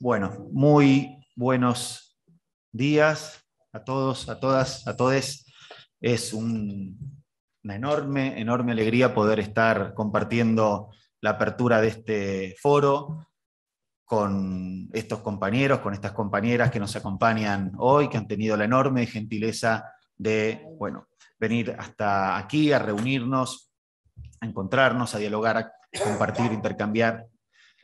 Bueno, muy buenos días a todos, a todas, a todes. Es una enorme, enorme alegría poder estar compartiendo la apertura de este foro con estos compañeros, con estas compañeras que nos acompañan hoy, que han tenido la enorme gentileza de, bueno, venir hasta aquí a reunirnos, a encontrarnos, a dialogar, a compartir, intercambiar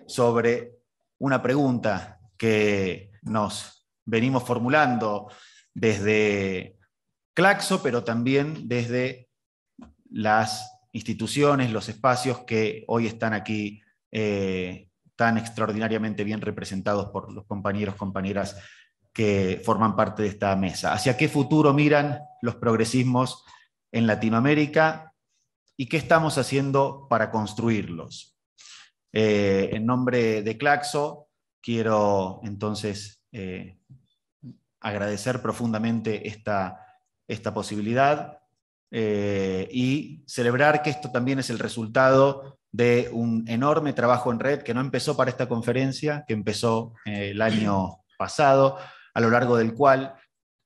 sobre una pregunta que nos venimos formulando desde Claxo, pero también desde las instituciones, los espacios que hoy están aquí eh, tan extraordinariamente bien representados por los compañeros, compañeras que forman parte de esta mesa. ¿Hacia qué futuro miran los progresismos en Latinoamérica y qué estamos haciendo para construirlos? Eh, en nombre de Claxo, quiero entonces eh, agradecer profundamente esta, posibilidad eh, y celebrar que esto también es el resultado de un enorme trabajo en red que no empezó para esta conferencia, que empezó el año pasado, a lo largo del cual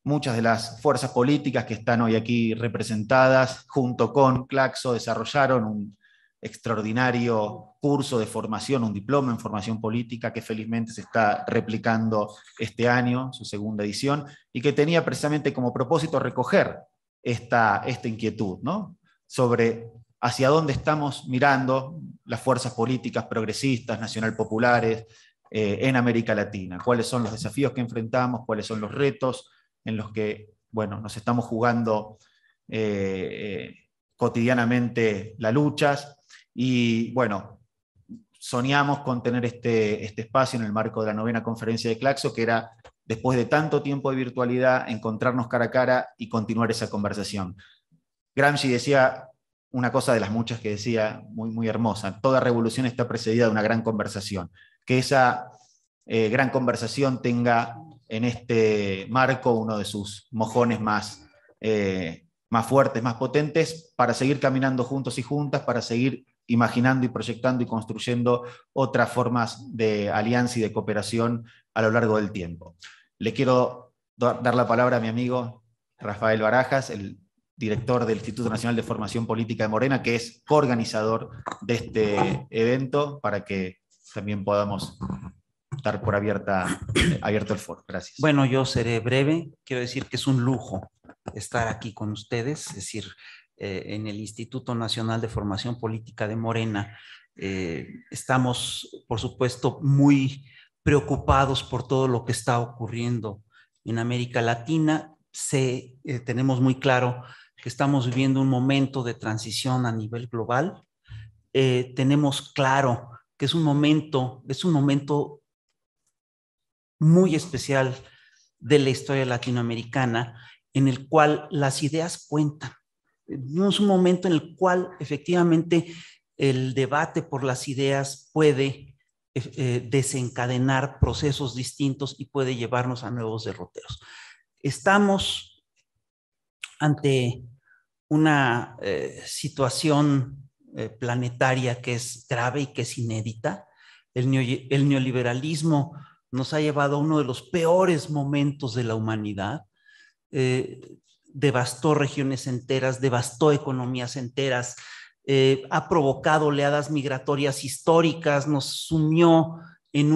muchas de las fuerzas políticas que están hoy aquí representadas junto con Claxo desarrollaron un extraordinario curso de formación, un diploma en formación política que felizmente se está replicando este año, su segunda edición, y que tenía precisamente como propósito recoger esta, esta inquietud ¿no? sobre hacia dónde estamos mirando las fuerzas políticas progresistas, nacional populares eh, en América Latina, cuáles son los desafíos que enfrentamos, cuáles son los retos en los que bueno, nos estamos jugando eh, eh, cotidianamente las luchas y bueno, soñamos con tener este, este espacio en el marco de la novena conferencia de Claxo, que era, después de tanto tiempo de virtualidad, encontrarnos cara a cara y continuar esa conversación. Gramsci decía una cosa de las muchas que decía, muy, muy hermosa, toda revolución está precedida de una gran conversación. Que esa eh, gran conversación tenga en este marco uno de sus mojones más, eh, más fuertes, más potentes, para seguir caminando juntos y juntas, para seguir imaginando y proyectando y construyendo otras formas de alianza y de cooperación a lo largo del tiempo. Le quiero dar la palabra a mi amigo Rafael Barajas, el director del Instituto Nacional de Formación Política de Morena, que es coorganizador de este evento, para que también podamos dar por abierta, abierto el foro. Gracias. Bueno, yo seré breve. Quiero decir que es un lujo estar aquí con ustedes, es decir, eh, en el Instituto Nacional de Formación Política de Morena. Eh, estamos, por supuesto, muy preocupados por todo lo que está ocurriendo en América Latina. Se, eh, tenemos muy claro que estamos viviendo un momento de transición a nivel global. tenemos claro que es un momento, es un momento muy especial de la historia latinoamericana en el cual las ideas cuentan, es un momento en el cual efectivamente el debate por las ideas puede eh, eh, desencadenar procesos distintos y puede llevarnos a nuevos derroteros. Estamos ante una eh, situación planetaria que es grave y que es inédita. El, neoliberalismo nos ha llevado a uno de los peores momentos de la humanidad devastó regiones enteras, devastó economías enteras, eh, ha provocado oleadas migratorias históricas, nos sumió en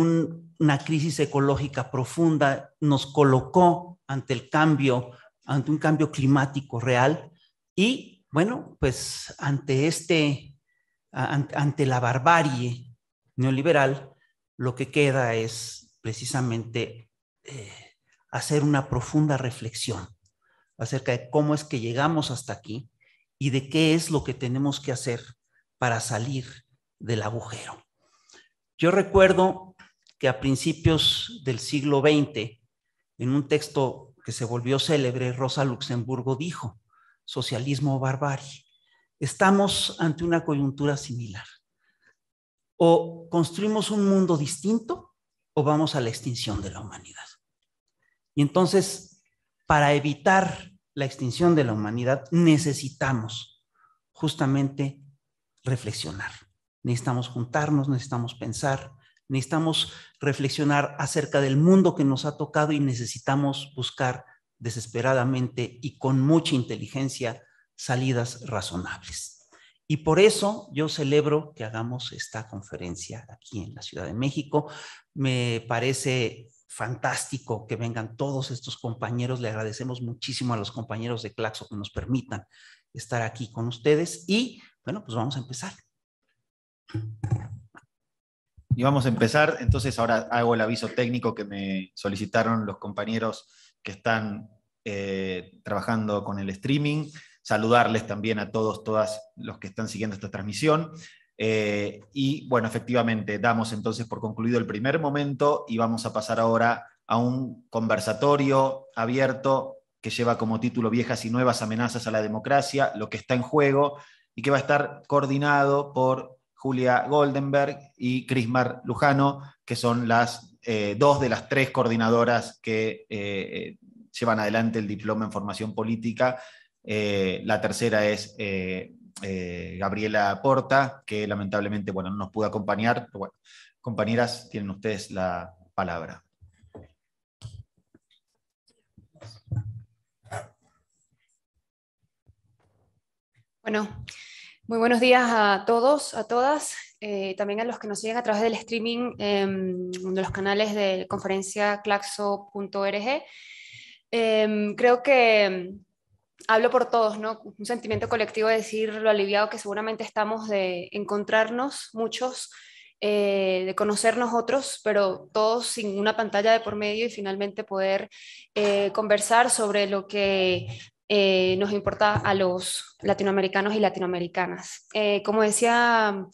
una crisis ecológica profunda, nos colocó ante el cambio, ante un cambio climático real y, bueno, pues ante este, ante, la barbarie neoliberal, lo que queda es precisamente eh, hacer una profunda reflexión acerca de cómo es que llegamos hasta aquí y de qué es lo que tenemos que hacer para salir del agujero. Yo recuerdo que a principios del siglo XX, en un texto que se volvió célebre, Rosa Luxemburgo dijo, socialismo barbarie. Estamos ante una coyuntura similar. O construimos un mundo distinto o vamos a la extinción de la humanidad. Y entonces, para evitar la extinción de la humanidad, necesitamos justamente reflexionar. Necesitamos juntarnos, necesitamos pensar, necesitamos reflexionar acerca del mundo que nos ha tocado y necesitamos buscar desesperadamente y con mucha inteligencia salidas razonables. Y por eso yo celebro que hagamos esta conferencia aquí en la Ciudad de México. Me parece fantástico que vengan todos estos compañeros. Le agradecemos muchísimo a los compañeros de Claxo que nos permitan estar aquí con ustedes. Y bueno, pues vamos a empezar. Y vamos a empezar. Entonces ahora hago el aviso técnico que me solicitaron los compañeros que están eh, trabajando con el streaming. Saludarles también a todos, todas los que están siguiendo esta transmisión. Eh, y bueno, efectivamente, damos entonces por concluido el primer momento y vamos a pasar ahora a un conversatorio abierto que lleva como título Viejas y Nuevas Amenazas a la Democracia, lo que está en juego, y que va a estar coordinado por Julia Goldenberg y Crismar Lujano, que son las eh, dos de las tres coordinadoras que eh, llevan adelante el diploma en formación política. la tercera es eh, Gabriela Porta, que lamentablemente bueno, no nos pudo acompañar. compañeras, tienen ustedes la palabra. Bueno, muy buenos días a todos, a todas, eh, también a los que nos siguen a través del streaming em, de los canales de conferencia claxo.org. Em, creo que hablo por todos, ¿no? Un sentimiento colectivo de decir lo aliviado que seguramente estamos de encontrarnos muchos, eh, de conocernos otros, pero todos sin una pantalla de por medio y finalmente poder eh, conversar sobre lo que eh, nos importa a los latinoamericanos y latinoamericanas. como decía...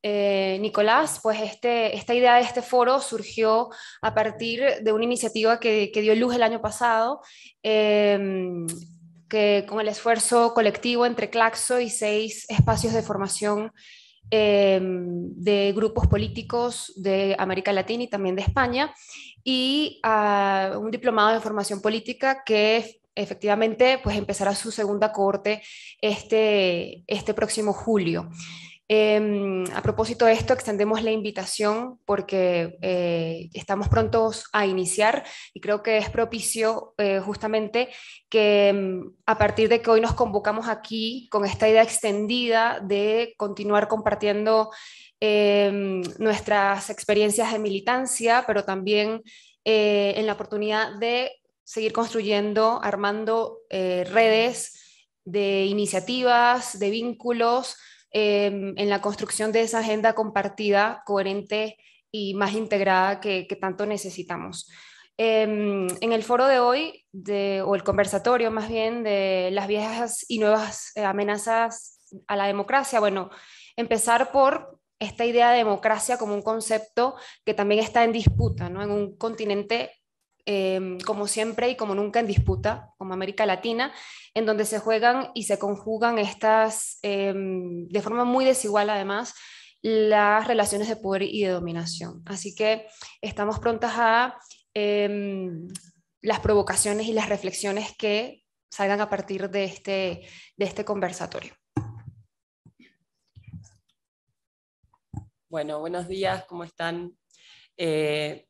Nicolás, pues este, esta idea de este foro surgió a partir de una iniciativa que, dio luz el año pasado. Eh, que con el esfuerzo colectivo entre Claxo y seis espacios de formación eh, de grupos políticos de América Latina y también de España, y un diplomado de formación política que efectivamente pues empezará su segunda corte este, este próximo julio. Em, a propósito de esto, extendemos la invitación porque eh, estamos prontos a iniciar y creo que es propicio eh, justamente que em, a partir de que hoy nos convocamos aquí con esta idea extendida de continuar compartiendo em, nuestras experiencias de militancia, pero también eh, en la oportunidad de seguir construyendo, armando redes de iniciativas, de vínculos Em, en la construcción de esa agenda compartida, coherente y más integrada que, tanto necesitamos. Em, en el foro de hoy, o el conversatorio más bien, de las viejas y nuevas eh, amenazas a la democracia, bueno, empezar por esta idea de democracia como un concepto que también está en disputa, ¿no? En un continente Em, como siempre y como nunca en disputa, como América Latina, en donde se juegan y se conjugan estas, em, de forma muy desigual además, las relaciones de poder y de dominación. Así que estamos prontas a em, las provocaciones y las reflexiones que salgan a partir de este, de este conversatorio. Bueno, buenos días, ¿cómo están? Eh,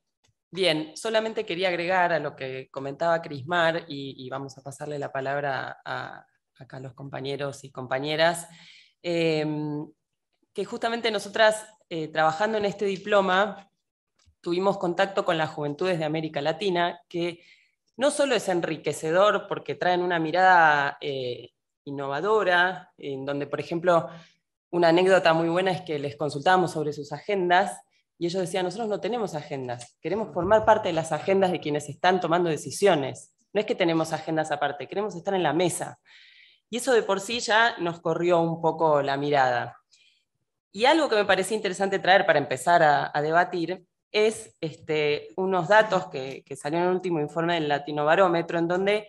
Bien, solamente quería agregar a lo que comentaba Crismar y, vamos a pasarle la palabra a, acá a los compañeros y compañeras, em, que justamente nosotras eh, trabajando en este diploma tuvimos contacto con las juventudes de América Latina, que no solo es enriquecedor porque traen una mirada eh, innovadora, en donde, por ejemplo, una anécdota muy buena es que les consultamos sobre sus agendas y ellos decían, nosotros no tenemos agendas, queremos formar parte de las agendas de quienes están tomando decisiones. No es que tenemos agendas aparte, queremos estar en la mesa. Y eso de por sí ya nos corrió un poco la mirada. Y algo que me parecía interesante traer para empezar a, debatir es este, unos datos que, salieron en el último informe del Latino Barómetro, en donde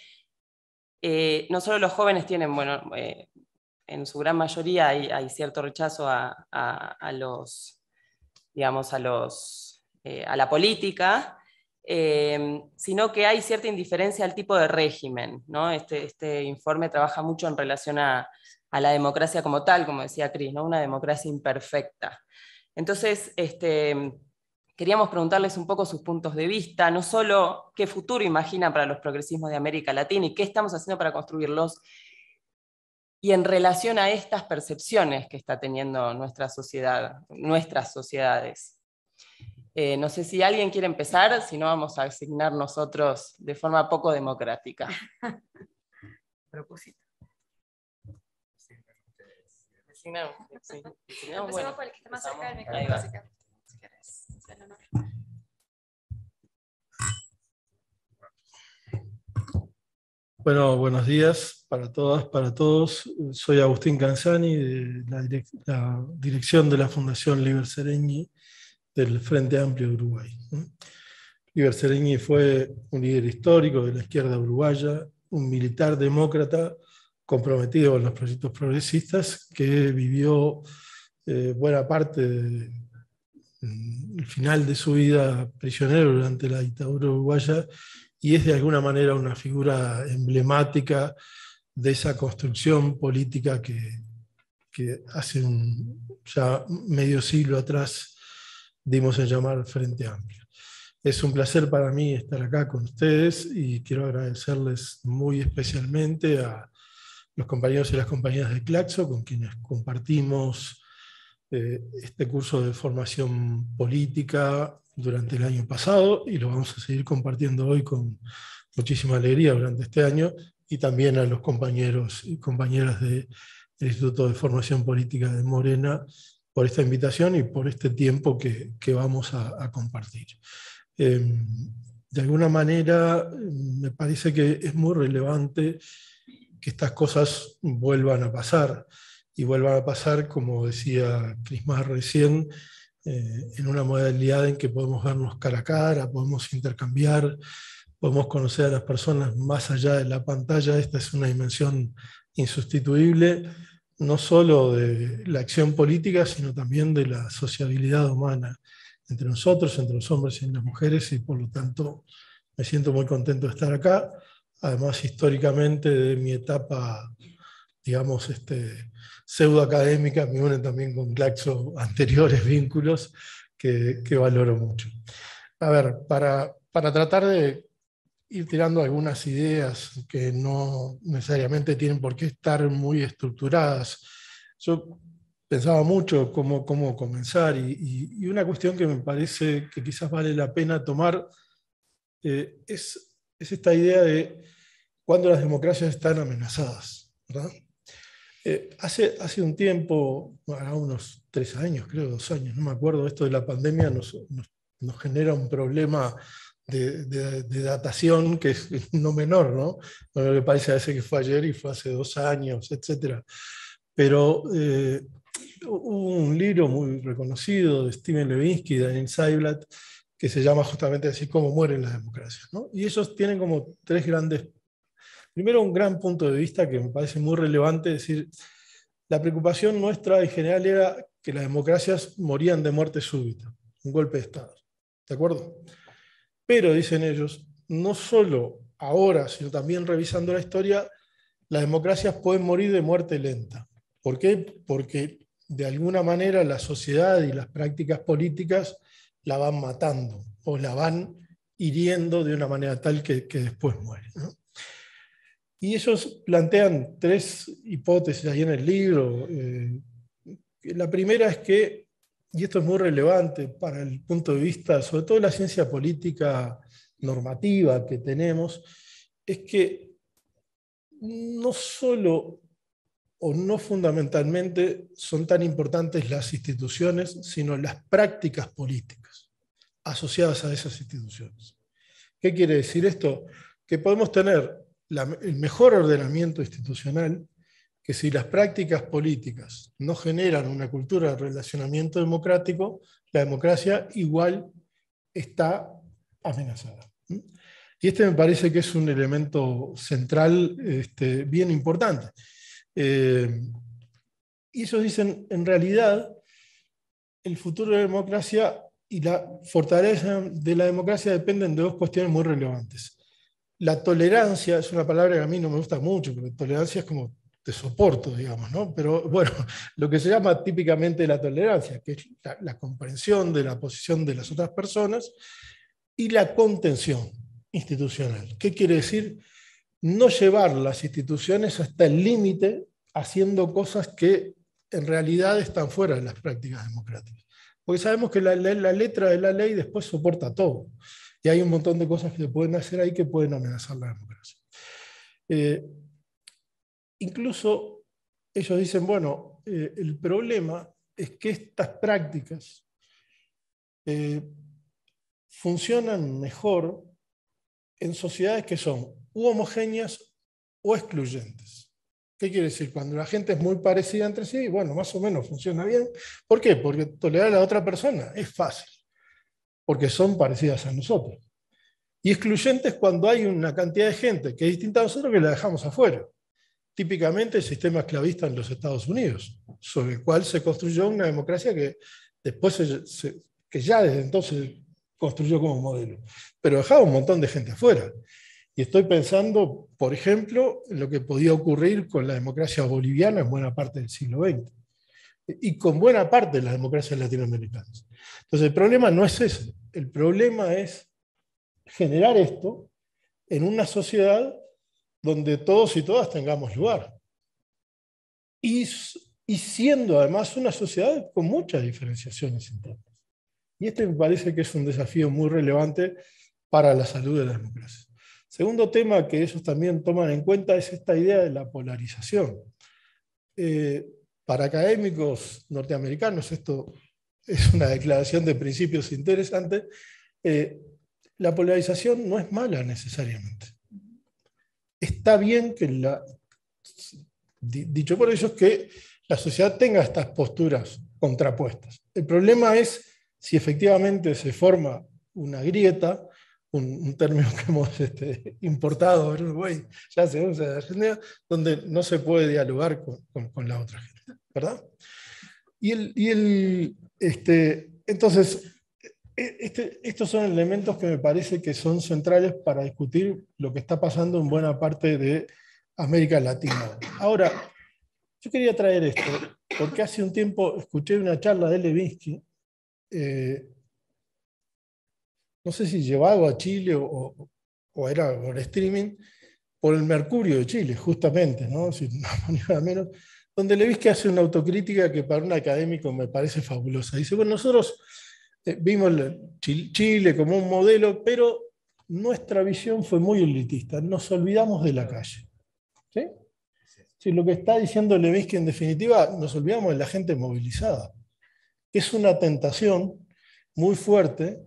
eh, no solo los jóvenes tienen, bueno, eh, en su gran mayoría hay, hay cierto rechazo a los digamos, eh, a, la política, eh, sino que hay cierta indiferencia al tipo de régimen. Este, este, informe trabaja mucho en relación a, la democracia como tal, como decía Cris, una democracia imperfecta. Entonces, este, queríamos preguntarles un poco sus puntos de vista, no solo qué futuro imaginan para los progresismos de América Latina y qué estamos haciendo para construirlos, y en relación a estas percepciones que está teniendo nuestra sociedad, nuestras sociedades. Eh, no sé si alguien quiere empezar, si no vamos a asignar nosotros de forma poco democrática. Propósito. Bueno, buenos días para todas, para todos. Soy Agustín Canzani, de la, dirección de la Fundación Liber Sereñi del Frente Amplio de Uruguay. Liber Sereñi fue un líder histórico de la izquierda uruguaya, un militar demócrata comprometido con los proyectos progresistas que vivió eh, buena parte del mm, final de su vida prisionero durante la dictadura uruguaya y es de alguna manera una figura emblemática de esa construcción política que, hace un, ya medio siglo atrás dimos en llamar Frente Amplio. Es un placer para mí estar acá con ustedes y quiero agradecerles muy especialmente a los compañeros y las compañeras de Claxo con quienes compartimos eh, este curso de formación política durante el año pasado y lo vamos a seguir compartiendo hoy con muchísima alegría durante este año y también a los compañeros y compañeras del Instituto de Formación Política de Morena por esta invitación y por este tiempo que, vamos a, compartir. Em, de alguna manera, em, me parece que es muy relevante que estas cosas vuelvan a pasar y vuelvan a pasar, como decía Crismar recién, eh, en una modalidad en que podemos vernos cara a cara, podemos intercambiar podemos conocer a las personas más allá de la pantalla. Esta es una dimensión insustituible, no solo de la acción política, sino también de la sociabilidad humana entre nosotros, entre los hombres y las mujeres, y por lo tanto me siento muy contento de estar acá. Además, históricamente, de mi etapa, digamos, este, pseudoacadémica, me une también con Glaxo anteriores vínculos que, que valoro mucho. A ver, para, para tratar de ir tirando algunas ideas que no necesariamente tienen por qué estar muy estructuradas. Yo pensaba mucho cómo, cómo comenzar y, una cuestión que me parece que quizás vale la pena tomar eh, es, esta idea de cuando las democracias están amenazadas. Eh, hace, hace un tiempo, unos tres años, creo, dos años, no me acuerdo, esto de la pandemia nos genera un problema de, datación que es no menor, ¿no? Lo parece a veces que fue ayer y fue hace dos años, etc. Pero eh, hubo un libro muy reconocido de Steven Levinsky y Daniel Seiblatt, que se llama justamente así cómo mueren las democracias. ¿no? Y esos tienen como tres grandes... Primero, un gran punto de vista que me parece muy relevante, es decir, la preocupación nuestra en general era que las democracias morían de muerte súbita, un golpe de Estado. ¿De acuerdo? Pero, dicen ellos, no solo ahora, sino también revisando la historia, las democracias pueden morir de muerte lenta. ¿Por qué? Porque de alguna manera la sociedad y las prácticas políticas la van matando o la van hiriendo de una manera tal que, después muere. Y ellos plantean tres hipótesis ahí en el libro. Eh, la primera es que y esto es muy relevante para el punto de vista, sobre todo de la ciencia política normativa que tenemos, es que no solo o no fundamentalmente son tan importantes las instituciones, sino las prácticas políticas asociadas a esas instituciones. ¿Qué quiere decir esto? Que podemos tener el mejor ordenamiento institucional, que si las prácticas políticas no generan una cultura de relacionamiento democrático, la democracia igual está amenazada. Y este me parece que es un elemento central este, bien importante. Eh, y ellos dicen, en realidad, el futuro de la democracia y la fortaleza de la democracia dependen de dos cuestiones muy relevantes. La tolerancia es una palabra que a mí no me gusta mucho, porque tolerancia es como soporto, digamos, ¿no? Pero bueno, lo que se llama típicamente la tolerancia, que es la, comprensión de la posición de las otras personas y la contención institucional. ¿Qué quiere decir? No llevar las instituciones hasta el límite haciendo cosas que en realidad están fuera de las prácticas democráticas. Porque sabemos que la, letra de la ley después soporta todo. Y hay un montón de cosas que se pueden hacer ahí que pueden amenazar la democracia. Eh, incluso ellos dicen, bueno, eh, el problema es que estas prácticas eh, funcionan mejor en sociedades que son homogéneas o excluyentes. ¿Qué quiere decir? Cuando la gente es muy parecida entre sí, bueno, más o menos funciona bien. ¿Por qué? Porque tolerar a la otra persona es fácil, porque son parecidas a nosotros. Y excluyentes cuando hay una cantidad de gente que es distinta a nosotros que la dejamos afuera típicamente el sistema esclavista en los Estados Unidos, sobre el cual se construyó una democracia que después que ya desde entonces construyó como modelo, pero dejaba un montón de gente afuera. Y estoy pensando, por ejemplo, en lo que podía ocurrir con la democracia boliviana en buena parte del siglo XX y con buena parte de las democracias latinoamericanas. Entonces, el problema no es ese, el problema es generar esto en una sociedad donde todos y todas tengamos lugar. Y, siendo además una sociedad con muchas diferenciaciones internas. Y este me parece que es un desafío muy relevante para la salud de la democracia. Segundo tema que ellos también toman en cuenta es esta idea de la polarización. Eh, para académicos norteamericanos, esto es una declaración de principios interesante, eh, la polarización no es mala necesariamente está bien que la, dicho por ellos, que la sociedad tenga estas posturas contrapuestas. El problema es si efectivamente se forma una grieta, un, término que hemos este, importado en Uruguay, ya se usa donde no se puede dialogar con, la otra gente, ¿verdad? Y, el, el, este, entonces, e-, este, estos son elementos que me parece que son centrales para discutir lo que está pasando en buena parte de América Latina. Ahora, yo quería traer esto, porque hace un tiempo escuché una charla de Levinsky, eh, no sé si llevado a Chile o, era por streaming, por el Mercurio de Chile, justamente, ¿no? menos, donde Levinsky hace una autocrítica que para un académico me parece fabulosa. Dice, bueno, nosotros eh, vimos Chile como un modelo, pero nuestra visión fue muy elitista. Nos olvidamos de la calle. ¿sí? lo que está diciendo que en definitiva, nos olvidamos de la gente movilizada. Es una tentación muy fuerte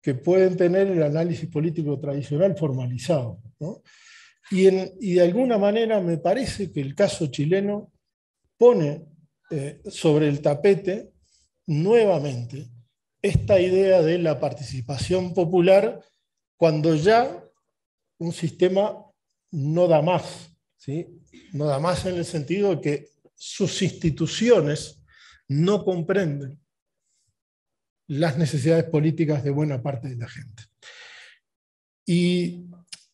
que pueden tener el análisis político tradicional formalizado. Y, en, de alguna manera me parece que el caso chileno pone eh, sobre el tapete nuevamente esta idea de la participación popular cuando ya un sistema no da más, ¿sí? no da más en el sentido de que sus instituciones no comprenden las necesidades políticas de buena parte de la gente. Y,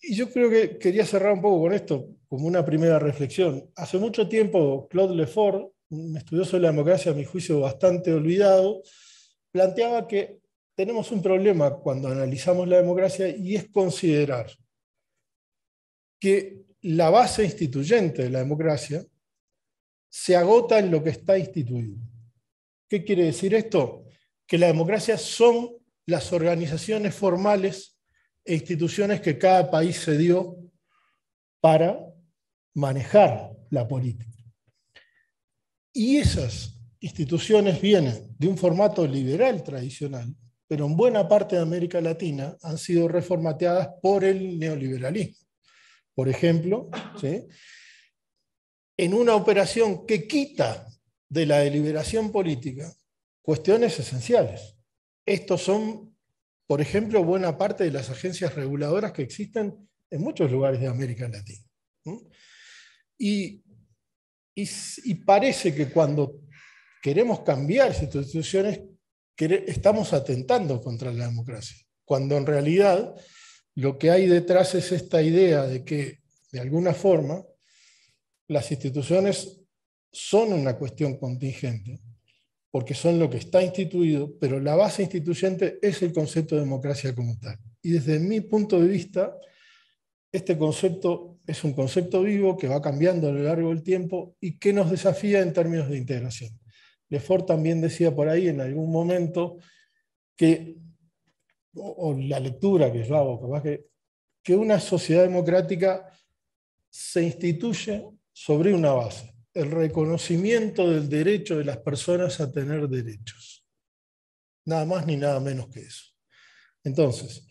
y, yo creo que quería cerrar un poco con esto, como una primera reflexión. Hace mucho tiempo, Claude Lefort, un estudioso de la democracia, a mi juicio bastante olvidado, planteaba que tenemos un problema cuando analizamos la democracia y es considerar que la base instituyente de la democracia se agota en lo que está instituido. ¿Qué quiere decir esto? Que la democracia son las organizaciones formales e instituciones que cada país se dio para manejar la política. Y esas instituciones vienen de un formato liberal tradicional, pero en buena parte de América Latina han sido reformateadas por el neoliberalismo. Por ejemplo, en una operación que quita de la deliberación política cuestiones esenciales. Estos son, por ejemplo, buena parte de las agencias reguladoras que existen en muchos lugares de América Latina. y parece que cuando queremos cambiar las instituciones, estamos atentando contra la democracia, cuando en realidad lo que hay detrás es esta idea de que, de alguna forma, las instituciones son una cuestión contingente, porque son lo que está instituido, pero la base instituyente es el concepto de democracia como tal. Y desde mi punto de vista, este concepto es un concepto vivo que va cambiando a lo largo del tiempo y que nos desafía en términos de integración. Lefort también decía por ahí en algún momento que, o, la lectura que yo hago, capaz que, que una sociedad democrática se instituye sobre una base, el reconocimiento del derecho de las personas a tener derechos. Nada más ni nada menos que eso. Entonces,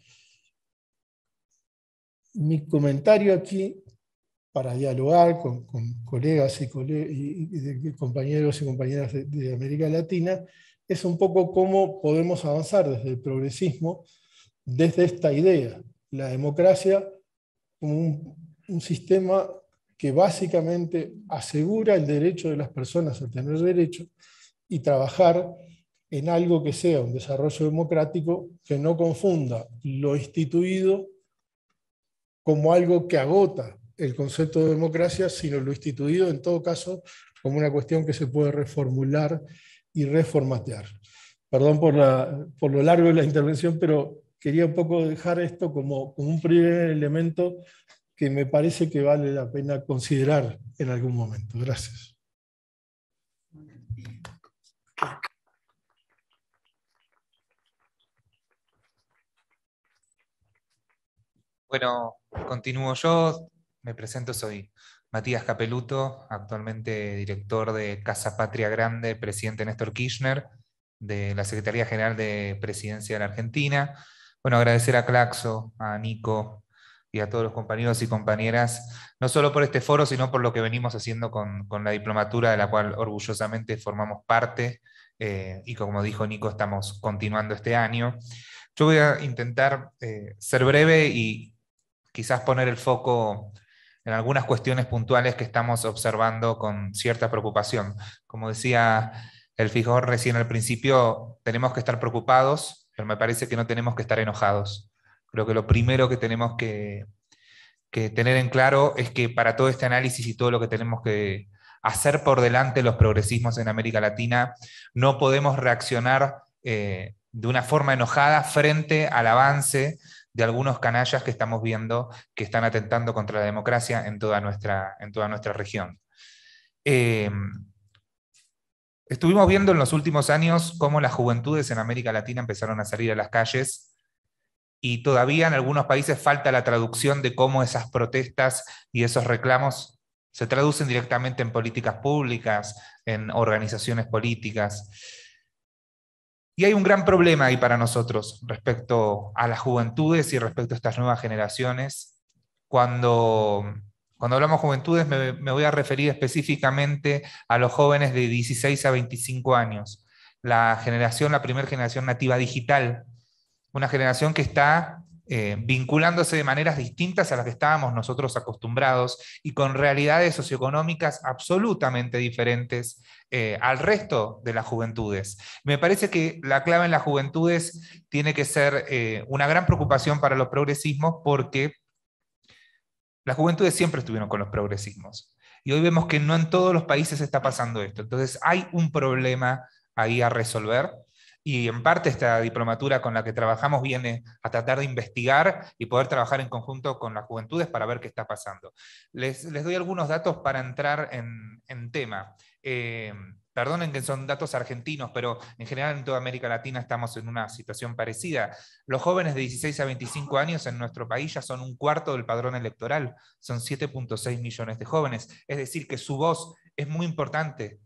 mi comentario aquí para dialogar con, colegas y, compañeros y compañeras de, América Latina, es un poco cómo podemos avanzar desde el progresismo, desde esta idea, la democracia como un, un sistema que básicamente asegura el derecho de las personas a tener derecho y trabajar en algo que sea un desarrollo democrático que no confunda lo instituido como algo que agota el concepto de democracia, sino lo instituido en todo caso como una cuestión que se puede reformular y reformatear. Perdón por, por lo largo de la intervención, pero quería un poco dejar esto como, como un primer elemento que me parece que vale la pena considerar en algún momento. Gracias. Bueno, continúo yo. Me presento, soy Matías Capeluto, actualmente director de Casa Patria Grande, presidente Néstor Kirchner, de la Secretaría General de Presidencia de la Argentina. Bueno, agradecer a Claxo, a Nico y a todos los compañeros y compañeras, no solo por este foro, sino por lo que venimos haciendo con, la diplomatura, de la cual orgullosamente formamos parte, eh, y como dijo Nico, estamos continuando este año. Yo voy a intentar eh, ser breve y quizás poner el foco en algunas cuestiones puntuales que estamos observando con cierta preocupación. Como decía el fijor recién al principio, tenemos que estar preocupados, pero me parece que no tenemos que estar enojados. Creo que lo primero que tenemos que, que tener en claro es que para todo este análisis y todo lo que tenemos que hacer por delante los progresismos en América Latina, no podemos reaccionar eh, de una forma enojada frente al avance de algunos canallas que estamos viendo que están atentando contra la democracia en toda nuestra, en toda nuestra región. Em, estuvimos viendo en los últimos años cómo las juventudes en América Latina empezaron a salir a las calles y todavía en algunos países falta la traducción de cómo esas protestas y esos reclamos se traducen directamente en políticas públicas, en organizaciones políticas. Y hay un gran problema ahí para nosotros respecto a las juventudes y respecto a estas nuevas generaciones. Cuando, cuando hablamos juventudes me, voy a referir específicamente a los jóvenes de 16 a 25 años, la generación, la primera generación nativa digital, una generación que está eh, vinculándose de maneras distintas a las que estábamos nosotros acostumbrados y con realidades socioeconómicas absolutamente diferentes eh, al resto de las juventudes. Me parece que la clave en las juventudes tiene que ser eh, una gran preocupación para los progresismos porque las juventudes siempre estuvieron con los progresismos. Y hoy vemos que no en todos los países está pasando esto. Entonces hay un problema ahí a resolver. Y en parte esta diplomatura con la que trabajamos viene a tratar de investigar y poder trabajar en conjunto con las juventudes para ver qué está pasando. Les, doy algunos datos para entrar en, en tema. Eh, perdonen que son datos argentinos, pero en general en toda América Latina estamos en una situación parecida. Los jóvenes de 16 a 25 años en nuestro país ya son un cuarto del padrón electoral, son 7.6 millones de jóvenes. Es decir, que su voz es muy importante.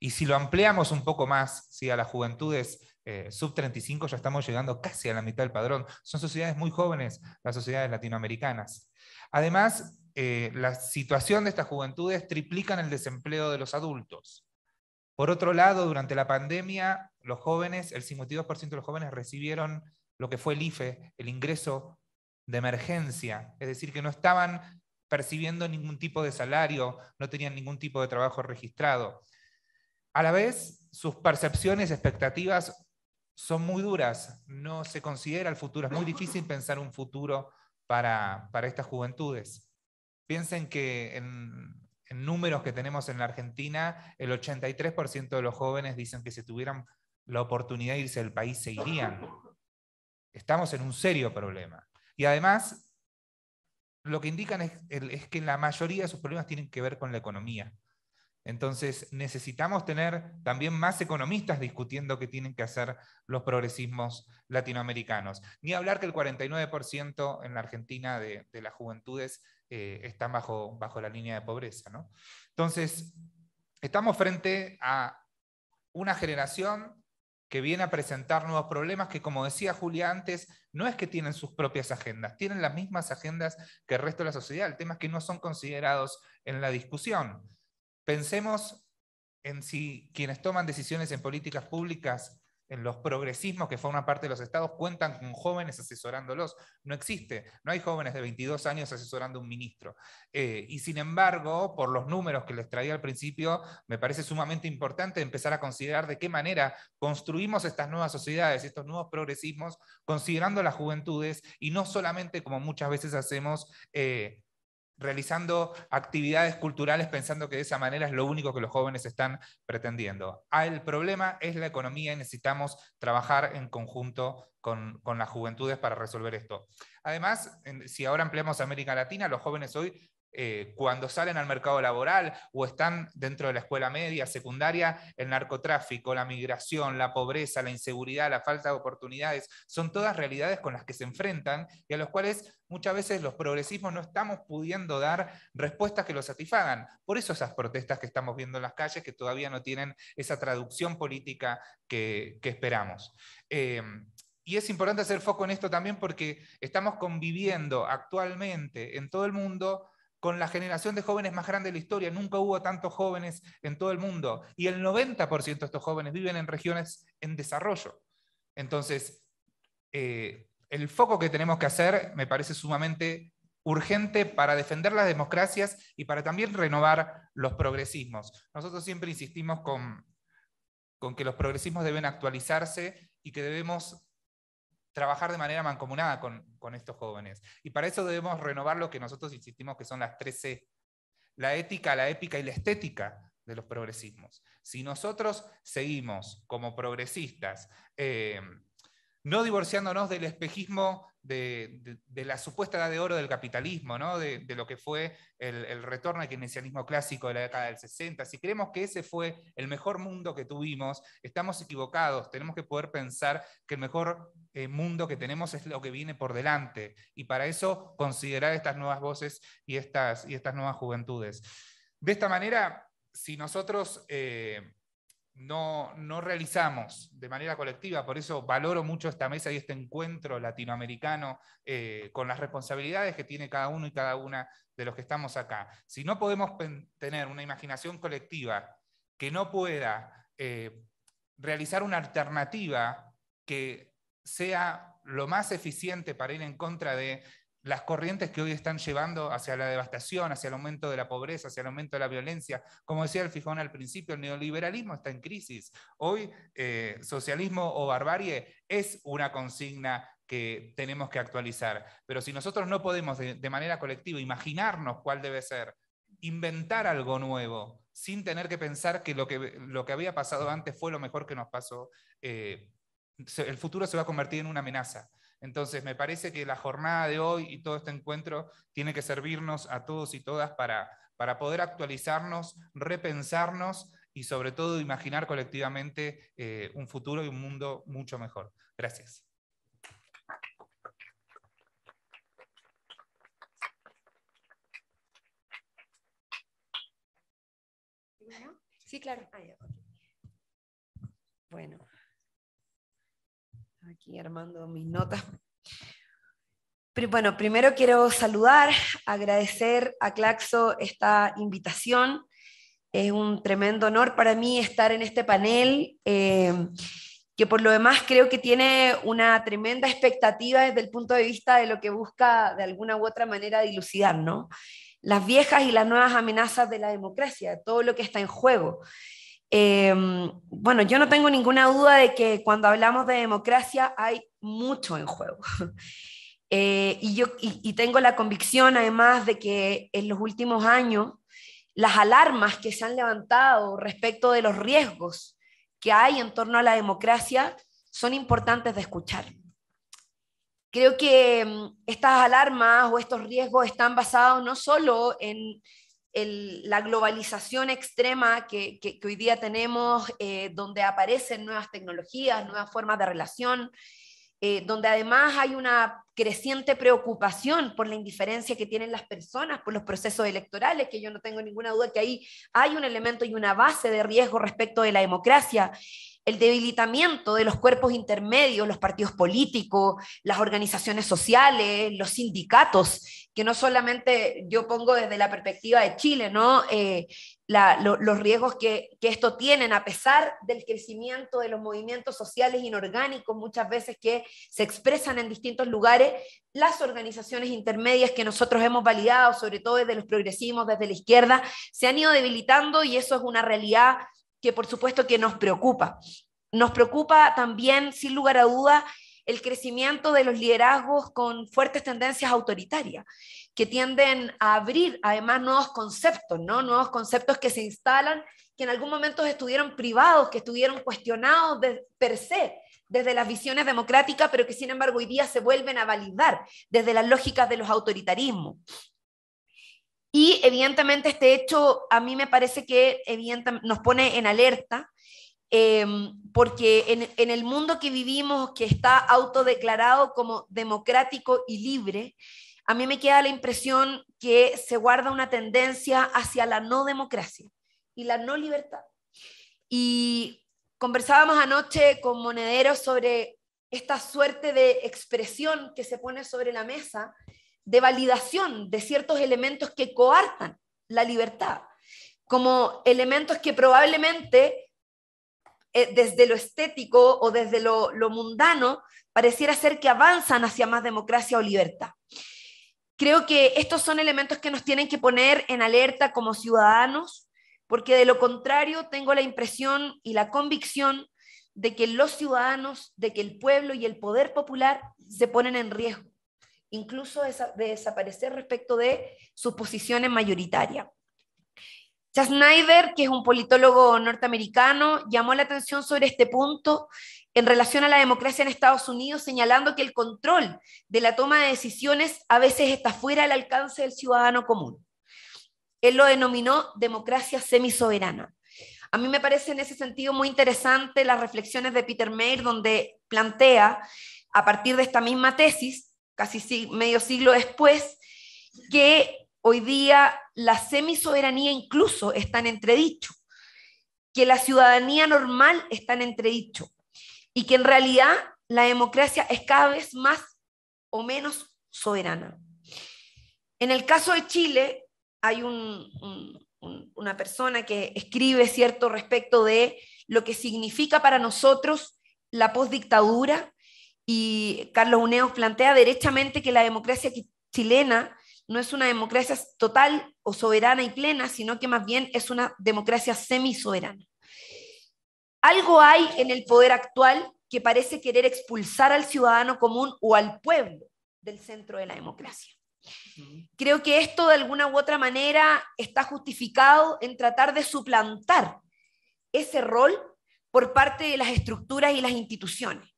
Y si lo ampliamos un poco más si a las juventudes eh, sub 35, ya estamos llegando casi a la mitad del padrón. Son sociedades muy jóvenes, las sociedades latinoamericanas. Además, eh, la situación de estas juventudes triplican el desempleo de los adultos. Por otro lado, durante la pandemia, los jóvenes, el 52% de los jóvenes recibieron lo que fue el IFE, el ingreso de emergencia, es decir, que no estaban percibiendo ningún tipo de salario, no tenían ningún tipo de trabajo registrado. A la vez, sus percepciones, expectativas son muy duras, no se considera el futuro, es muy difícil pensar un futuro para estas juventudes. Piensen que en, números que tenemos en la Argentina, el 83% de los jóvenes dicen que si tuvieran la oportunidad de irse del país se irían. Estamos en un serio problema. Y además, lo que indican es, que la mayoría de sus problemas tienen que ver con la economía. Entonces, necesitamos tener también más economistas discutiendo qué tienen que hacer los progresismos latinoamericanos. Ni hablar que el 49% en la Argentina de las juventudes eh, están bajo, bajo la línea de pobreza. Entonces, estamos frente a una generación que viene a presentar nuevos problemas que, como decía Julia antes, no es que tienen sus propias agendas, tienen las mismas agendas que el resto de la sociedad. El tema que no son considerados en la discusión. Pensemos en si quienes toman decisiones en políticas públicas los progresismos que forman parte de los estados cuentan con jóvenes asesorándolos. No existe, no hay jóvenes de 22 años asesorando a un ministro. Eh, y sin embargo, por los números que les traía al principio, me parece sumamente importante empezar a considerar de qué manera construimos estas nuevas sociedades, estos nuevos progresismos, considerando las juventudes y no solamente como muchas veces hacemos. Eh, realizando actividades culturales pensando que de esa manera es lo único que los jóvenes están pretendiendo. Ah, el problema es la economía y necesitamos trabajar en conjunto con, con las juventudes para resolver esto. Además, si ahora empleamos América Latina, los jóvenes hoy eh, cuando salen al mercado laboral o están dentro de la escuela media, secundaria, el narcotráfico, la migración, la pobreza, la inseguridad, la falta de oportunidades, son todas realidades con las que se enfrentan y a las cuales muchas veces los progresismos no estamos pudiendo dar respuestas que los satisfagan. Por eso esas protestas que estamos viendo en las calles que todavía no tienen esa traducción política que, esperamos. Em, y es importante hacer foco en esto también porque estamos conviviendo actualmente en todo el mundo con la generación de jóvenes más grande de la historia. Nunca hubo tantos jóvenes en todo el mundo. Y el 90% de estos jóvenes viven en regiones en desarrollo. Entonces, eh, el foco que tenemos que hacer me parece sumamente urgente para defender las democracias y para también renovar los progresismos. Nosotros siempre insistimos con, con que los progresismos deben actualizarse y que debemos trabajar de manera mancomunada con, estos jóvenes. Y para eso debemos renovar lo que nosotros insistimos que son las C. la ética, la épica y la estética de los progresismos. Si nosotros seguimos como progresistas, eh, no divorciándonos del espejismo de, la supuesta edad de oro del capitalismo, ¿no? de, lo que fue el, retorno al keynesianismo clásico de la década del 60. Si creemos que ese fue el mejor mundo que tuvimos, estamos equivocados. Tenemos que poder pensar que el mejor eh, mundo que tenemos es lo que viene por delante. Y para eso considerar estas nuevas voces y estas, y estas nuevas juventudes. De esta manera, si nosotros... Eh, no, no realizamos de manera colectiva. Por eso valoro mucho esta mesa y este encuentro latinoamericano eh, con las responsabilidades que tiene cada uno y cada una de los que estamos acá. Si no podemos tener una imaginación colectiva que no pueda eh, realizar una alternativa que sea lo más eficiente para ir en contra de las corrientes que hoy están llevando hacia la devastación, hacia el aumento de la pobreza, hacia el aumento de la violencia. Como decía el Fijón al principio, el neoliberalismo está en crisis. Hoy, eh, socialismo o barbarie es una consigna que tenemos que actualizar. Pero si nosotros no podemos de, manera colectiva imaginarnos cuál debe ser, inventar algo nuevo, sin tener que pensar que lo que, lo que había pasado antes fue lo mejor que nos pasó, eh, el futuro se va a convertir en una amenaza. Entonces, me parece que la jornada de hoy y todo este encuentro tiene que servirnos a todos y todas para, poder actualizarnos, repensarnos y sobre todo imaginar colectivamente eh, un futuro y un mundo mucho mejor. Gracias. Sí, claro. Bueno aquí armando mis notas. Pero bueno, primero quiero saludar, agradecer a Claxo esta invitación. Es un tremendo honor para mí estar en este panel, em, que por lo demás creo que tiene una tremenda expectativa desde el punto de vista de lo que busca de alguna u otra manera dilucidar, ¿no? Las viejas y las nuevas amenazas de la democracia, todo lo que está en juego. Em, bueno, yo no tengo ninguna duda de que cuando hablamos de democracia hay mucho en juego. Eh, y, yo, y tengo la convicción, además, de que en los últimos años las alarmas que se han levantado respecto de los riesgos que hay en torno a la democracia son importantes de escuchar. Creo que em, estas alarmas o estos riesgos están basados no solo en la globalización extrema que, hoy día tenemos, eh, donde aparecen nuevas tecnologías, nuevas formas de relación, eh, donde además hay una creciente preocupación por la indiferencia que tienen las personas por los procesos electorales, que yo no tengo ninguna duda que ahí hay un elemento y una base de riesgo respecto de la democracia el debilitamiento de los cuerpos intermedios, los partidos políticos, las organizaciones sociales, los sindicatos, que no solamente yo pongo desde la perspectiva de Chile, eh, los riesgos que, esto tiene, a pesar del crecimiento de los movimientos sociales inorgánicos, muchas veces que se expresan en distintos lugares, las organizaciones intermedias que nosotros hemos validado, sobre todo desde los progresismos, desde la izquierda, se han ido debilitando y eso es una realidad que por supuesto que nos preocupa. Nos preocupa también, sin lugar a duda, el crecimiento de los liderazgos con fuertes tendencias autoritarias, que tienden a abrir además nuevos conceptos, ¿no? nuevos conceptos que se instalan, que en algún momento estuvieron privados, que estuvieron cuestionados per se desde las visiones democráticas, pero que sin embargo hoy día se vuelven a validar desde las lógicas de los autoritarismos. Y evidentemente este hecho a mí me parece que nos pone en alerta, em, porque en, en, el mundo que vivimos, que está autodeclarado como democrático y libre, a mí me queda la impresión que se guarda una tendencia hacia la no democracia y la no libertad. Y conversábamos anoche con Monedero sobre esta suerte de expresión que se pone sobre la mesa de validación de ciertos elementos que coartan la libertad, como elementos que probablemente eh, desde lo estético o desde lo mundano pareciera ser que avanzan hacia más democracia o libertad. Creo que estos son elementos que nos tienen que poner en alerta como ciudadanos, porque de lo contrario tengo la impresión y la convicción de que los ciudadanos, de que el pueblo y el poder popular se ponen en riesgo incluso de desaparecer respecto de sus posiciones mayoritarias. Snyder, que es un politólogo norteamericano, llamó la atención sobre este punto en relación a la democracia en Estados Unidos, señalando que el control de la toma de decisiones a veces está fuera del alcance del ciudadano común. Él lo denominó democracia semisoberana. A mí me parece en ese sentido muy interesante las reflexiones de Peter Mayer, donde plantea, a partir de esta misma tesis, casi medio siglo después, que hoy día la semisoberanía incluso está en entredicho, que la ciudadanía normal está en entredicho y que en realidad la democracia es cada vez más o menos soberana. En el caso de Chile, hay una persona que escribe, ¿cierto?, respecto de lo que significa para nosotros la postdictadura y Carlos Uneos plantea derechamente que la democracia chilena no es una democracia total o soberana y plena, sino que más bien es una democracia semi soberana. Algo hay en el poder actual que parece querer expulsar al ciudadano común o al pueblo del centro de la democracia. Creo que esto de alguna u otra manera está justificado en tratar de suplantar ese rol por parte de las estructuras y las instituciones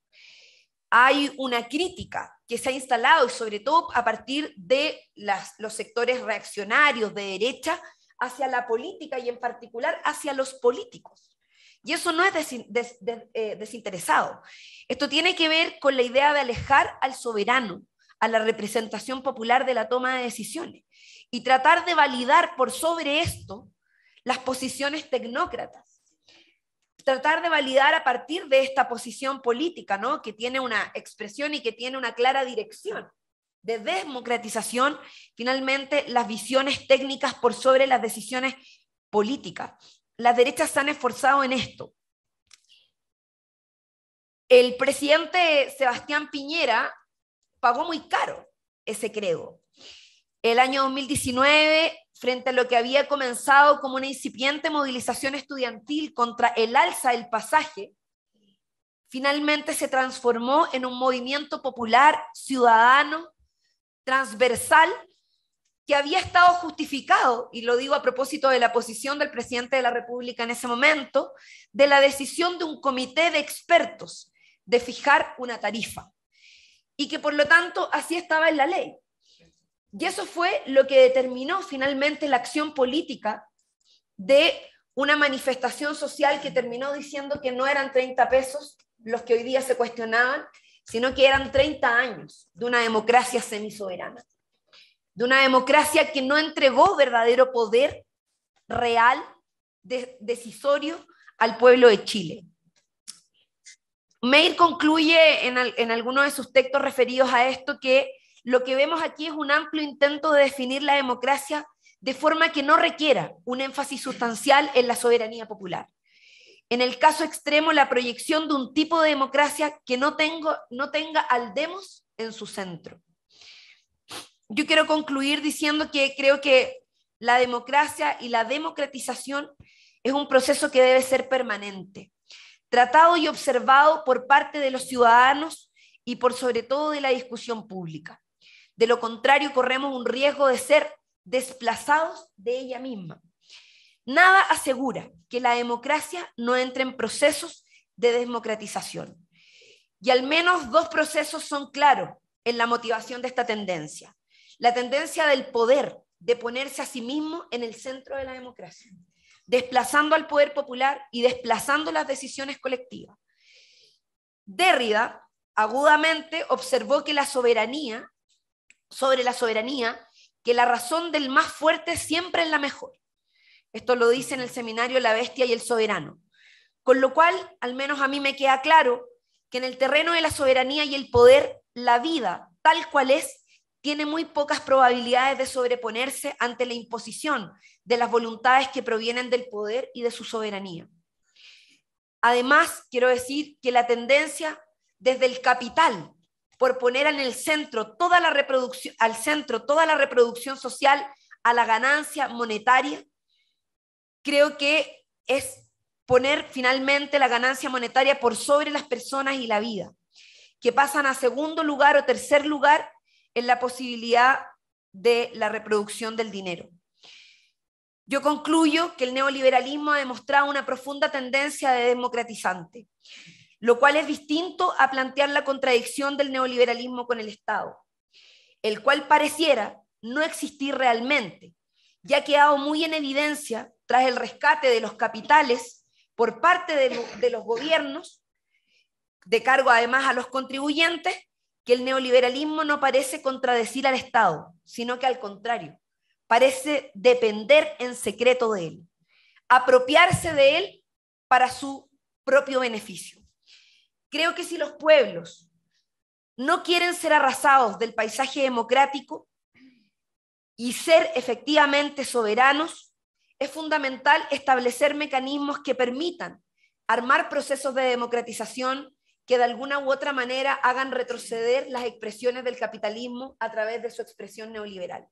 hay una crítica que se ha instalado, y sobre todo a partir de los sectores reaccionarios de derecha, hacia la política y en particular hacia los políticos. Y eso no es eh, desinteresado. Esto tiene que ver con la idea de alejar al soberano, a la representación popular de la toma de decisiones y tratar de validar por sobre esto las posiciones tecnócratas tratar de validar a partir de esta posición política, ¿no? Que tiene una expresión y que tiene una clara dirección de democratización, finalmente las visiones técnicas por sobre las decisiones políticas. Las derechas se han esforzado en esto. El presidente Sebastián Piñera pagó muy caro ese credo. El año 2019 frente a lo que había comenzado como una incipiente movilización estudiantil contra el alza del pasaje, finalmente se transformó en un movimiento popular, ciudadano, transversal, que había estado justificado, y lo digo a propósito de la posición del presidente de la República en ese momento, de la decisión de un comité de expertos de fijar una tarifa, y que por lo tanto así estaba en la ley. Y eso fue lo que determinó finalmente la acción política de una manifestación social que terminó diciendo que no eran 30 pesos los que hoy día se cuestionaban, sino que eran 30 años de una democracia semisoberana, de una democracia que no entregó verdadero poder real, decisorio, al pueblo de Chile. Meir concluye en, en algunos de sus textos referidos a esto que lo que vemos aquí es un amplio intento de definir la democracia de forma que no requiera un énfasis sustancial en la soberanía popular. En el caso extremo, la proyección de un tipo de democracia que no, tenga al demos en su centro. Yo quiero concluir diciendo que creo que la democracia y la democratización es un proceso que debe ser permanente, tratado y observado por parte de los ciudadanos y por sobre todo de la discusión pública. De lo contrario, corremos un riesgo de ser desplazados de ella misma. Nada asegura que la democracia no entre en procesos de democratización. Y al menos dos procesos son claros en la motivación de esta tendencia. La tendencia del poder de ponerse a sí mismo en el centro de la democracia, desplazando al poder popular y desplazando las decisiones colectivas. Derrida agudamente observó que la soberanía sobre la soberanía que la razón del más fuerte siempre es la mejor. Esto lo dice en el seminario La Bestia y el Soberano. Con lo cual, al menos a mí me queda claro que en el terreno de la soberanía y el poder, la vida, tal cual es, tiene muy pocas probabilidades de sobreponerse ante la imposición de las voluntades que provienen del poder y de su soberanía. Además, quiero decir que la tendencia desde el capital por poner en centro toda la reproducción, al centro toda la reproducción social a la ganancia monetaria, creo que es poner finalmente la ganancia monetaria por sobre las personas y la vida, que pasan a segundo lugar o tercer lugar en la posibilidad de la reproducción del dinero. Yo concluyo que el neoliberalismo ha demostrado una profunda tendencia de democratizante lo cual es distinto a plantear la contradicción del neoliberalismo con el Estado, el cual pareciera no existir realmente, ya ha quedado muy en evidencia tras el rescate de los capitales por parte de los gobiernos, de cargo además a los contribuyentes, que el neoliberalismo no parece contradecir al Estado, sino que al contrario, parece depender en secreto de él, apropiarse de él para su propio beneficio. Creo que si los pueblos no quieren ser arrasados del paisaje democrático y ser efectivamente soberanos, es fundamental establecer mecanismos que permitan armar procesos de democratización que de alguna u otra manera hagan retroceder las expresiones del capitalismo a través de su expresión neoliberal.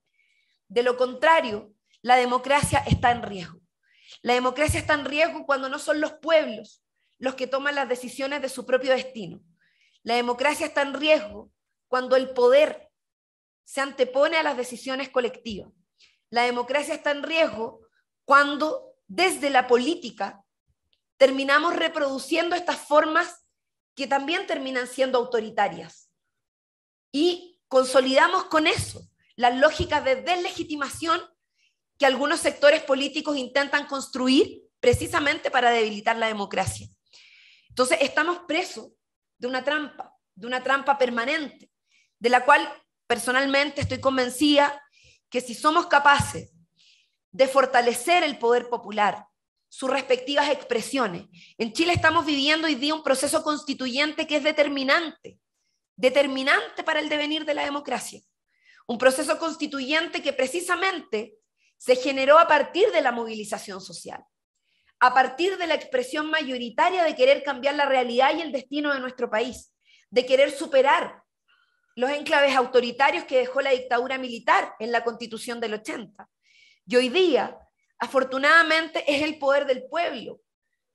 De lo contrario, la democracia está en riesgo. La democracia está en riesgo cuando no son los pueblos los que toman las decisiones de su propio destino. La democracia está en riesgo cuando el poder se antepone a las decisiones colectivas. La democracia está en riesgo cuando desde la política terminamos reproduciendo estas formas que también terminan siendo autoritarias. Y consolidamos con eso las lógicas de deslegitimación que algunos sectores políticos intentan construir precisamente para debilitar la democracia. Entonces estamos presos de una trampa, de una trampa permanente, de la cual personalmente estoy convencida que si somos capaces de fortalecer el poder popular, sus respectivas expresiones. En Chile estamos viviendo hoy día un proceso constituyente que es determinante, determinante para el devenir de la democracia. Un proceso constituyente que precisamente se generó a partir de la movilización social, a partir de la expresión mayoritaria de querer cambiar la realidad y el destino de nuestro país, de querer superar los enclaves autoritarios que dejó la dictadura militar en la constitución del 80. Y hoy día, afortunadamente, es el poder del pueblo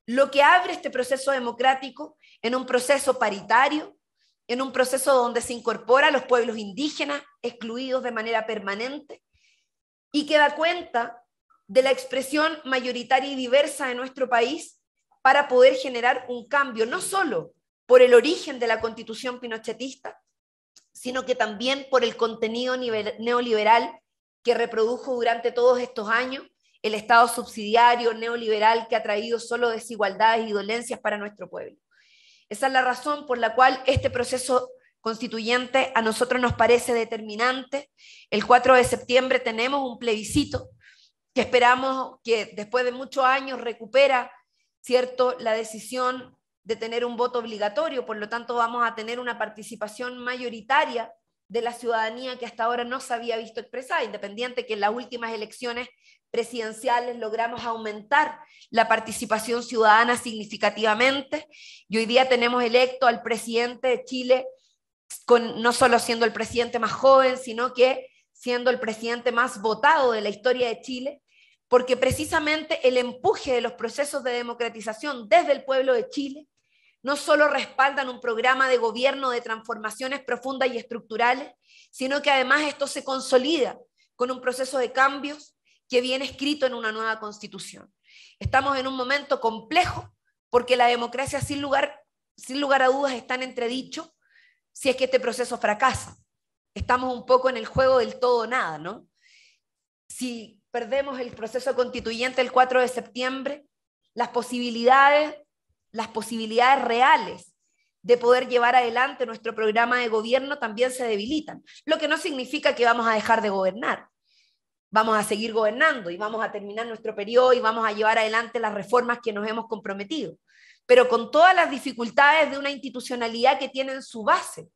lo que abre este proceso democrático en un proceso paritario, en un proceso donde se incorpora a los pueblos indígenas excluidos de manera permanente y que da cuenta de la expresión mayoritaria y diversa de nuestro país para poder generar un cambio, no solo por el origen de la constitución pinochetista, sino que también por el contenido neoliberal que reprodujo durante todos estos años el Estado subsidiario neoliberal que ha traído solo desigualdades y dolencias para nuestro pueblo. Esa es la razón por la cual este proceso constituyente a nosotros nos parece determinante. El 4 de septiembre tenemos un plebiscito que esperamos que después de muchos años recupera, ¿cierto?, la decisión de tener un voto obligatorio, por lo tanto vamos a tener una participación mayoritaria de la ciudadanía que hasta ahora no se había visto expresada, independiente que en las últimas elecciones presidenciales logramos aumentar la participación ciudadana significativamente. Y hoy día tenemos electo al presidente de Chile, con, no solo siendo el presidente más joven, sino que siendo el presidente más votado de la historia de Chile, porque precisamente el empuje de los procesos de democratización desde el pueblo de Chile no solo respaldan un programa de gobierno de transformaciones profundas y estructurales, sino que además esto se consolida con un proceso de cambios que viene escrito en una nueva constitución. Estamos en un momento complejo porque la democracia sin lugar, sin lugar a dudas está en entredicho si es que este proceso fracasa. Estamos un poco en el juego del todo o nada, ¿no? Si perdemos el proceso constituyente el 4 de septiembre, las posibilidades, las posibilidades reales de poder llevar adelante nuestro programa de gobierno también se debilitan, lo que no significa que vamos a dejar de gobernar. Vamos a seguir gobernando y vamos a terminar nuestro periodo y vamos a llevar adelante las reformas que nos hemos comprometido, pero con todas las dificultades de una institucionalidad que tiene en su base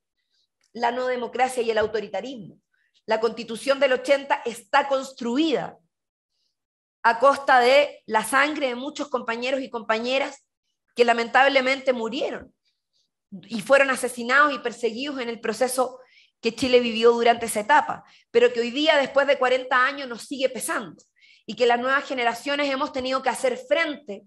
la no democracia y el autoritarismo. La constitución del 80 está construida a costa de la sangre de muchos compañeros y compañeras que lamentablemente murieron y fueron asesinados y perseguidos en el proceso que Chile vivió durante esa etapa, pero que hoy día, después de 40 años, nos sigue pesando y que las nuevas generaciones hemos tenido que hacer frente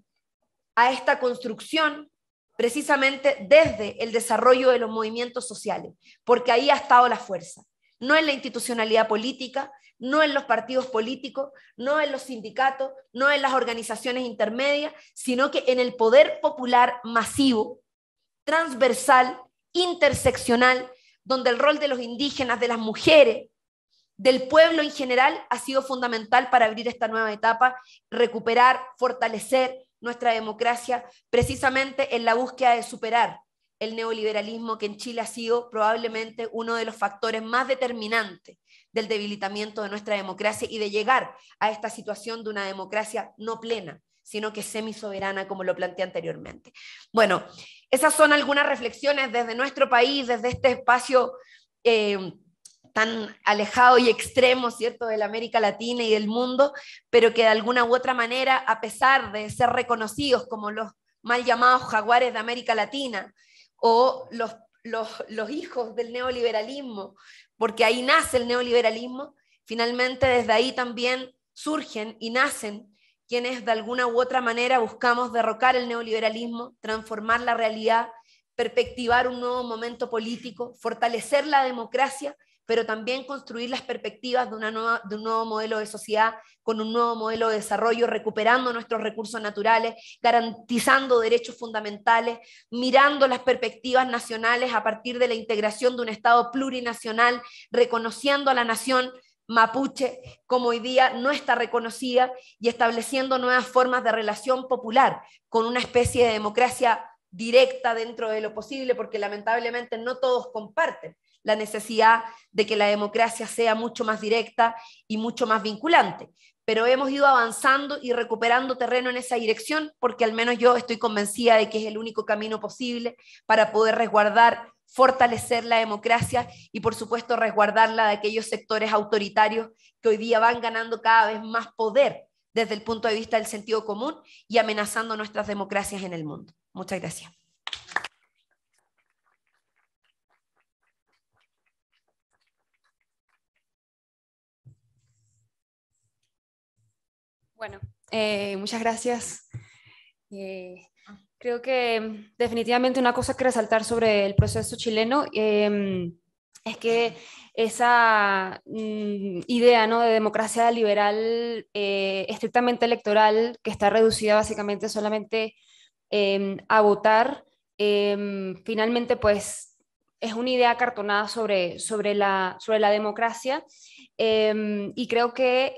a esta construcción precisamente desde el desarrollo de los movimientos sociales, porque ahí ha estado la fuerza, no en la institucionalidad política, no en los partidos políticos, no en los sindicatos, no en las organizaciones intermedias, sino que en el poder popular masivo, transversal, interseccional, donde el rol de los indígenas, de las mujeres, del pueblo en general ha sido fundamental para abrir esta nueva etapa, recuperar, fortalecer nuestra democracia, precisamente en la búsqueda de superar el neoliberalismo que en Chile ha sido probablemente uno de los factores más determinantes del debilitamiento de nuestra democracia y de llegar a esta situación de una democracia no plena, sino que semisoberana, como lo planteé anteriormente. Bueno, esas son algunas reflexiones desde nuestro país, desde este espacio. Eh, tan alejado y extremo, ¿cierto?, de la América Latina y del mundo, pero que de alguna u otra manera, a pesar de ser reconocidos como los mal llamados jaguares de América Latina o los hijos del neoliberalismo, porque ahí nace el neoliberalismo, finalmente desde ahí también surgen y nacen quienes de alguna u otra manera buscamos derrocar el neoliberalismo, transformar la realidad, perspectivar un nuevo momento político, fortalecer la democracia pero también construir las perspectivas de, una nueva, de un nuevo modelo de sociedad, con un nuevo modelo de desarrollo, recuperando nuestros recursos naturales, garantizando derechos fundamentales, mirando las perspectivas nacionales a partir de la integración de un Estado plurinacional, reconociendo a la nación mapuche como hoy día no está reconocida y estableciendo nuevas formas de relación popular con una especie de democracia directa dentro de lo posible, porque lamentablemente no todos comparten, la necesidad de que la democracia sea mucho más directa y mucho más vinculante. Pero hemos ido avanzando y recuperando terreno en esa dirección porque al menos yo estoy convencida de que es el único camino posible para poder resguardar, fortalecer la democracia y por supuesto resguardarla de aquellos sectores autoritarios que hoy día van ganando cada vez más poder desde el punto de vista del sentido común y amenazando nuestras democracias en el mundo. Muchas gracias. Bueno, eh, muchas gracias. Eh, creo que definitivamente una cosa que resaltar sobre el proceso chileno em, es que esa mm, idea ¿no? de democracia liberal eh, estrictamente electoral, que está reducida básicamente solamente em, a votar, em, finalmente pues es una idea cartonada sobre, sobre, la, sobre la democracia y creo que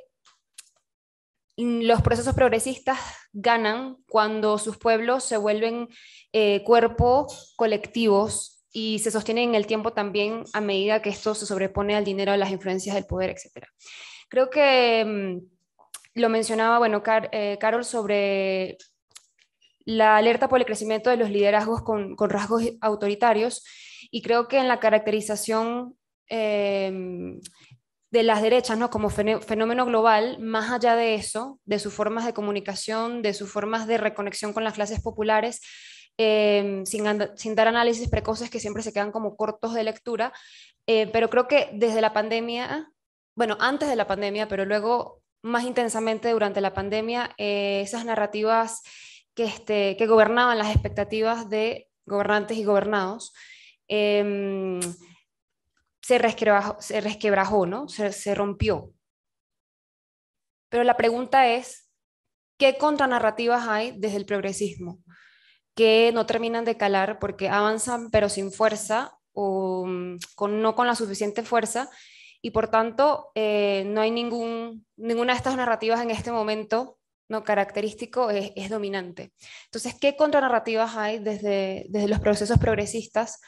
Mm, los procesos progresistas ganan cuando sus pueblos se vuelven eh, cuerpo colectivos y se sostienen en el tiempo también a medida que esto se sobrepone al dinero, a las influencias del poder, etc. Creo que mm, lo mencionaba, bueno, eh, Carol, sobre la alerta por el crecimiento de los liderazgos con, rasgos autoritarios y creo que en la caracterización em, de las derechas, ¿no? Como fenómeno global, más allá de eso, de sus formas de comunicación, de sus formas de reconexión con las clases populares, em, sin, dar análisis precoces que siempre se quedan como cortos de lectura, eh, pero creo que desde la pandemia, bueno, antes de la pandemia, pero luego más intensamente durante la pandemia, eh, esas narrativas que, este, que gobernaban las expectativas de gobernantes y gobernados, em, se resquebrajó, se ¿no? Se, rompió. Pero la pregunta es, ¿qué contranarrativas hay desde el progresismo? que no terminan de calar porque avanzan pero sin fuerza o mm, no con la suficiente fuerza y por tanto eh, no hay ninguna de estas narrativas en este momento no característico es, dominante. Entonces, ¿qué contranarrativas hay desde, desde los procesos progresistas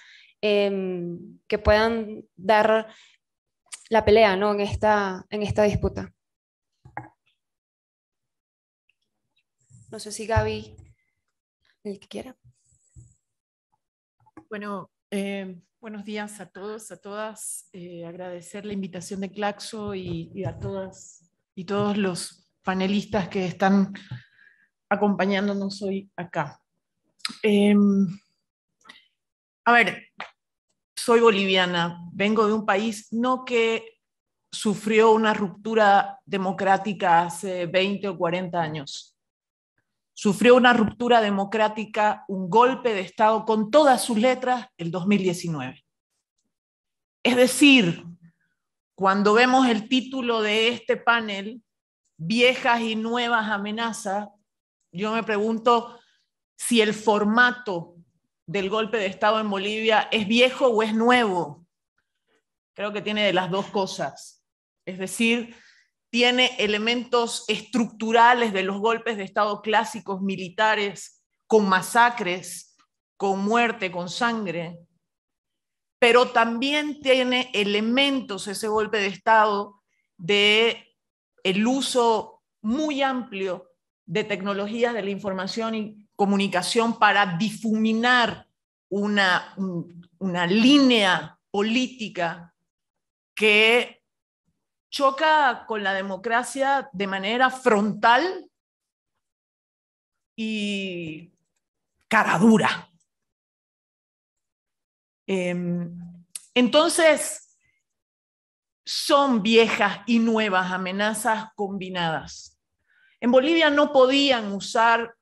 Em, que puedan dar la pelea ¿no? en, esta, en esta disputa. No sé si Gaby, el que quiera. Bueno, em, buenos días a todos, a todas. Eh, agradecer la invitación de Claxo y, a todas y todos los panelistas que están acompañándonos hoy acá. Em, a ver, soy boliviana, vengo de un país no que sufrió una ruptura democrática hace 20 o 40 años. Sufrió una ruptura democrática, un golpe de Estado con todas sus letras el 2019. Es decir, cuando vemos el título de este panel, Viejas y Nuevas Amenazas, yo me pregunto si el formato del golpe de Estado en Bolivia es viejo o es nuevo. Creo que tiene de las dos cosas. Es decir, tiene elementos estructurales de los golpes de Estado clásicos militares, con masacres, con muerte, con sangre, pero también tiene elementos ese golpe de Estado de el uso muy amplio de tecnologías de la información y comunicación para difuminar una, una línea política que choca con la democracia de manera frontal y cara dura. Em, entonces, son viejas y nuevas amenazas combinadas. En Bolivia no podían usar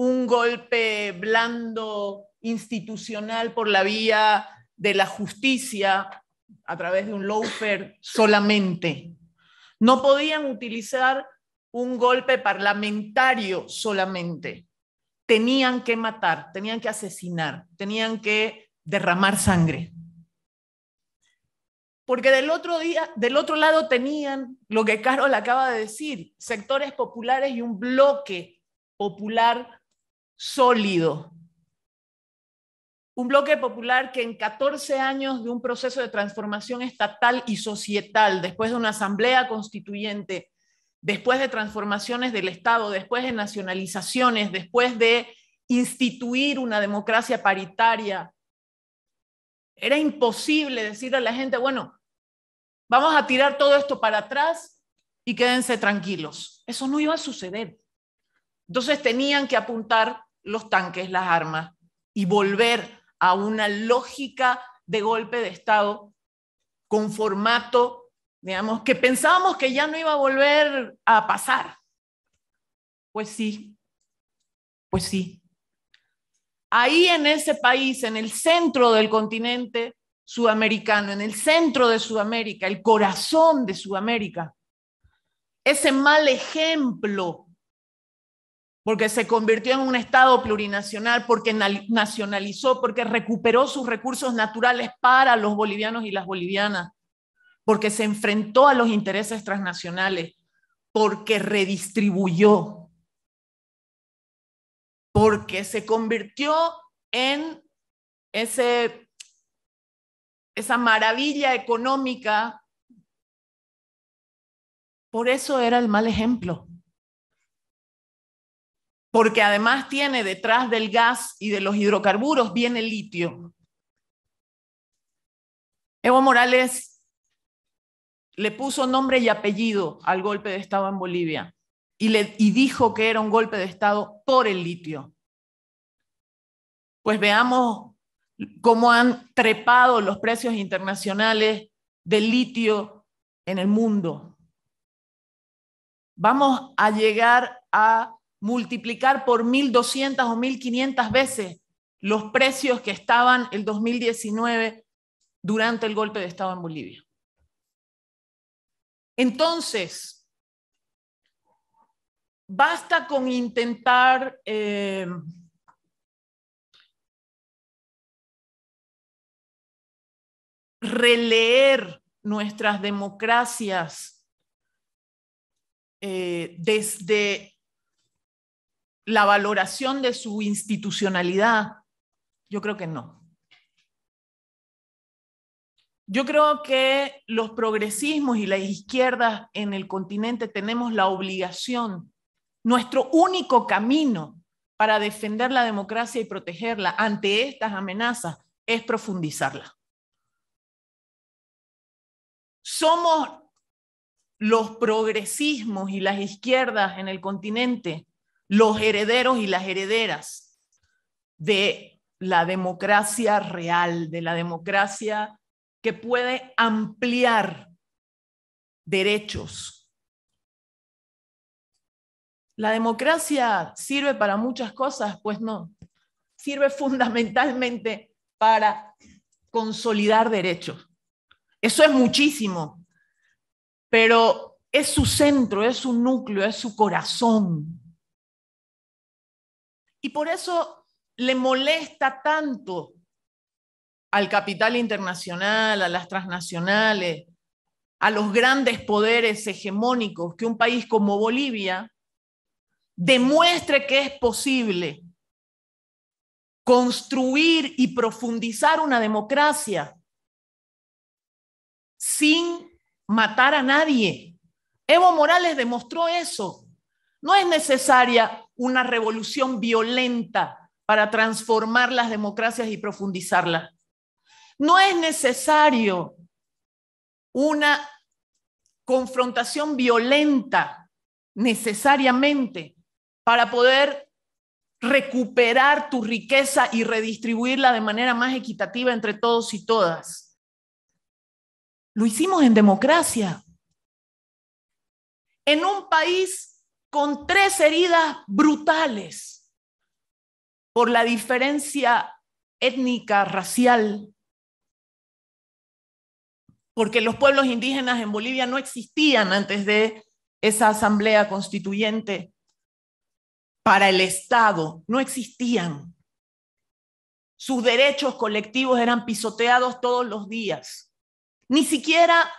un golpe blando institucional por la vía de la justicia a través de un lawfare solamente. No podían utilizar un golpe parlamentario solamente. Tenían que matar, tenían que asesinar, tenían que derramar sangre. Porque del otro, día, del otro lado tenían lo que Carol acaba de decir, sectores populares y un bloque popular sólido. Un bloque popular que en 14 años de un proceso de transformación estatal y societal, después de una asamblea constituyente, después de transformaciones del Estado, después de nacionalizaciones, después de instituir una democracia paritaria, era imposible decir a la gente, bueno, vamos a tirar todo esto para atrás y quédense tranquilos. Eso no iba a suceder. Entonces tenían que apuntar los tanques, las armas y volver a una lógica de golpe de Estado con formato, digamos, que pensábamos que ya no iba a volver a pasar. Pues sí, pues sí. Ahí en ese país, en el centro del continente sudamericano, en el centro de Sudamérica, el corazón de Sudamérica, ese mal ejemplo porque se convirtió en un Estado plurinacional, porque nacionalizó, porque recuperó sus recursos naturales para los bolivianos y las bolivianas, porque se enfrentó a los intereses transnacionales, porque redistribuyó, porque se convirtió en esa maravilla económica. Por eso era el mal ejemplo porque además tiene detrás del gas y de los hidrocarburos viene el litio. Evo Morales le puso nombre y apellido al golpe de Estado en Bolivia y, le, y dijo que era un golpe de Estado por el litio. Pues veamos cómo han trepado los precios internacionales del litio en el mundo. Vamos a llegar a multiplicar por 1.200 o 1.500 veces los precios que estaban el 2019 durante el golpe de Estado en Bolivia. Entonces, basta con intentar eh, releer nuestras democracias eh, desde la valoración de su institucionalidad? Yo creo que no. Yo creo que los progresismos y las izquierdas en el continente tenemos la obligación, nuestro único camino para defender la democracia y protegerla ante estas amenazas es profundizarla. Somos los progresismos y las izquierdas en el continente los herederos y las herederas de la democracia real, de la democracia que puede ampliar derechos. ¿La democracia sirve para muchas cosas? Pues no. Sirve fundamentalmente para consolidar derechos. Eso es muchísimo, pero es su centro, es su núcleo, es su corazón. Y por eso le molesta tanto al capital internacional, a las transnacionales, a los grandes poderes hegemónicos que un país como Bolivia demuestre que es posible construir y profundizar una democracia sin matar a nadie. Evo Morales demostró eso. No es necesaria una revolución violenta para transformar las democracias y profundizarlas. No es necesario una confrontación violenta necesariamente para poder recuperar tu riqueza y redistribuirla de manera más equitativa entre todos y todas. Lo hicimos en democracia. En un país con tres heridas brutales por la diferencia étnica, racial, porque los pueblos indígenas en Bolivia no existían antes de esa asamblea constituyente para el Estado, no existían. Sus derechos colectivos eran pisoteados todos los días. Ni siquiera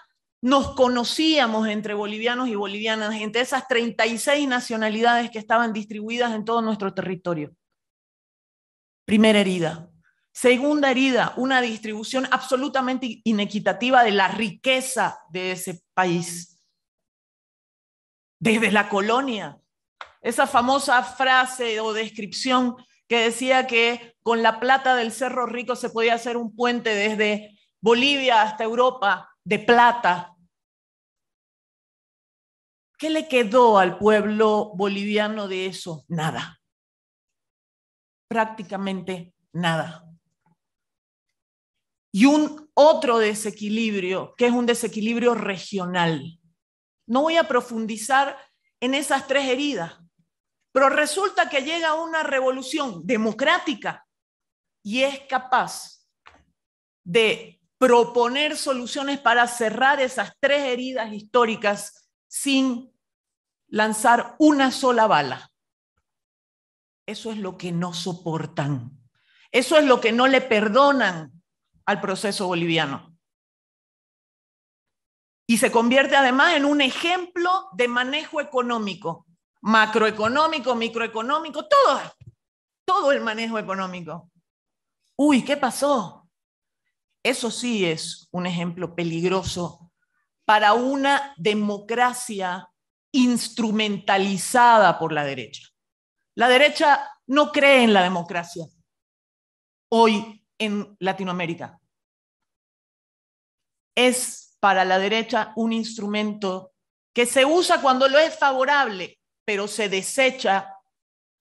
nos conocíamos entre bolivianos y bolivianas, entre esas 36 nacionalidades que estaban distribuidas en todo nuestro territorio. Primera herida. Segunda herida, una distribución absolutamente inequitativa de la riqueza de ese país. Desde la colonia. Esa famosa frase o descripción que decía que con la plata del Cerro Rico se podía hacer un puente desde Bolivia hasta Europa, de plata ¿Qué le quedó al pueblo boliviano de eso? Nada. Prácticamente nada. Y un otro desequilibrio, que es un desequilibrio regional. No voy a profundizar en esas tres heridas, pero resulta que llega una revolución democrática y es capaz de proponer soluciones para cerrar esas tres heridas históricas sin lanzar una sola bala. Eso es lo que no soportan. Eso es lo que no le perdonan al proceso boliviano. Y se convierte además en un ejemplo de manejo económico, macroeconómico, microeconómico, todo, todo el manejo económico. Uy, ¿qué pasó? Eso sí es un ejemplo peligroso para una democracia instrumentalizada por la derecha. La derecha no cree en la democracia hoy en Latinoamérica. Es para la derecha un instrumento que se usa cuando lo es favorable, pero se desecha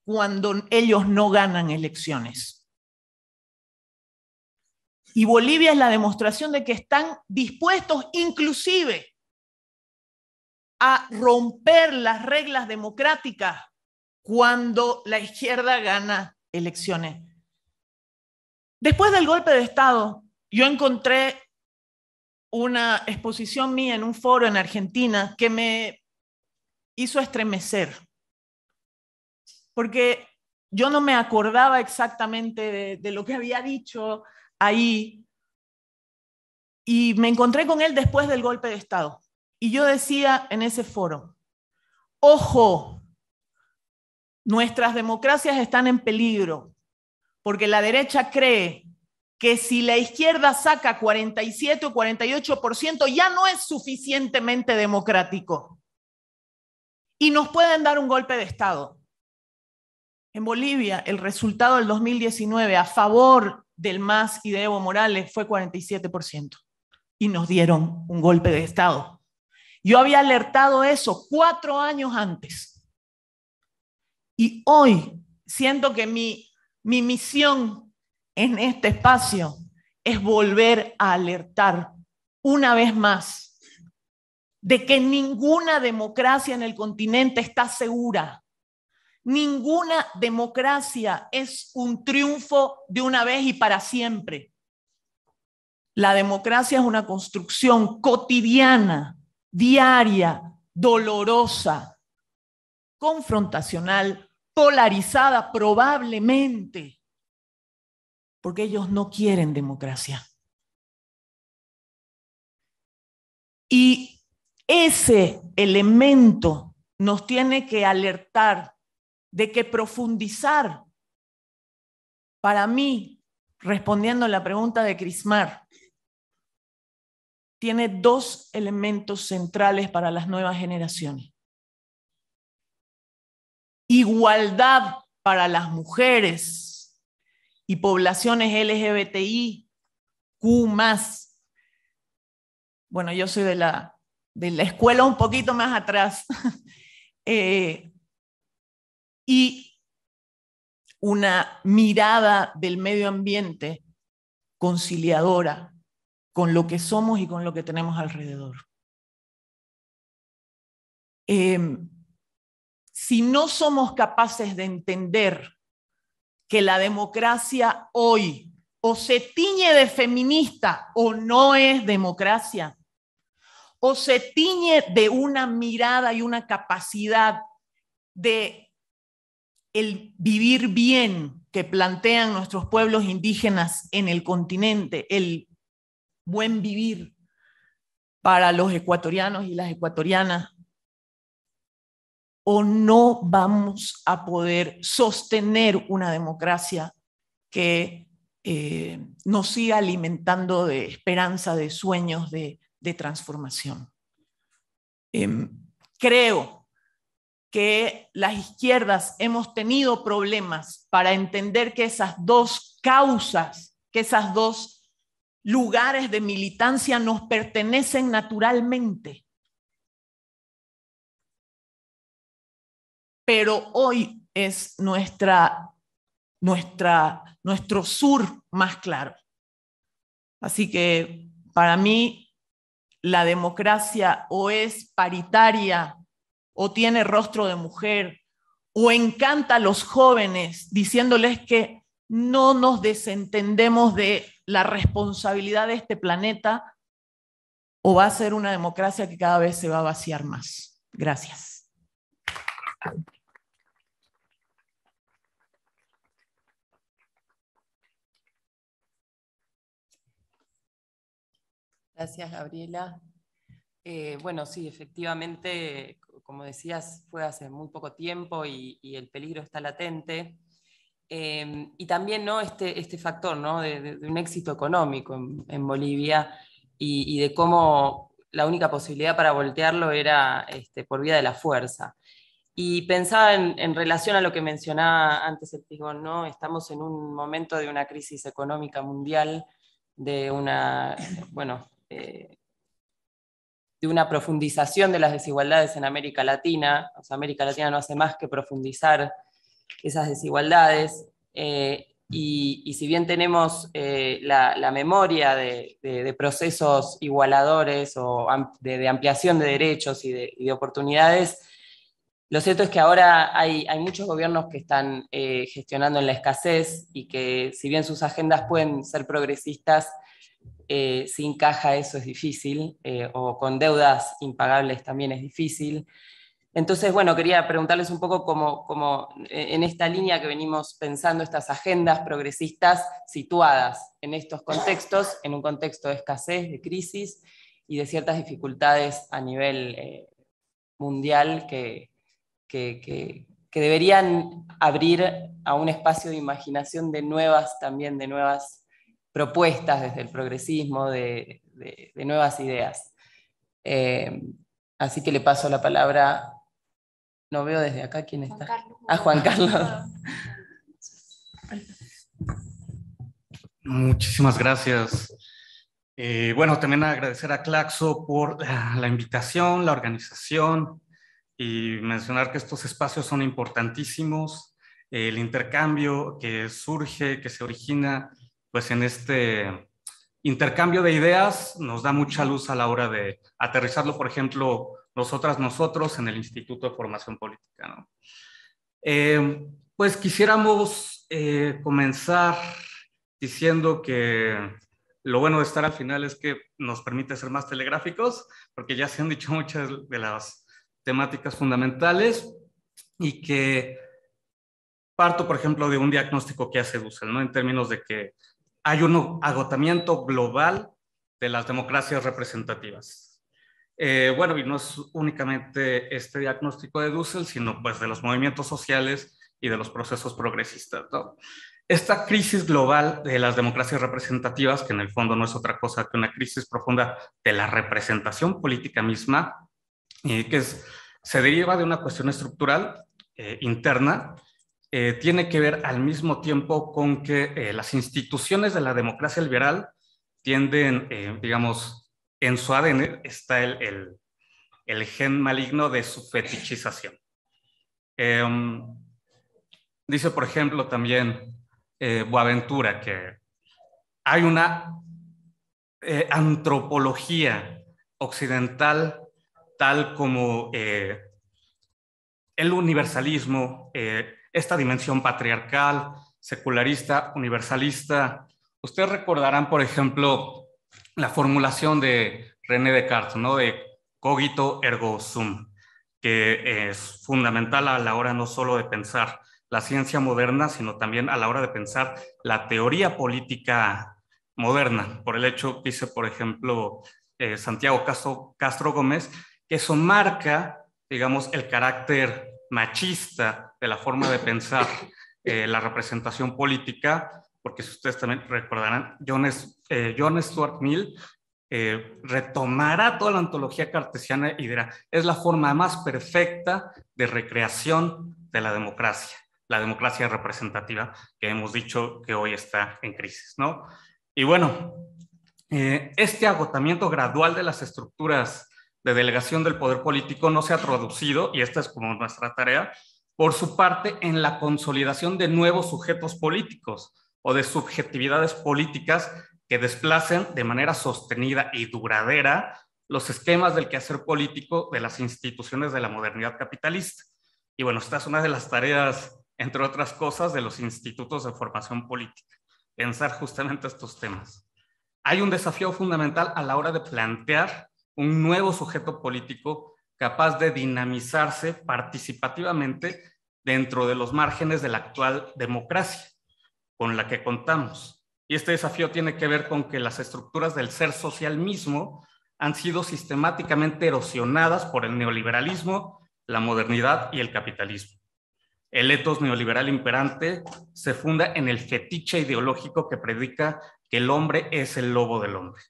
cuando ellos no ganan elecciones. Y Bolivia es la demostración de que están dispuestos inclusive a romper las reglas democráticas cuando la izquierda gana elecciones. Después del golpe de Estado, yo encontré una exposición mía en un foro en Argentina que me hizo estremecer, porque yo no me acordaba exactamente de, lo que había dicho, ahí y me encontré con él después del golpe de Estado. Y yo decía en ese foro, ojo, nuestras democracias están en peligro, porque la derecha cree que si la izquierda saca 47 o 48%, ya no es suficientemente democrático. Y nos pueden dar un golpe de Estado. En Bolivia, el resultado del 2019 a favor del MAS y de Evo Morales fue 47%. Y nos dieron un golpe de Estado. Yo había alertado eso cuatro años antes. Y hoy siento que mi, misión en este espacio es volver a alertar una vez más de que ninguna democracia en el continente está segura Ninguna democracia es un triunfo de una vez y para siempre. La democracia es una construcción cotidiana, diaria, dolorosa, confrontacional, polarizada probablemente, porque ellos no quieren democracia. Y ese elemento nos tiene que alertar de que profundizar, para mí, respondiendo a la pregunta de Crismar, tiene dos elementos centrales para las nuevas generaciones. Igualdad para las mujeres y poblaciones LGBTI, Q Bueno, yo soy de la, de la escuela un poquito más atrás. Eh, y una mirada del medio ambiente conciliadora con lo que somos y con lo que tenemos alrededor. Em, si no somos capaces de entender que la democracia hoy o se tiñe de feminista o no es democracia, o se tiñe de una mirada y una capacidad de el vivir bien que plantean nuestros pueblos indígenas en el continente, el buen vivir para los ecuatorianos y las ecuatorianas, o no vamos a poder sostener una democracia que eh, nos siga alimentando de esperanza, de sueños, de, transformación. Em, creo que las izquierdas hemos tenido problemas para entender que esas dos causas, que esas dos lugares de militancia nos pertenecen naturalmente. Pero hoy es nuestra, nuestra, nuestro sur más claro. Así que para mí la democracia o es paritaria o tiene rostro de mujer, o encanta a los jóvenes diciéndoles que no nos desentendemos de la responsabilidad de este planeta, o va a ser una democracia que cada vez se va a vaciar más. Gracias. Gracias, Gabriela. Eh, bueno, sí, efectivamente, como decías, fue hace muy poco tiempo y, el peligro está latente. Eh, y también ¿no? este, este factor de, un éxito económico en, Bolivia y, de cómo la única posibilidad para voltearlo era este, por vía de la fuerza. Y pensaba en, relación a lo que mencionaba antes el Tigón, ¿no? estamos en un momento de una crisis económica mundial, de una, bueno, eh, de una profundización de las desigualdades en América Latina. América Latina no hace más que profundizar esas desigualdades. Eh, y, si bien tenemos eh, la, memoria de, procesos igualadores o de, ampliación de derechos y, de, oportunidades, lo cierto es que ahora hay, muchos gobiernos que están eh, gestionando en la escasez y que si bien sus agendas pueden ser progresistas, eh, sin caja eso es difícil, eh, o con deudas impagables también es difícil. Entonces, bueno, quería preguntarles un poco cómo, eh, en esta línea que venimos pensando estas agendas progresistas situadas en estos contextos, en un contexto de escasez, de crisis y de ciertas dificultades a nivel mundial que, que, que, deberían abrir a un espacio de imaginación de nuevas, también de nuevas propuestas desde el progresismo, de, nuevas ideas. Eh, así que le paso la palabra, no veo desde acá quién está, a ah, Juan Carlos. Muchísimas gracias. Eh, bueno, también agradecer a Claxo por la invitación, la organización y mencionar que estos espacios son importantísimos. El intercambio que surge, que se origina pues en este intercambio de ideas nos da mucha luz a la hora de aterrizarlo, por ejemplo, nosotras, nosotros en el Instituto de Formación Política. Eh, pues quisiéramos eh, comenzar diciendo que lo bueno de estar al final es que nos permite ser más telegráficos, porque ya se han dicho muchas de las temáticas fundamentales y que parto, por ejemplo, de un diagnóstico que hace Dussel, ¿no? En términos de que hay un agotamiento global de las democracias representativas. Eh, bueno, y no es únicamente este diagnóstico de Dussel, sino pues de los movimientos sociales y de los procesos progresistas. Esta crisis global de las democracias representativas, que en el fondo no es otra cosa que una crisis profunda de la representación política misma, eh, que se deriva de una cuestión estructural eh, interna, eh, tiene que ver al mismo tiempo con que eh, las instituciones de la democracia liberal tienden, eh, digamos, en su ADN está el, gen maligno de su fetichización. Em, dice, por ejemplo, también Boaventura que hay una antropología occidental tal como el universalismo, eh, esta dimensión patriarcal, secularista, universalista. Ustedes recordarán, por ejemplo, la formulación de René Descartes, ¿no? De cogito ergo sum, que es fundamental a la hora no solo de pensar la ciencia moderna, sino también a la hora de pensar la teoría política moderna, por el hecho, dice, por ejemplo, eh, Santiago Castro, Castro Gómez, que eso marca, digamos, el carácter machista de la forma de pensar eh, la representación política, porque si ustedes también recordarán, John, eh, Stuart Mill eh, retomará toda la antología cartesiana y dirá, es la forma más perfecta de recreación de la democracia, la democracia representativa que hemos dicho que hoy está en crisis, ¿no? Y bueno, este agotamiento gradual de las estructuras de delegación del poder político no se ha traducido, y esta es como nuestra tarea, por su parte en la consolidación de nuevos sujetos políticos o de subjetividades políticas que desplacen de manera sostenida y duradera los esquemas del quehacer político de las instituciones de la modernidad capitalista. Y bueno, esta es una de las tareas, entre otras cosas, de los institutos de formación política, pensar justamente estos temas. Hay un desafío fundamental a la hora de plantear un nuevo sujeto político capaz de dinamizarse participativamente dentro de los márgenes de la actual democracia con la que contamos. Y este desafío tiene que ver con que las estructuras del ser social mismo han sido sistemáticamente erosionadas por el neoliberalismo, la modernidad y el capitalismo. El etos neoliberal imperante se funda en el fetiche ideológico que predica que el hombre es el lobo del hombre.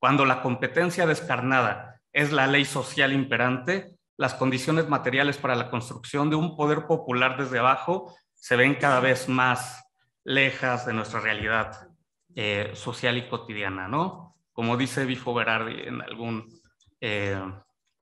Cuando la competencia descarnada es la ley social imperante, las condiciones materiales para la construcción de un poder popular desde abajo se ven cada vez más lejas de nuestra realidad eh, social y cotidiana, ¿no? Como dice Bifo Berardi en algún eh,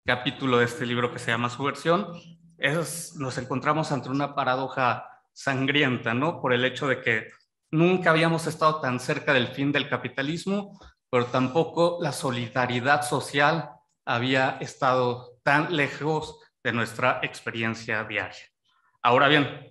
capítulo de este libro que se llama Subversión, es, nos encontramos ante una paradoja sangrienta, ¿no? Por el hecho de que nunca habíamos estado tan cerca del fin del capitalismo, pero tampoco la solidaridad social había estado tan lejos de nuestra experiencia diaria. Ahora bien,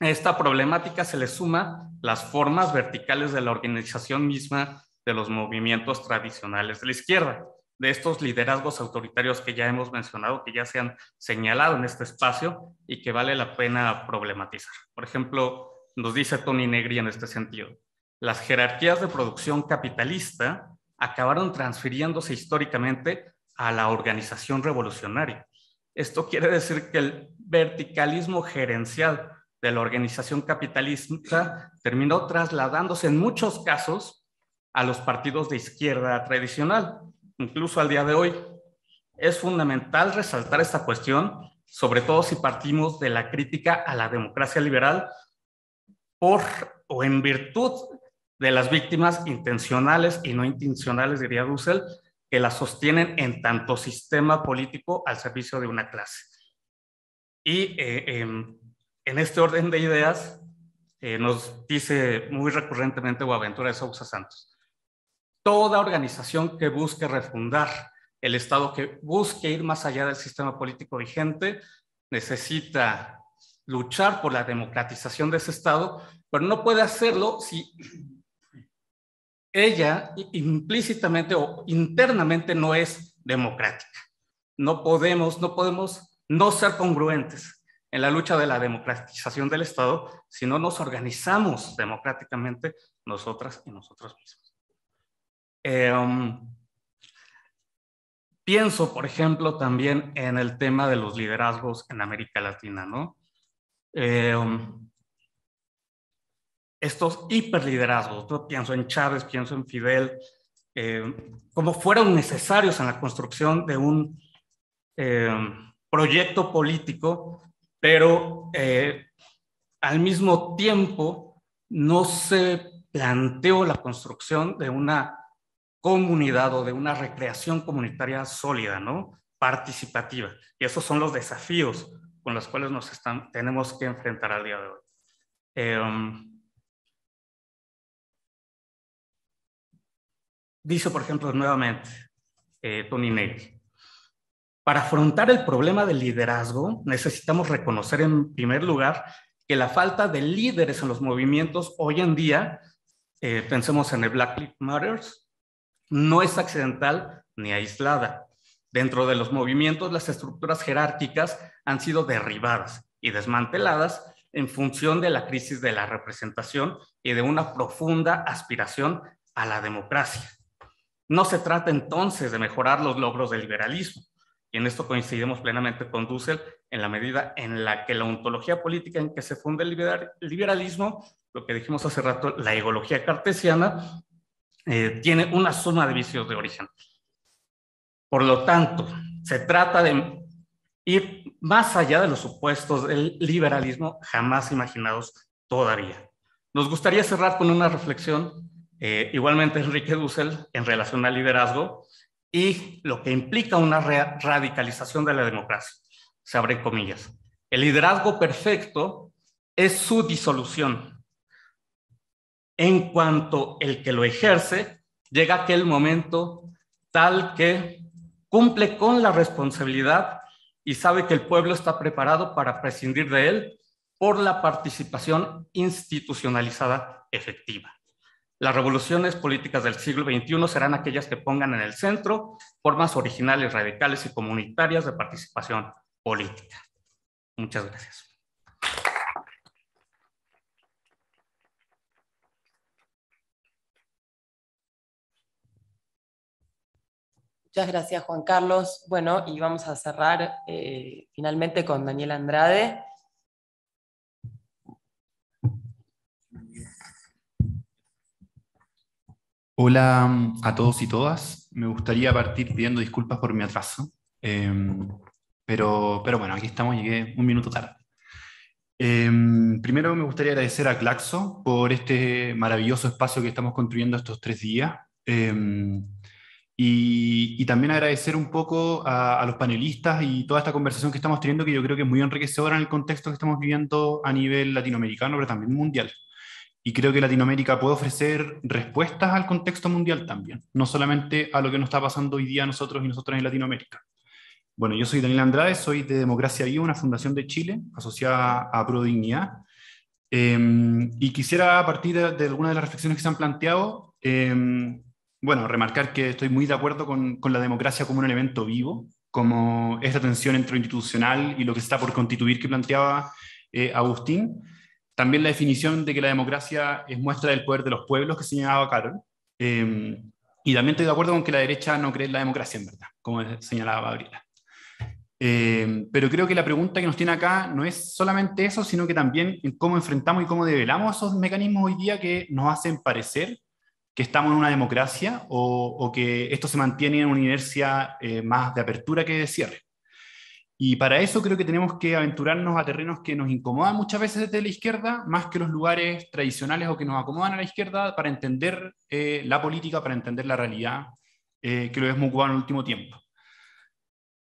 a esta problemática se le suma las formas verticales de la organización misma de los movimientos tradicionales de la izquierda, de estos liderazgos autoritarios que ya hemos mencionado, que ya se han señalado en este espacio y que vale la pena problematizar. Por ejemplo, nos dice Tony Negri en este sentido, las jerarquías de producción capitalista acabaron transfiriéndose históricamente a la organización revolucionaria. Esto quiere decir que el verticalismo gerencial de la organización capitalista terminó trasladándose en muchos casos a los partidos de izquierda tradicional, incluso al día de hoy. Es fundamental resaltar esta cuestión, sobre todo si partimos de la crítica a la democracia liberal por o en virtud de las víctimas intencionales y no intencionales, diría Dussel, que la sostienen en tanto sistema político al servicio de una clase. Y eh, em, en este orden de ideas eh, nos dice muy recurrentemente Boaventura de Sousa Santos, toda organización que busque refundar el Estado, que busque ir más allá del sistema político vigente, necesita luchar por la democratización de ese Estado, pero no puede hacerlo si ella implícitamente o internamente no es democrática. No podemos, no podemos no ser congruentes en la lucha de la democratización del Estado si no nos organizamos democráticamente nosotras y nosotros mismos. Em, pienso, por ejemplo, también en el tema de los liderazgos en América Latina, ¿no? Em, estos hiperliderazgos. Yo pienso en Chávez, pienso en Fidel, eh, como fueron necesarios en la construcción de un eh, proyecto político, pero eh, al mismo tiempo no se planteó la construcción de una comunidad o de una recreación comunitaria sólida, ¿no? participativa. Y esos son los desafíos con los cuales nos están, tenemos que enfrentar al día de hoy. Dice, por ejemplo, nuevamente eh, Tony Ney, para afrontar el problema del liderazgo necesitamos reconocer en primer lugar que la falta de líderes en los movimientos hoy en día, eh, pensemos en el Black Lives Matter, no es accidental ni aislada. Dentro de los movimientos, las estructuras jerárquicas han sido derribadas y desmanteladas en función de la crisis de la representación y de una profunda aspiración a la democracia. No se trata entonces de mejorar los logros del liberalismo, y en esto coincidimos plenamente con Dussel en la medida en la que la ontología política en que se funda el liberalismo, lo que dijimos hace rato, la egología cartesiana, eh, tiene una suma de vicios de origen. Por lo tanto, se trata de ir más allá de los supuestos del liberalismo jamás imaginados todavía. Nos gustaría cerrar con una reflexión eh, igualmente Enrique Dussel, en relación al liderazgo y lo que implica una radicalización de la democracia. Se abre comillas. El liderazgo perfecto es su disolución. En cuanto el que lo ejerce llega aquel momento tal que cumple con la responsabilidad y sabe que el pueblo está preparado para prescindir de él por la participación institucionalizada efectiva. Las revoluciones políticas del siglo XXI serán aquellas que pongan en el centro formas originales, radicales y comunitarias de participación política. Muchas gracias. Muchas gracias, Juan Carlos. Bueno, y vamos a cerrar eh, finalmente con Daniel Andrade. Hola mm, a todos y todas. Me gustaría partir pidiendo disculpas por mi atraso, em, pero, pero bueno, aquí estamos, llegué un minuto tarde. Em, primero me gustaría agradecer a Claxo por este maravilloso espacio que estamos construyendo estos tres días. Em, y, también agradecer un poco a, los panelistas y toda esta conversación que estamos teniendo, que yo creo que es muy enriquecedora en el contexto que estamos viviendo a nivel latinoamericano, pero también mundial. Y creo que Latinoamérica puede ofrecer respuestas al contexto mundial también, no solamente a lo que nos está pasando hoy día nosotros y nosotras en Latinoamérica. Bueno, yo soy Daniel Andrade, soy de Democracia Viva, una fundación de Chile asociada a Prodignidad. Em, y quisiera, a partir de, algunas de las reflexiones que se han planteado, em, bueno, remarcar que estoy muy de acuerdo con, con la democracia como un elemento vivo, como esta tensión entre lo institucional y lo que está por constituir que planteaba eh, Agustín también la definición de que la democracia es muestra del poder de los pueblos que señalaba Carol. Em, y también estoy de acuerdo con que la derecha no cree en la democracia, en verdad, como señalaba Gabriela. Em, pero creo que la pregunta que nos tiene acá no es solamente eso, sino que también en cómo enfrentamos y cómo develamos esos mecanismos hoy día que nos hacen parecer que estamos en una democracia o, que esto se mantiene en una inercia eh, más de apertura que de cierre. Y para eso creo que tenemos que aventurarnos a terrenos que nos incomodan muchas veces desde la izquierda, más que los lugares tradicionales o que nos acomodan a la izquierda, para entender eh, la política, para entender la realidad eh, que lo hemos ocupado en el último tiempo.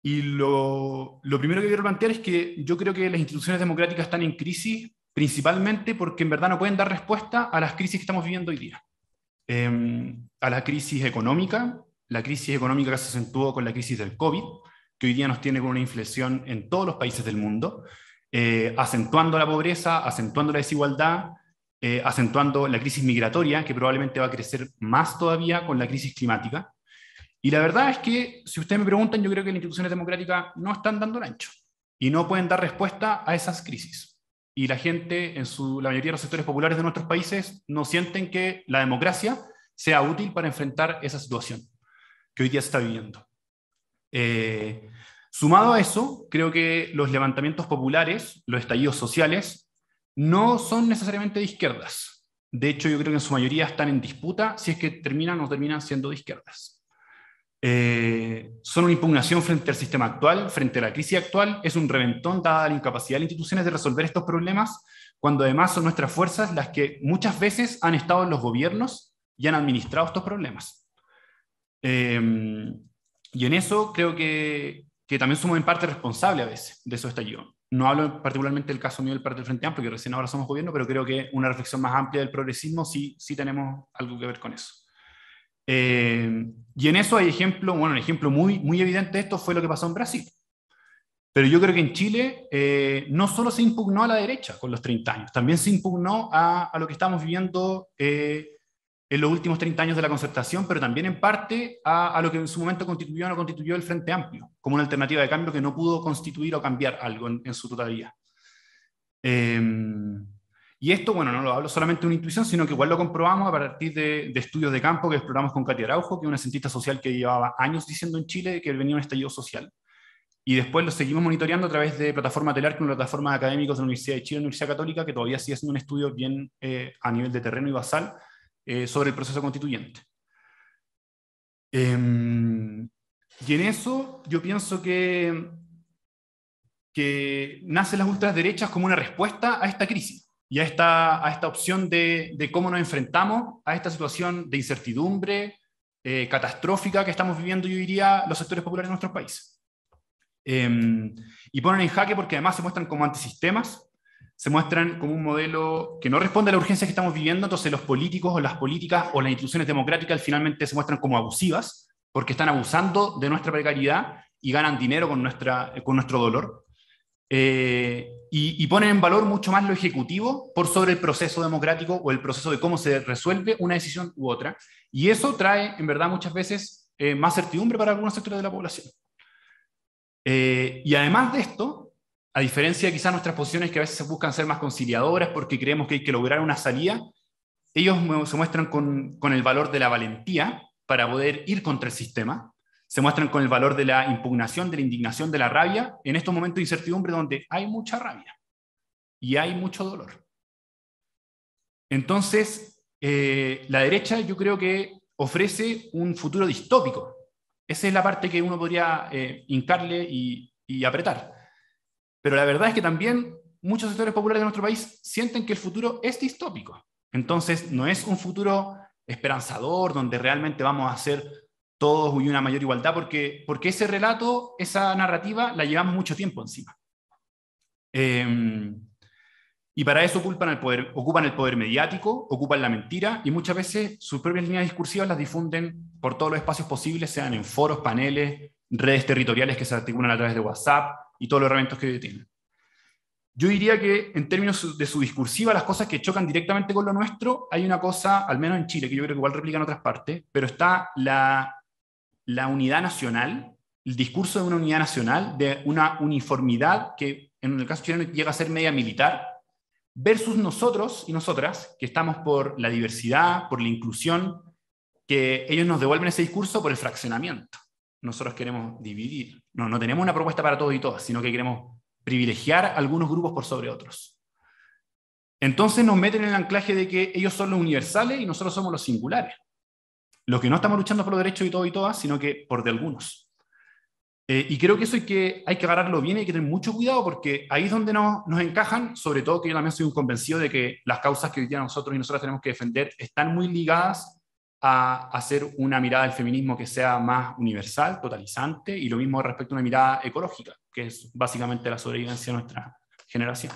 Y lo, primero que quiero plantear es que yo creo que las instituciones democráticas están en crisis principalmente porque en verdad no pueden dar respuesta a las crisis que estamos viviendo hoy día. Em, a la crisis económica, la crisis económica que se acentuó con la crisis del COVID, hoy día nos tiene con una inflexión en todos los países del mundo, eh, acentuando la pobreza, acentuando la desigualdad, eh, acentuando la crisis migratoria, que probablemente va a crecer más todavía con la crisis climática. Y la verdad es que, si ustedes me preguntan, yo creo que las instituciones democráticas no están dando el ancho y no pueden dar respuesta a esas crisis. Y la gente, en su, la mayoría de los sectores populares de nuestros países, no sienten que la democracia sea útil para enfrentar esa situación que hoy día se está viviendo. Eh, sumado a eso, creo que los levantamientos populares, los estallidos sociales, no son necesariamente de izquierdas. De hecho, yo creo que en su mayoría están en disputa si es que terminan o terminan siendo de izquierdas. Eh, son una impugnación frente al sistema actual, frente a la crisis actual, es un reventón dada la incapacidad de las instituciones de resolver estos problemas, cuando además son nuestras fuerzas las que muchas veces han estado en los gobiernos y han administrado estos problemas. Eh, y en eso creo que, también somos en parte responsables a veces de esos estallidos. No hablo particularmente del caso mío del Partido Frente Amplio, que recién ahora somos gobierno, pero creo que una reflexión más amplia del progresismo sí, sí tenemos algo que ver con eso. Eh, y en eso hay ejemplo, bueno, un ejemplo muy, muy evidente de esto fue lo que pasó en Brasil. Pero yo creo que en Chile eh, no solo se impugnó a la derecha con los 30 años, también se impugnó a, lo que estamos viviendo eh, en los últimos 30 años de la concertación, pero también en parte a, lo que en su momento constituyó o no constituyó el Frente Amplio, como una alternativa de cambio que no pudo constituir o cambiar algo en, su totalidad. Em, y esto, bueno, no lo hablo solamente de una intuición, sino que igual lo comprobamos a partir de, estudios de campo que exploramos con Katia Araujo, que es una cientista social que llevaba años diciendo en Chile que venía un estallido social. Y después lo seguimos monitoreando a través de plataforma Telar, con plataforma de académicos de la Universidad de Chile, Universidad Católica, que todavía sigue haciendo un estudio bien eh, a nivel de terreno y basal eh, sobre el proceso constituyente. Em, y en eso yo pienso que, que nacen las ultraderechas como una respuesta a esta crisis y a esta, opción de, cómo nos enfrentamos a esta situación de incertidumbre eh, catastrófica que estamos viviendo, yo diría, los sectores populares de nuestro país. Em, y ponen en jaque porque además se muestran como antisistemas se muestran como un modelo que no responde a la urgencia que estamos viviendo, entonces los políticos o las políticas o las instituciones democráticas finalmente se muestran como abusivas, porque están abusando de nuestra precariedad y ganan dinero con, nuestra, con nuestro dolor, eh, y, ponen en valor mucho más lo ejecutivo por sobre el proceso democrático o el proceso de cómo se resuelve una decisión u otra, y eso trae, en verdad, muchas veces eh, más certidumbre para algunos sectores de la población. Eh, y además de esto, a diferencia de quizás nuestras posiciones que a veces buscan ser más conciliadoras porque creemos que hay que lograr una salida, ellos se muestran con, el valor de la valentía para poder ir contra el sistema, se muestran con el valor de la impugnación, de la indignación, de la rabia, en estos momentos de incertidumbre donde hay mucha rabia y hay mucho dolor. Entonces, eh, la derecha yo creo que ofrece un futuro distópico. Esa es la parte que uno podría eh, hincarle y apretar. Pero la verdad es que también muchos sectores populares de nuestro país sienten que el futuro es distópico. Entonces, no es un futuro esperanzador donde realmente vamos a hacer todos y una mayor igualdad, porque, porque ese relato, esa narrativa, la llevamos mucho tiempo encima. Em, y para eso ocupan el, poder, ocupan el poder mediático, ocupan la mentira y muchas veces sus propias líneas discursivas las difunden por todos los espacios posibles, sean en foros, paneles, redes territoriales que se articulan a través de WhatsApp, y todos los herramientas que tienen. Yo diría que en términos de su discursiva, las cosas que chocan directamente con lo nuestro, hay una cosa, al menos en Chile, que yo creo que igual replican otras partes, pero está la, la unidad nacional, el discurso de una unidad nacional, de una uniformidad que en el caso chileno llega a ser media militar, versus nosotros y nosotras, que estamos por la diversidad, por la inclusión, que ellos nos devuelven ese discurso por el fraccionamiento nosotros queremos dividir. No, tenemos una propuesta para todos y todas, sino que queremos privilegiar algunos grupos por sobre otros. Entonces nos meten en el anclaje de que ellos son los universales y nosotros somos los singulares. Los que no estamos luchando por los derechos y todos y todas, sino que por de algunos. Eh, y creo que eso hay que, hay que agarrarlo bien y hay que tener mucho cuidado porque ahí es donde no nos encajan, sobre todo que yo también soy un convencido de que las causas que hoy día nosotros y nosotras tenemos que defender están muy ligadas a hacer una mirada al feminismo que sea más universal, totalizante, y lo mismo respecto a una mirada ecológica, que es básicamente la sobrevivencia de nuestra generación.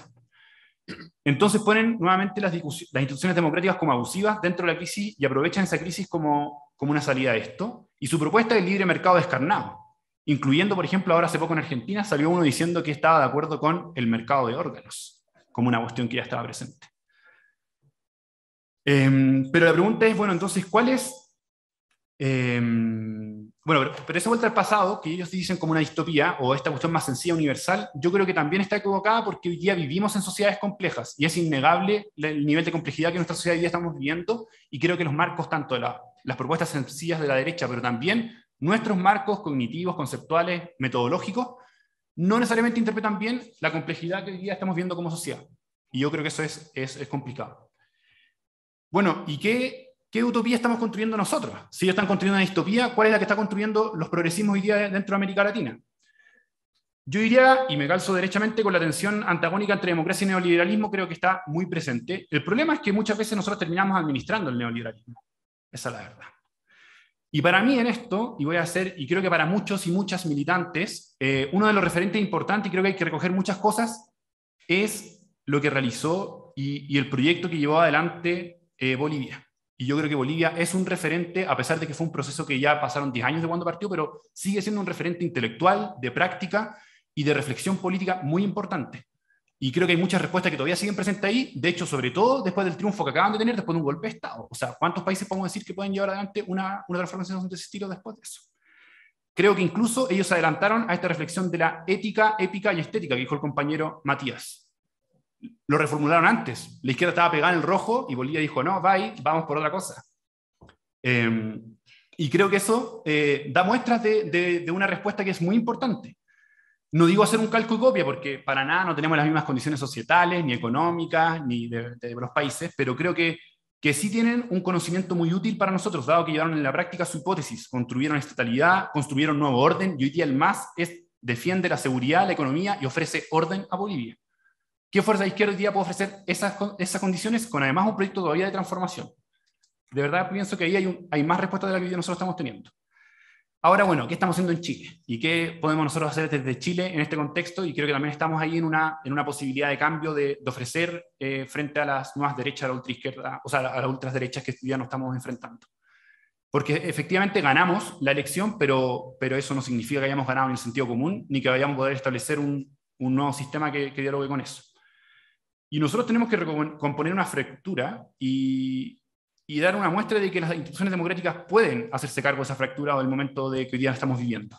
Entonces ponen nuevamente las, las instituciones democráticas como abusivas dentro de la crisis y aprovechan esa crisis como, como una salida de esto. Y su propuesta es libre mercado descarnado, incluyendo, por ejemplo, ahora hace poco en Argentina salió uno diciendo que estaba de acuerdo con el mercado de órganos, como una cuestión que ya estaba presente. Em, pero la pregunta es, bueno, entonces, ¿cuál es... Em, bueno, pero, esa vuelta al pasado, que ellos dicen como una distopía, o esta cuestión más sencilla, universal, yo creo que también está equivocada porque hoy día vivimos en sociedades complejas y es innegable el nivel de complejidad que en nuestra sociedad hoy día estamos viviendo y creo que los marcos, tanto de las propuestas sencillas de la derecha, pero también nuestros marcos cognitivos, conceptuales, metodológicos, no necesariamente interpretan bien la complejidad que hoy día estamos viendo como sociedad. Y yo creo que eso es complicado bueno, ¿y qué, utopía estamos construyendo nosotros? Si ellos están construyendo una distopía, ¿cuál es la que está construyendo los progresismos hoy día dentro de América Latina? Yo diría, y me calzo derechamente con la tensión antagónica entre democracia y neoliberalismo, creo que está muy presente. El problema es que muchas veces nosotros terminamos administrando el neoliberalismo. Esa es la verdad. Y para mí en esto, y voy a hacer, y creo que para muchos y muchas militantes, eh, uno de los referentes importantes, y creo que hay que recoger muchas cosas, es lo que realizó y el proyecto que llevó adelante eh, Bolivia. Y yo creo que Bolivia es un referente, a pesar de que fue un proceso que ya pasaron 10 años de cuando partió, pero sigue siendo un referente intelectual, de práctica y de reflexión política muy importante. Y creo que hay muchas respuestas que todavía siguen presentes ahí, de hecho, sobre todo después del triunfo que acaban de tener, después de un golpe de Estado. O sea, ¿cuántos países podemos decir que pueden llevar adelante una, una transformación de ese estilo después de eso? Creo que incluso ellos adelantaron a esta reflexión de la ética, épica y estética que dijo el compañero Matías lo reformularon antes. La izquierda estaba pegada en el rojo y Bolivia dijo, no, bye, vamos por otra cosa. Em, y creo que eso eh, da muestras de, una respuesta que es muy importante. No digo hacer un cálculo y copia, porque para nada no tenemos las mismas condiciones societales, ni económicas, ni de, los países, pero creo que, que sí tienen un conocimiento muy útil para nosotros, dado que llevaron en la práctica su hipótesis, construyeron estatalidad, construyeron nuevo orden, y hoy día el MAS es, defiende la seguridad, la economía y ofrece orden a Bolivia. ¿Qué fuerza izquierda hoy día puede ofrecer esas, esas condiciones con además un proyecto todavía de transformación? De verdad pienso que ahí hay, un, hay más respuesta de la que nosotros estamos teniendo. Ahora, bueno, ¿qué estamos haciendo en Chile? ¿Y qué podemos nosotros hacer desde Chile en este contexto? Y creo que también estamos ahí en una, en una posibilidad de cambio de, ofrecer eh, frente a las nuevas derechas, a la izquierda o sea, a las ultraderechas que ya nos estamos enfrentando. Porque efectivamente ganamos la elección, pero, pero eso no significa que hayamos ganado en el sentido común, ni que vayamos a poder establecer un, un nuevo sistema que, que dialogue con eso. Y nosotros tenemos que componer una fractura y, dar una muestra de que las instituciones democráticas pueden hacerse cargo de esa fractura o del momento de que hoy día estamos viviendo.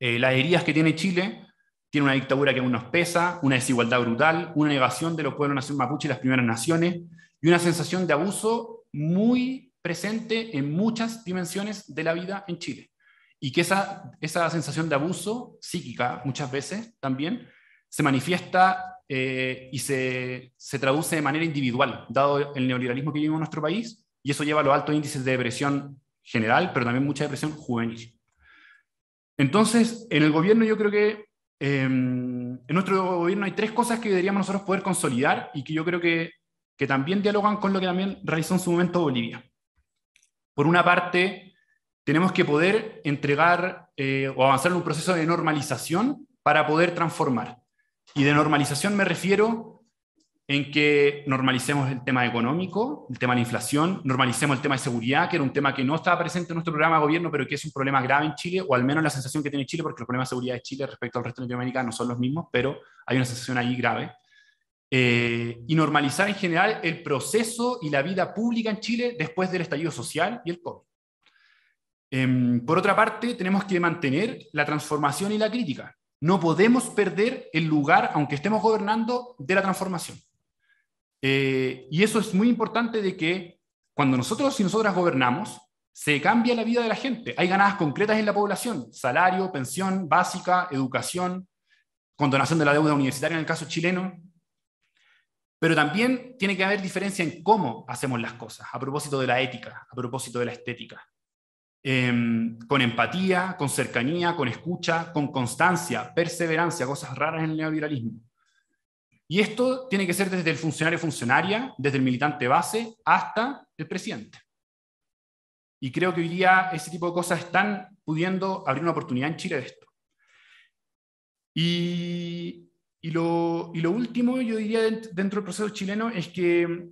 Eh, las heridas que tiene Chile, tiene una dictadura que aún nos pesa, una desigualdad brutal, una negación de los pueblos nación mapuche y las primeras naciones, y una sensación de abuso muy presente en muchas dimensiones de la vida en Chile. Y que esa, esa sensación de abuso psíquica muchas veces también se manifiesta eh, y se, se, traduce de manera individual, dado el neoliberalismo que vive en nuestro país, y eso lleva a los altos índices de depresión general, pero también mucha depresión juvenil. Entonces, en el gobierno yo creo que, em, en nuestro gobierno hay tres cosas que deberíamos nosotros poder consolidar y que yo creo que, que también dialogan con lo que también realizó en su momento Bolivia. Por una parte, tenemos que poder entregar eh, o avanzar en un proceso de normalización para poder transformar. Y de normalización me refiero en que normalicemos el tema económico, el tema de la inflación, normalicemos el tema de seguridad, que era un tema que no estaba presente en nuestro programa de gobierno, pero que es un problema grave en Chile, o al menos la sensación que tiene Chile, porque los problemas de seguridad de Chile respecto al resto de Latinoamérica no son los mismos, pero hay una sensación ahí grave. Eh, y normalizar en general el proceso y la vida pública en Chile después del estallido social y el COVID. Em, por otra parte, tenemos que mantener la transformación y la crítica. No podemos perder el lugar, aunque estemos gobernando, de la transformación. Eh, y eso es muy importante de que cuando nosotros y nosotras gobernamos, se cambia la vida de la gente. Hay ganadas concretas en la población, salario, pensión básica, educación, condonación de la deuda universitaria en el caso chileno. Pero también tiene que haber diferencia en cómo hacemos las cosas, a propósito de la ética, a propósito de la estética. Em, con empatía, con cercanía, con escucha, con constancia, perseverancia, cosas raras en el neoliberalismo. Y esto tiene que ser desde el funcionario funcionaria, desde el militante base, hasta el presidente. Y creo que hoy día ese tipo de cosas están pudiendo abrir una oportunidad en Chile de esto. Y, y, lo, y lo, último, yo diría, dentro del proceso chileno es que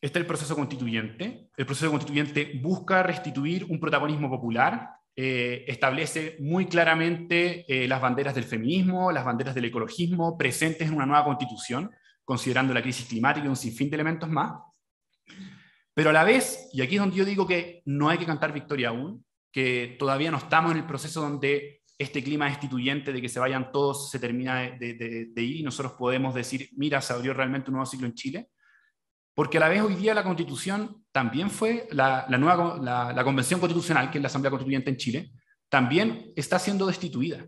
este es el proceso constituyente. El proceso constituyente busca restituir un protagonismo popular, eh, establece muy claramente eh, las banderas del feminismo, las banderas del ecologismo presentes en una nueva constitución, considerando la crisis climática y un sinfín de elementos más. Pero a la vez, y aquí es donde yo digo que no hay que cantar victoria aún, que todavía no estamos en el proceso donde este clima destituyente de que se vayan todos se termina de, de ir y nosotros podemos decir, mira, se abrió realmente un nuevo ciclo en Chile porque a la vez hoy día la constitución también fue, la, nueva, la, convención constitucional, que es la Asamblea Constituyente en Chile, también está siendo destituida.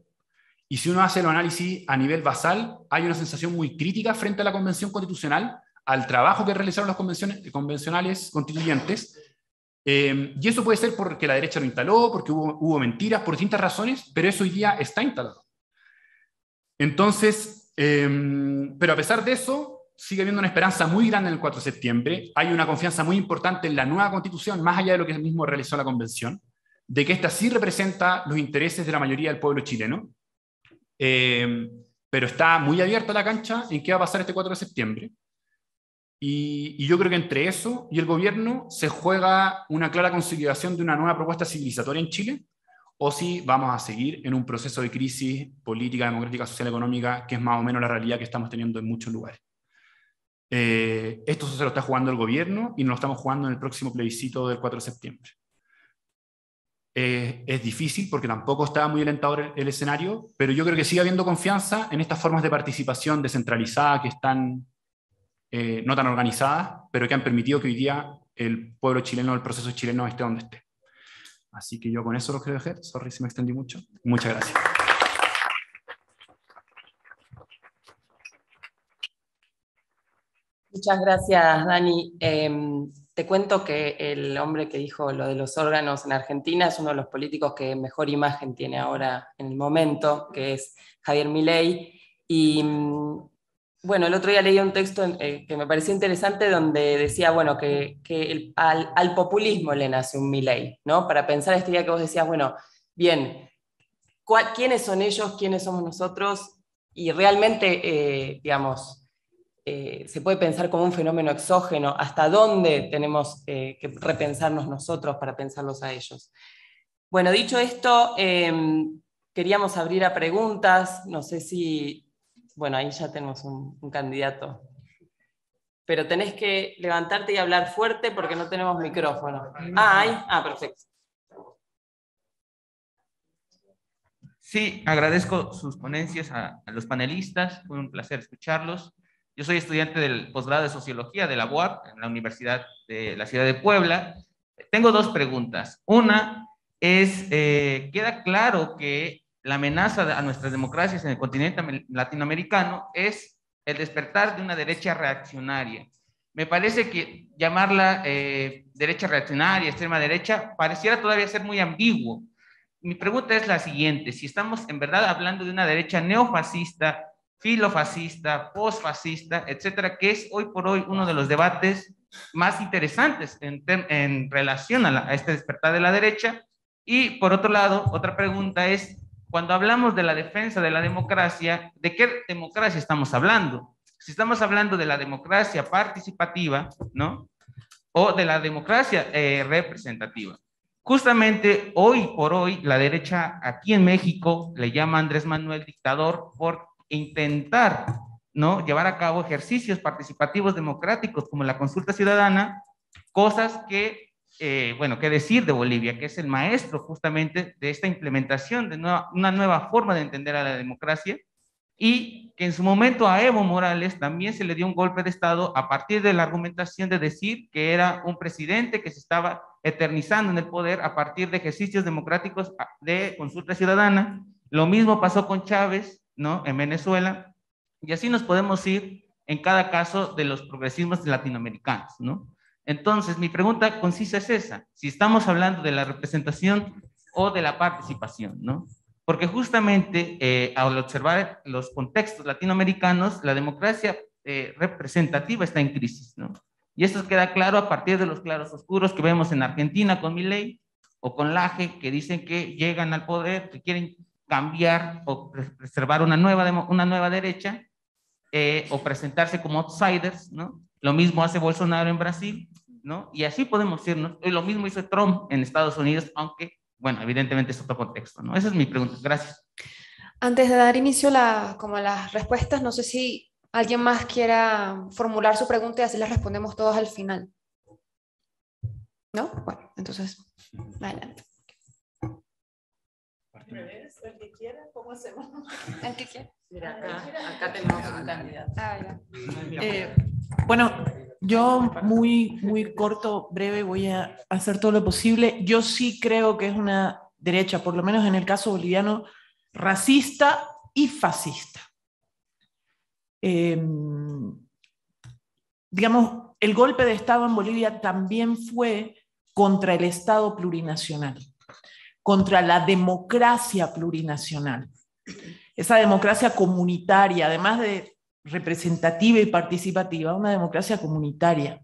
Y si uno hace el análisis a nivel basal, hay una sensación muy crítica frente a la convención constitucional, al trabajo que realizaron los convenciones, convencionales constituyentes. Em, y eso puede ser porque la derecha lo instaló, porque hubo, mentiras, por distintas razones, pero eso hoy día está instalado. Entonces, em, pero a pesar de eso, sigue habiendo una esperanza muy grande en el 4 de septiembre, hay una confianza muy importante en la nueva constitución, más allá de lo que mismo realizó la convención, de que esta sí representa los intereses de la mayoría del pueblo chileno, eh, pero está muy abierta la cancha en qué va a pasar este 4 de septiembre. Y, yo creo que entre eso y el gobierno se juega una clara consideración de una nueva propuesta civilizatoria en Chile, o si vamos a seguir en un proceso de crisis política, democrática, social, económica, que es más o menos la realidad que estamos teniendo en muchos lugares. Eh, esto se lo está jugando el gobierno y no lo estamos jugando en el próximo plebiscito del 4 de septiembre. Eh, es difícil porque tampoco está muy alentador el, escenario, pero yo creo que sigue habiendo confianza en estas formas de participación descentralizada que están eh, no tan organizadas, pero que han permitido que hoy día el pueblo chileno, el proceso chileno esté donde esté. Así que yo con eso lo quiero dejar. Sorry si me extendí mucho. Muchas gracias. Muchas gracias, Dani. Em, te cuento que el hombre que dijo lo de los órganos en Argentina es uno de los políticos que mejor imagen tiene ahora en el momento, que es Javier Milei. Y mm, bueno, el otro día leí un texto eh, que me pareció interesante donde decía, bueno, que, al, populismo le nace un Milei, ¿no? Para pensar este día que vos decías, bueno, bien, ¿quiénes son ellos? ¿Quiénes somos nosotros? Y realmente, eh, digamos, eh, se puede pensar como un fenómeno exógeno, hasta dónde tenemos eh, que repensarnos nosotros para pensarlos a ellos. Bueno, dicho esto, em, queríamos abrir a preguntas, no sé si, bueno, ahí ya tenemos un, candidato, pero tenés que levantarte y hablar fuerte porque no tenemos micrófono. Ah, ahí, ah, perfecto. Sí, agradezco sus ponencias a los panelistas, fue un placer escucharlos. Yo soy estudiante del posgrado de Sociología de la UAP en la Universidad de la Ciudad de Puebla. Tengo dos preguntas. Una es, eh, queda claro que la amenaza a nuestras democracias en el continente latinoamericano es el despertar de una derecha reaccionaria. Me parece que llamarla eh, derecha reaccionaria, extrema derecha, pareciera todavía ser muy ambiguo. Mi pregunta es la siguiente, si estamos en verdad hablando de una derecha neofascista filofascista, posfascista, etcétera, que es hoy por hoy uno de los debates más interesantes en, relación a, esta este despertar de la derecha. Y por otro lado, otra pregunta es, cuando hablamos de la defensa de la democracia, ¿de qué democracia estamos hablando? Si estamos hablando de la democracia participativa, ¿no? O de la democracia eh, representativa. Justamente hoy por hoy, la derecha aquí en México le llama a Andrés Manuel dictador por intentar ¿no? llevar a cabo ejercicios participativos democráticos como la consulta ciudadana, cosas que, eh, bueno, qué decir de Bolivia, que es el maestro justamente de esta implementación de una nueva forma de entender a la democracia y que en su momento a Evo Morales también se le dio un golpe de Estado a partir de la argumentación de decir que era un presidente que se estaba eternizando en el poder a partir de ejercicios democráticos de consulta ciudadana. Lo mismo pasó con Chávez, ¿no? En Venezuela. Y así nos podemos ir en cada caso de los progresismos latinoamericanos, ¿no? Entonces, mi pregunta concisa es esa, si estamos hablando de la representación o de la participación, ¿no? Porque justamente eh, al observar los contextos latinoamericanos, la democracia eh, representativa está en crisis, ¿no? Y eso queda claro a partir de los claros oscuros que vemos en Argentina con ley, o con Laje, que dicen que llegan al poder, que quieren cambiar o preservar una nueva, una nueva derecha eh, o presentarse como outsiders, ¿no? Lo mismo hace Bolsonaro en Brasil, ¿no? Y así podemos irnos. lo mismo hizo Trump en Estados Unidos, aunque, bueno, evidentemente es otro contexto, ¿no? Esa es mi pregunta. Gracias. Antes de dar inicio la, como a las respuestas, no sé si alguien más quiera formular su pregunta y así las respondemos todos al final. ¿No? Bueno, entonces, adelante bueno, yo muy, muy corto, breve, voy a hacer todo lo posible. Yo sí creo que es una derecha, por lo menos en el caso boliviano, racista y fascista. Em, digamos, el golpe de Estado en Bolivia también fue contra el Estado plurinacional contra la democracia plurinacional. Esa democracia comunitaria, además de representativa y participativa, una democracia comunitaria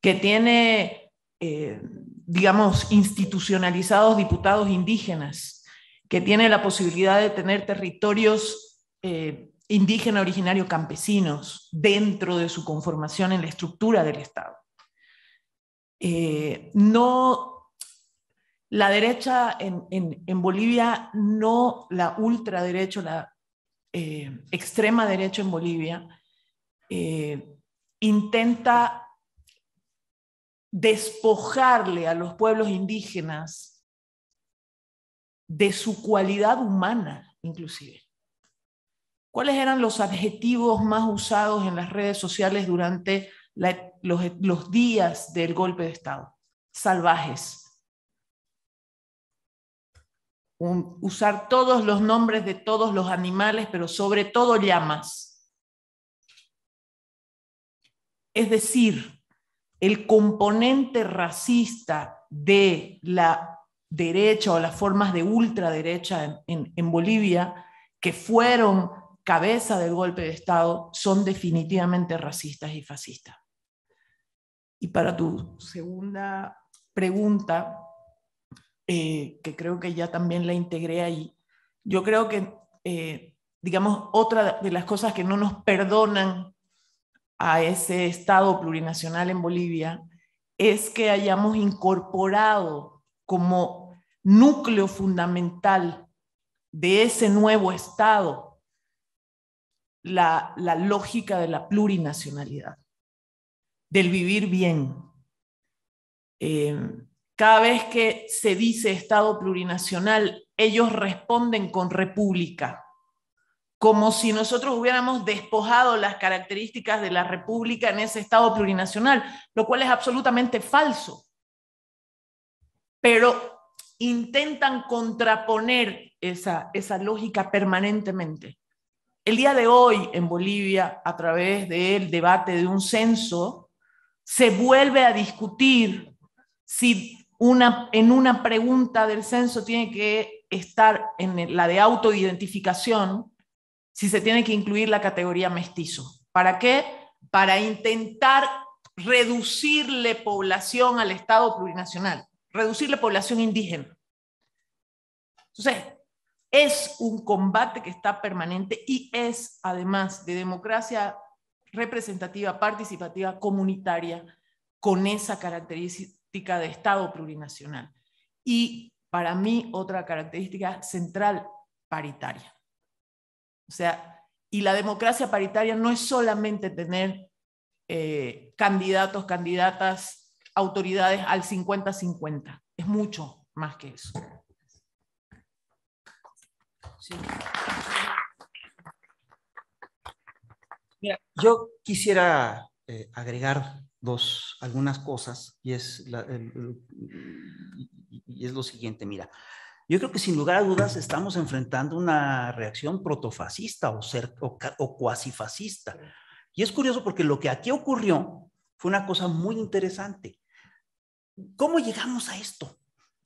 que tiene, eh, digamos, institucionalizados diputados indígenas, que tiene la posibilidad de tener territorios indígenas eh, indígena originario campesinos dentro de su conformación en la estructura del Estado. Eh, no la derecha en, Bolivia, no la ultraderecha, la eh, extrema derecha en Bolivia, eh, intenta despojarle a los pueblos indígenas de su cualidad humana, inclusive. ¿Cuáles eran los adjetivos más usados en las redes sociales durante los días del golpe de Estado? Salvajes, usar todos los nombres de todos los animales, pero sobre todo llamas. Es decir, el componente racista de la derecha o las formas de ultraderecha en Bolivia, que fueron cabeza del golpe de Estado, son definitivamente racistas y fascistas. Y para tu segunda pregunta, eh, que creo que ya también la integré ahí. Yo creo que, eh, digamos, otra de las cosas que no nos perdonan a ese Estado plurinacional en Bolivia es que hayamos incorporado como núcleo fundamental de ese nuevo Estado la, la lógica de la plurinacionalidad, del vivir bien. Eh, cada vez que se dice Estado plurinacional, ellos responden con república, como si nosotros hubiéramos despojado las características de la república en ese Estado plurinacional, lo cual es absolutamente falso. Pero intentan contraponer esa, lógica permanentemente. El día de hoy en Bolivia, a través del debate de un censo, se vuelve a discutir si en una pregunta del censo tiene que estar en la de autoidentificación si se tiene que incluir la categoría mestizo. ¿Para qué? Para intentar reducirle población al Estado plurinacional, reducirle población indígena. Entonces, es un combate que está permanente y es, además de democracia representativa, participativa, comunitaria, con esa característica de Estado plurinacional. Y para mí otra característica central, paritaria. O sea, y la democracia paritaria no es solamente tener eh, candidatos, candidatas, autoridades al 50-50, es mucho más que eso. yo quisiera eh, agregar algunas cosas y es, y es lo siguiente, mira, yo creo que sin lugar a dudas estamos enfrentando una reacción protofascista o, ser, o, cuasifascista. Y es curioso porque lo que aquí ocurrió fue una cosa muy interesante. ¿Cómo llegamos a esto?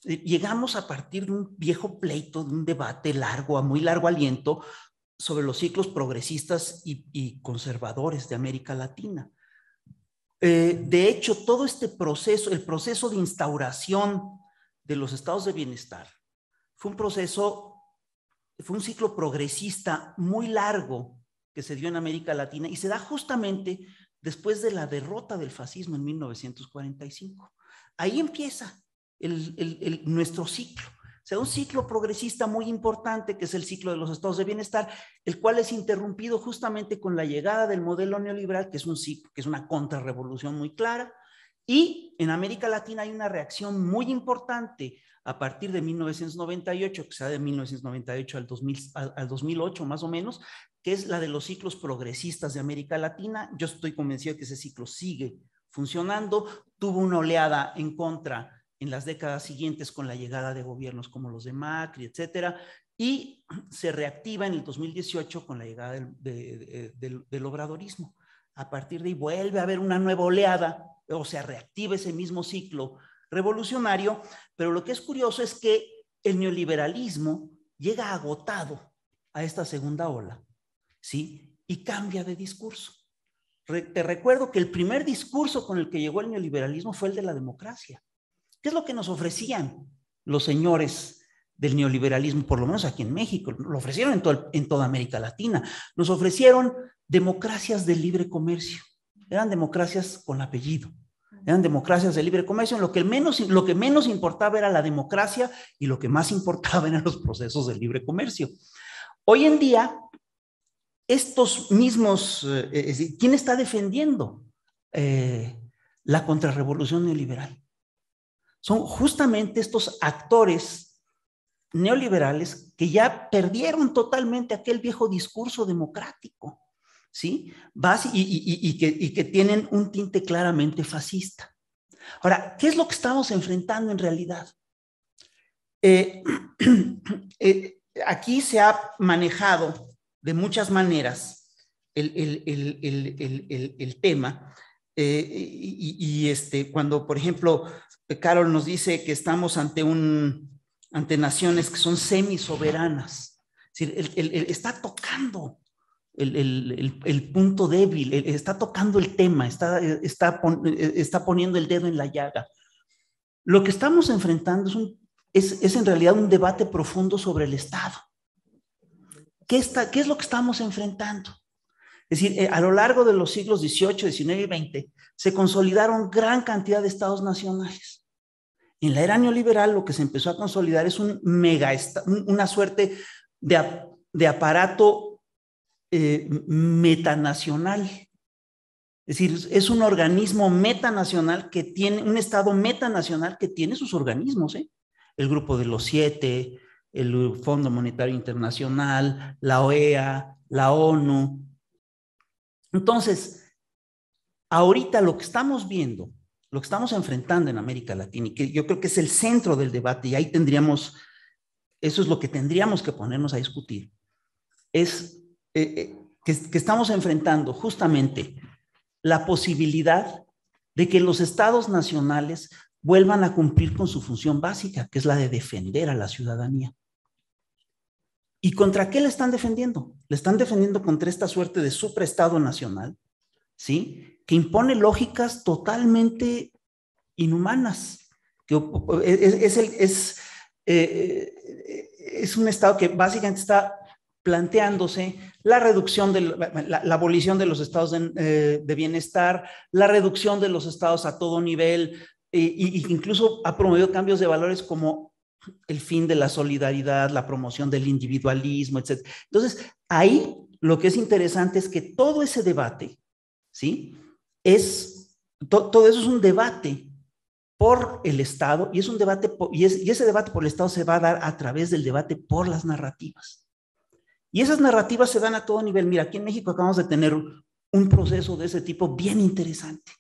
Eh, llegamos a partir de un viejo pleito, de un debate largo, a muy largo aliento, sobre los ciclos progresistas y conservadores de América Latina. Eh, de hecho, todo este proceso, el proceso de instauración de los estados de bienestar, fue un proceso, fue un ciclo progresista muy largo que se dio en América Latina y se da justamente después de la derrota del fascismo en 1945. Ahí empieza el, nuestro ciclo sea, un ciclo progresista muy importante, que es el ciclo de los estados de bienestar, el cual es interrumpido justamente con la llegada del modelo neoliberal, que es, un ciclo, que es una contrarrevolución muy clara. Y en América Latina hay una reacción muy importante a partir de 1998, que sea de 1998 al, 2008 más o menos, que es la de los ciclos progresistas de América Latina. Yo estoy convencido de que ese ciclo sigue funcionando. Tuvo una oleada en contra en las décadas siguientes con la llegada de gobiernos como los de Macri, etcétera, y se reactiva en el 2018 con la llegada del, obradorismo. A partir de ahí vuelve a haber una nueva oleada, o sea, reactiva ese mismo ciclo revolucionario, pero lo que es curioso es que el neoliberalismo llega agotado a esta segunda ola, ¿sí? Y cambia de discurso. te recuerdo que el primer discurso con el que llegó el neoliberalismo fue el de la democracia. ¿Qué es lo que nos ofrecían los señores del neoliberalismo, por lo menos aquí en México? Lo ofrecieron en, toda América Latina. Nos ofrecieron democracias de libre comercio. Eran democracias con apellido. Eran democracias de libre comercio, lo que, menos, lo que menos importaba era la democracia y lo que más importaba eran los procesos de libre comercio. Hoy en día, estos mismos, eh, eh, ¿quién está defendiendo eh, la contrarrevolución neoliberal? son justamente estos actores neoliberales que ya perdieron totalmente aquel viejo discurso democrático, ¿sí? y, que, tienen un tinte claramente fascista. Ahora, ¿qué es lo que estamos enfrentando en realidad? Eh, eh, aquí se ha manejado de muchas maneras el, tema. Eh, y, y, este, cuando, por ejemplo, Carol nos dice que estamos ante, un, ante naciones que son semisoberanas. Es está tocando el, punto débil, está tocando el tema, está, está, está, poniendo el dedo en la llaga. Lo que estamos enfrentando es, en realidad un debate profundo sobre el Estado. ¿Qué, ¿Qué es lo que estamos enfrentando? Es decir, eh, a lo largo de los siglos XVIII, XIX y XX se consolidaron gran cantidad de estados nacionales. En la era neoliberal lo que se empezó a consolidar es un mega, una suerte de, aparato eh, metanacional. Es decir, es un organismo metanacional que tiene, un Estado metanacional que tiene sus organismos, ¿eh? el Grupo de los Siete, el Fondo Monetario Internacional, la OEA, la ONU. Entonces, ahorita lo que estamos viendo lo que estamos enfrentando en América Latina y que yo creo que es el centro del debate y ahí tendríamos, eso es lo que tendríamos que ponernos a discutir, es eh, eh, que, estamos enfrentando justamente la posibilidad de que los estados nacionales vuelvan a cumplir con su función básica, que es la de defender a la ciudadanía. ¿Y contra qué le están defendiendo? Le están defendiendo contra esta suerte de supraestado nacional, ¿sí? que impone lógicas totalmente inhumanas. Que es, eh, eh, es, un Estado que básicamente está planteándose la reducción de la, abolición de los estados eh, de, bienestar, la reducción de los estados a todo nivel, e, e, incluso ha promovido cambios de valores como el fin de la solidaridad, la promoción del individualismo, etc. Entonces, ahí lo que es interesante es que todo ese debate, ¿sí? es, todo eso es un debate por el Estado y, es un debate y ese debate por el Estado se va a dar a través del debate por las narrativas. Y esas narrativas se dan a todo nivel. Mira, aquí en México acabamos de tener un proceso de ese tipo bien interesante.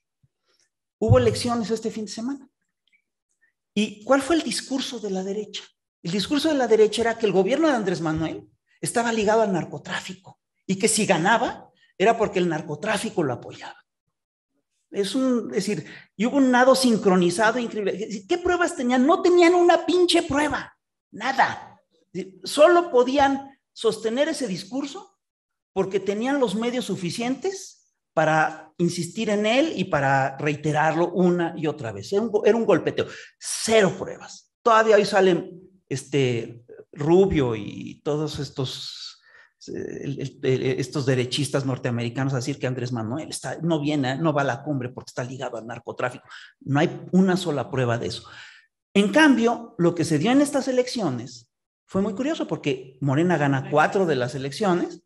Hubo elecciones este fin de semana. ¿Y cuál fue el discurso de la derecha? El discurso de la derecha era que el gobierno de Andrés Manuel estaba ligado al narcotráfico y que si ganaba era porque el narcotráfico lo apoyaba. Es un, decir, y hubo un nado sincronizado increíble. ¿Qué pruebas tenían? No tenían una pinche prueba, nada. Solo podían sostener ese discurso porque tenían los medios suficientes para insistir en él y para reiterarlo una y otra vez. Era un, era un golpeteo. Cero pruebas. Todavía hoy salen este, Rubio y todos estos estos derechistas norteamericanos a decir que Andrés Manuel no viene, no va a la cumbre porque está ligado al narcotráfico. No hay una sola prueba de eso. En cambio, lo que se dio en estas elecciones fue muy curioso porque Morena gana cuatro de las elecciones,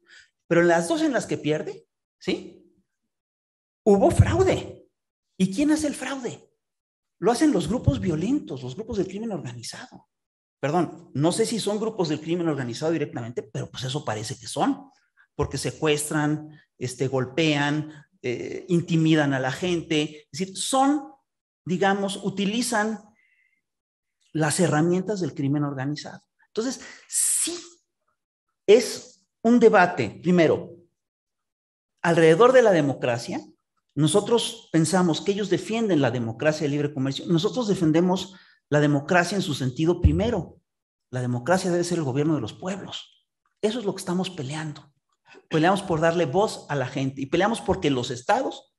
pero en las dos en las que pierde, ¿sí? Hubo fraude. ¿Y quién hace el fraude? Lo hacen los grupos violentos, los grupos del crimen organizado perdón, no sé si son grupos del crimen organizado directamente, pero pues eso parece que son, porque secuestran, este, golpean, eh, intimidan a la gente, es decir, son, digamos, utilizan las herramientas del crimen organizado. Entonces, sí es un debate, primero, alrededor de la democracia, nosotros pensamos que ellos defienden la democracia y el libre comercio, nosotros defendemos la democracia en su sentido primero. La democracia debe ser el gobierno de los pueblos. Eso es lo que estamos peleando. Peleamos por darle voz a la gente y peleamos porque los estados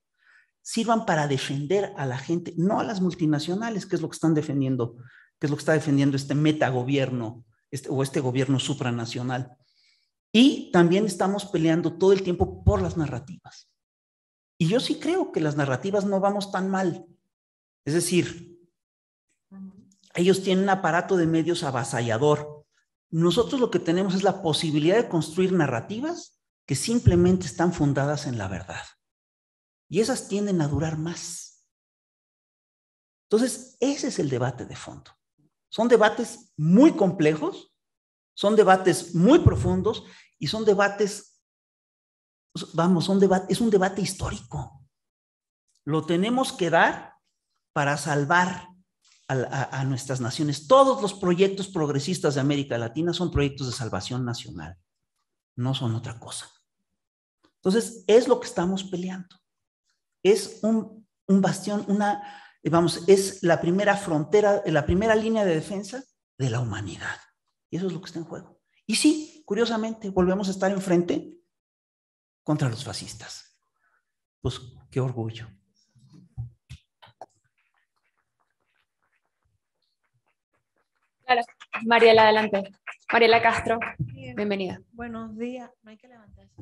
sirvan para defender a la gente, no a las multinacionales, que es lo que están defendiendo, que es lo que está defendiendo este metagobierno este, o este gobierno supranacional. Y también estamos peleando todo el tiempo por las narrativas. Y yo sí creo que las narrativas no vamos tan mal. Es decir, ellos tienen un aparato de medios avasallador. Nosotros lo que tenemos es la posibilidad de construir narrativas que simplemente están fundadas en la verdad. Y esas tienden a durar más. Entonces, ese es el debate de fondo. Son debates muy complejos, son debates muy profundos y son debates, vamos, es un debate histórico. Lo tenemos que dar para salvar a, nuestras naciones. Todos los proyectos progresistas de América Latina son proyectos de salvación nacional, no son otra cosa. Entonces, es lo que estamos peleando. Es un, un bastión, una, vamos, es la primera frontera, la primera línea de defensa de la humanidad. Y eso es lo que está en juego. Y sí, curiosamente, volvemos a estar enfrente contra los fascistas. Pues qué orgullo. Mariela, adelante. Mariela Castro, bienvenida. Buenos días, no hay que levantarse.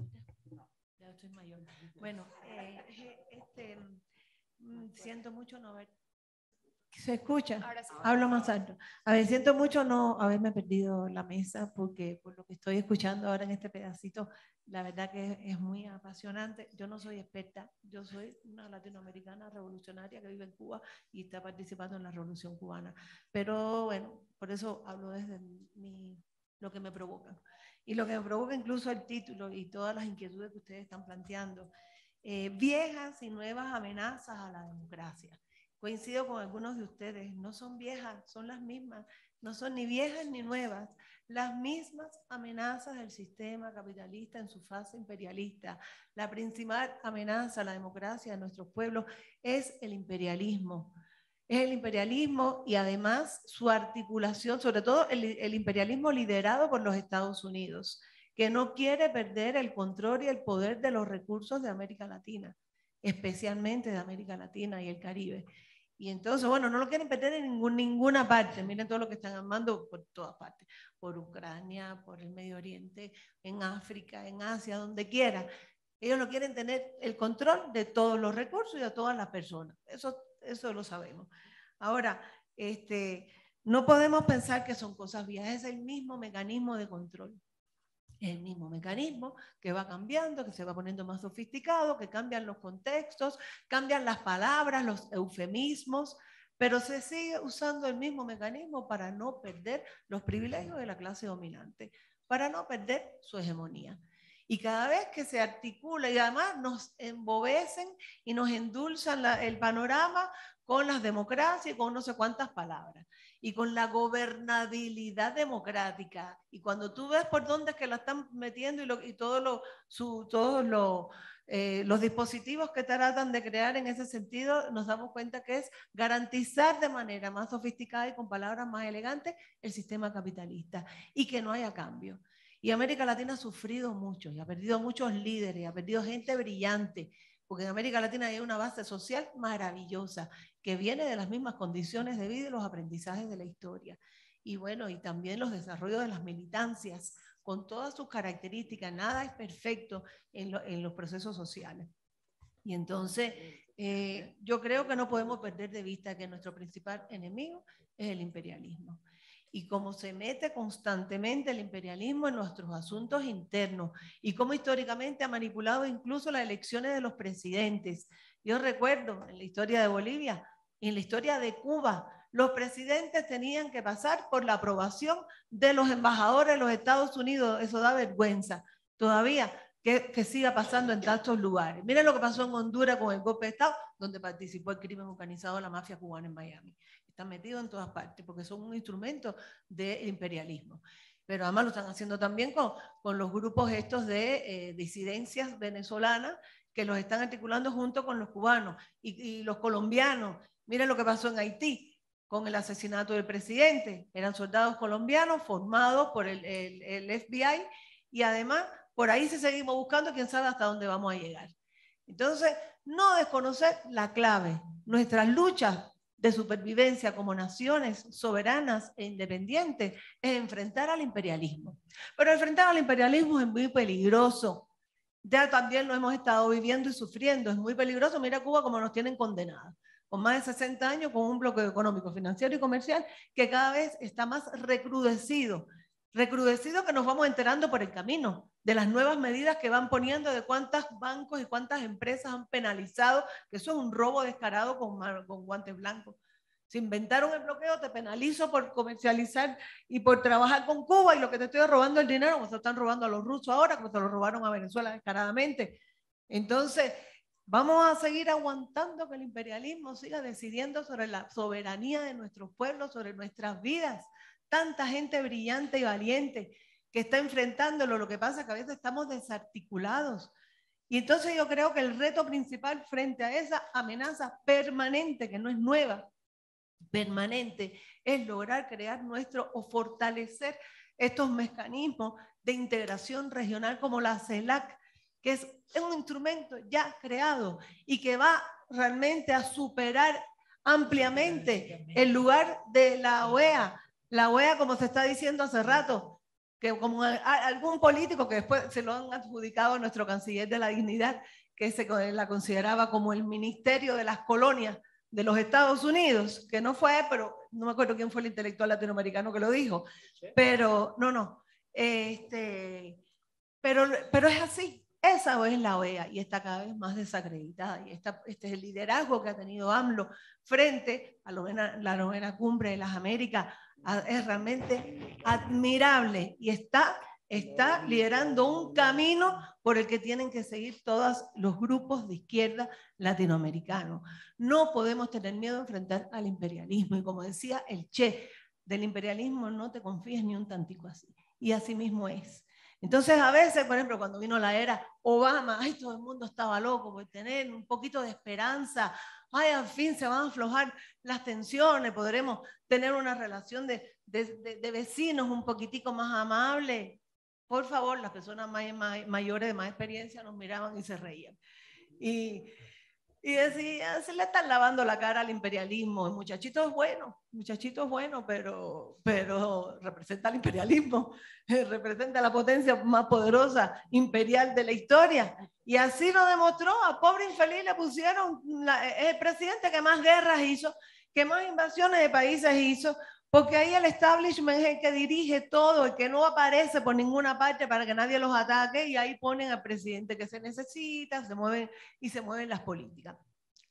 ya estoy mayor. Bueno, eh, eh este, mm, siento mucho no haber ¿Se escucha? Hablo más alto. A ver, siento mucho no haberme perdido la mesa porque por lo que estoy escuchando ahora en este pedacito, la verdad que es muy apasionante. Yo no soy experta, yo soy una latinoamericana revolucionaria que vive en Cuba y está participando en la revolución cubana. Pero bueno, por eso hablo desde lo que me provoca. Y lo que me provoca incluso el título y todas las inquietudes que ustedes están planteando. Eh, viejas y nuevas amenazas a la democracia coincido con algunos de ustedes, no son viejas, son las mismas, no son ni viejas ni nuevas, las mismas amenazas del sistema capitalista en su fase imperialista. La principal amenaza a la democracia de nuestros pueblos es el imperialismo. Es el imperialismo y además su articulación, sobre todo el, imperialismo liderado por los Estados Unidos, que no quiere perder el control y el poder de los recursos de América Latina, especialmente de América Latina y el Caribe. Y entonces, bueno, no lo quieren meter en ningún, ninguna parte. Miren todo lo que están armando por todas partes, por Ucrania, por el Medio Oriente, en África, en Asia, donde quiera. Ellos no quieren tener el control de todos los recursos y de todas las personas. Eso, eso lo sabemos. Ahora, este, no podemos pensar que son cosas viejas, es el mismo mecanismo de control. Es el mismo mecanismo que va cambiando, que se va poniendo más sofisticado, que cambian los contextos, cambian las palabras, los eufemismos, pero se sigue usando el mismo mecanismo para no perder los privilegios de la clase dominante, para no perder su hegemonía. Y cada vez que se articula, y además nos embobecen y nos endulzan el panorama con las democracias y con no sé cuántas palabras y con la gobernabilidad democrática. Y cuando tú ves por dónde es que la están metiendo y, y todo todos eh, los dispositivos que tratan de crear en ese sentido, nos damos cuenta que es garantizar de manera más sofisticada y con palabras más elegantes el sistema capitalista y que no haya cambio. Y América Latina ha sufrido mucho y ha perdido muchos líderes, ha perdido gente brillante porque en América Latina hay una base social maravillosa que viene de las mismas condiciones de vida y los aprendizajes de la historia. Y bueno, y también los desarrollos de las militancias, con todas sus características, nada es perfecto en, los procesos sociales. Y entonces, eh, yo creo que no podemos perder de vista que nuestro principal enemigo es el imperialismo y cómo se mete constantemente el imperialismo en nuestros asuntos internos y cómo históricamente ha manipulado incluso las elecciones de los presidentes. Yo recuerdo en la historia de Bolivia en la historia de Cuba, los presidentes tenían que pasar por la aprobación de los embajadores de los Estados Unidos. Eso da vergüenza todavía que, que siga pasando en tantos lugares. Miren lo que pasó en Honduras con el golpe de Estado, donde participó el crimen organizado de la mafia cubana en Miami. Está metido en todas partes porque son un instrumento de imperialismo. Pero además lo están haciendo también con, con los grupos estos de eh, disidencias venezolanas que los están articulando junto con los cubanos y, los colombianos. Miren lo que pasó en Haití con el asesinato del presidente. Eran soldados colombianos formados por el, el FBI y además por ahí se seguimos buscando, quién sabe hasta dónde vamos a llegar. Entonces, no desconocer la clave. Nuestras luchas de supervivencia como naciones soberanas e independientes es enfrentar al imperialismo. Pero enfrentar al imperialismo es muy peligroso. Ya también lo hemos estado viviendo y sufriendo. Es muy peligroso. Mira Cuba como nos tienen condenada, con más de 60 años, con un bloqueo económico, financiero y comercial que cada vez está más recrudecido recrudecido que nos vamos enterando por el camino de las nuevas medidas que van poniendo, de cuántos bancos y cuántas empresas han penalizado, que eso es un robo descarado con, con guantes blancos. si inventaron el bloqueo, te penalizo por comercializar y por trabajar con Cuba y lo que te estoy robando el dinero, como se están robando a los rusos ahora, como se lo robaron a Venezuela descaradamente. Entonces, vamos a seguir aguantando que el imperialismo siga decidiendo sobre la soberanía de nuestros pueblos, sobre nuestras vidas, tanta gente brillante y valiente que está enfrentándolo. Lo que pasa es que a veces estamos desarticulados. Y entonces yo creo que el reto principal frente a esa amenaza permanente, que no es nueva, permanente, es lograr crear nuestro o fortalecer estos mecanismos de integración regional como la CELAC, que es un instrumento ya creado y que va realmente a superar ampliamente el lugar de la OEA la OEA, como se está diciendo hace rato, que como algún político que después se lo han adjudicado a nuestro canciller de la dignidad, que se la consideraba como el ministerio de las colonias de los Estados Unidos, que no fue, pero no me acuerdo quién fue el intelectual latinoamericano que lo dijo, pero no, no, este, pero, pero es así, esa es la OEA y está cada vez más desacreditada y esta, este es el liderazgo que ha tenido AMLO frente a la la novena cumbre de las Américas, Ah, es realmente admirable y está, está liderando un camino por el que tienen que seguir todos los grupos de izquierda latinoamericanos. No podemos tener miedo a enfrentar al imperialismo. Y como decía el Che, del imperialismo no te confíes ni un tantico así. Y así mismo es. Entonces, a veces, por ejemplo, cuando vino la era Obama, ay, todo el mundo estaba loco por tener un poquito de esperanza, ay, al fin se van a aflojar las tensiones, podremos tener una relación de, vecinos un poquitico más amable. Por favor, las personas mayores de más experiencia nos miraban y se reían. Y, y decía, se le están lavando la cara al imperialismo. El muchachito es bueno, el muchachito es bueno, pero, pero representa al imperialismo, representa la potencia más poderosa imperial de la historia. Y así lo demostró, a pobre infeliz le pusieron, el presidente que más guerras hizo, que más invasiones de países hizo, porque ahí el establishment es el que dirige todo, el que no aparece por ninguna parte para que nadie los ataque, y ahí ponen al presidente que se necesita, se mueven y se mueven las políticas.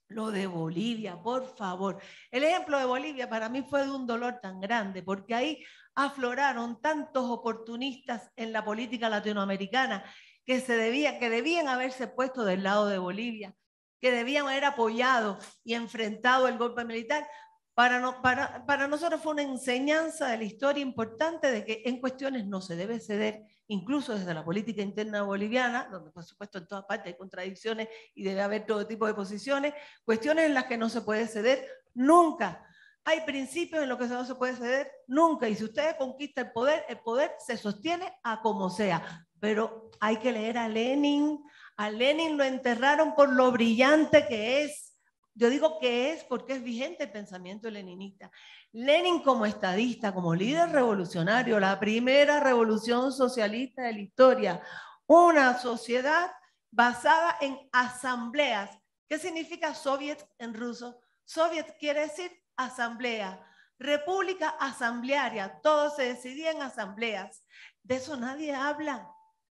Lo de Bolivia, por favor. El ejemplo de Bolivia para mí fue de un dolor tan grande, porque ahí afloraron tantos oportunistas en la política latinoamericana que se debía, que debían haberse puesto del lado de Bolivia, que debían haber apoyado y enfrentado el golpe militar. Para, no, para, para nosotros fue una enseñanza de la historia importante de que en cuestiones no se debe ceder, incluso desde la política interna boliviana, donde por supuesto en todas partes hay contradicciones y debe haber todo tipo de posiciones, cuestiones en las que no se puede ceder nunca. Hay principios en los que no se puede ceder nunca. Y si ustedes conquistan el poder, el poder se sostiene a como sea pero hay que leer a Lenin. A Lenin lo enterraron por lo brillante que es. Yo digo que es porque es vigente el pensamiento leninista. Lenin como estadista, como líder revolucionario, la primera revolución socialista de la historia, una sociedad basada en asambleas. ¿Qué significa soviet en ruso? Soviet quiere decir asamblea. República asamblearia, todo se decidía en asambleas. De eso nadie habla.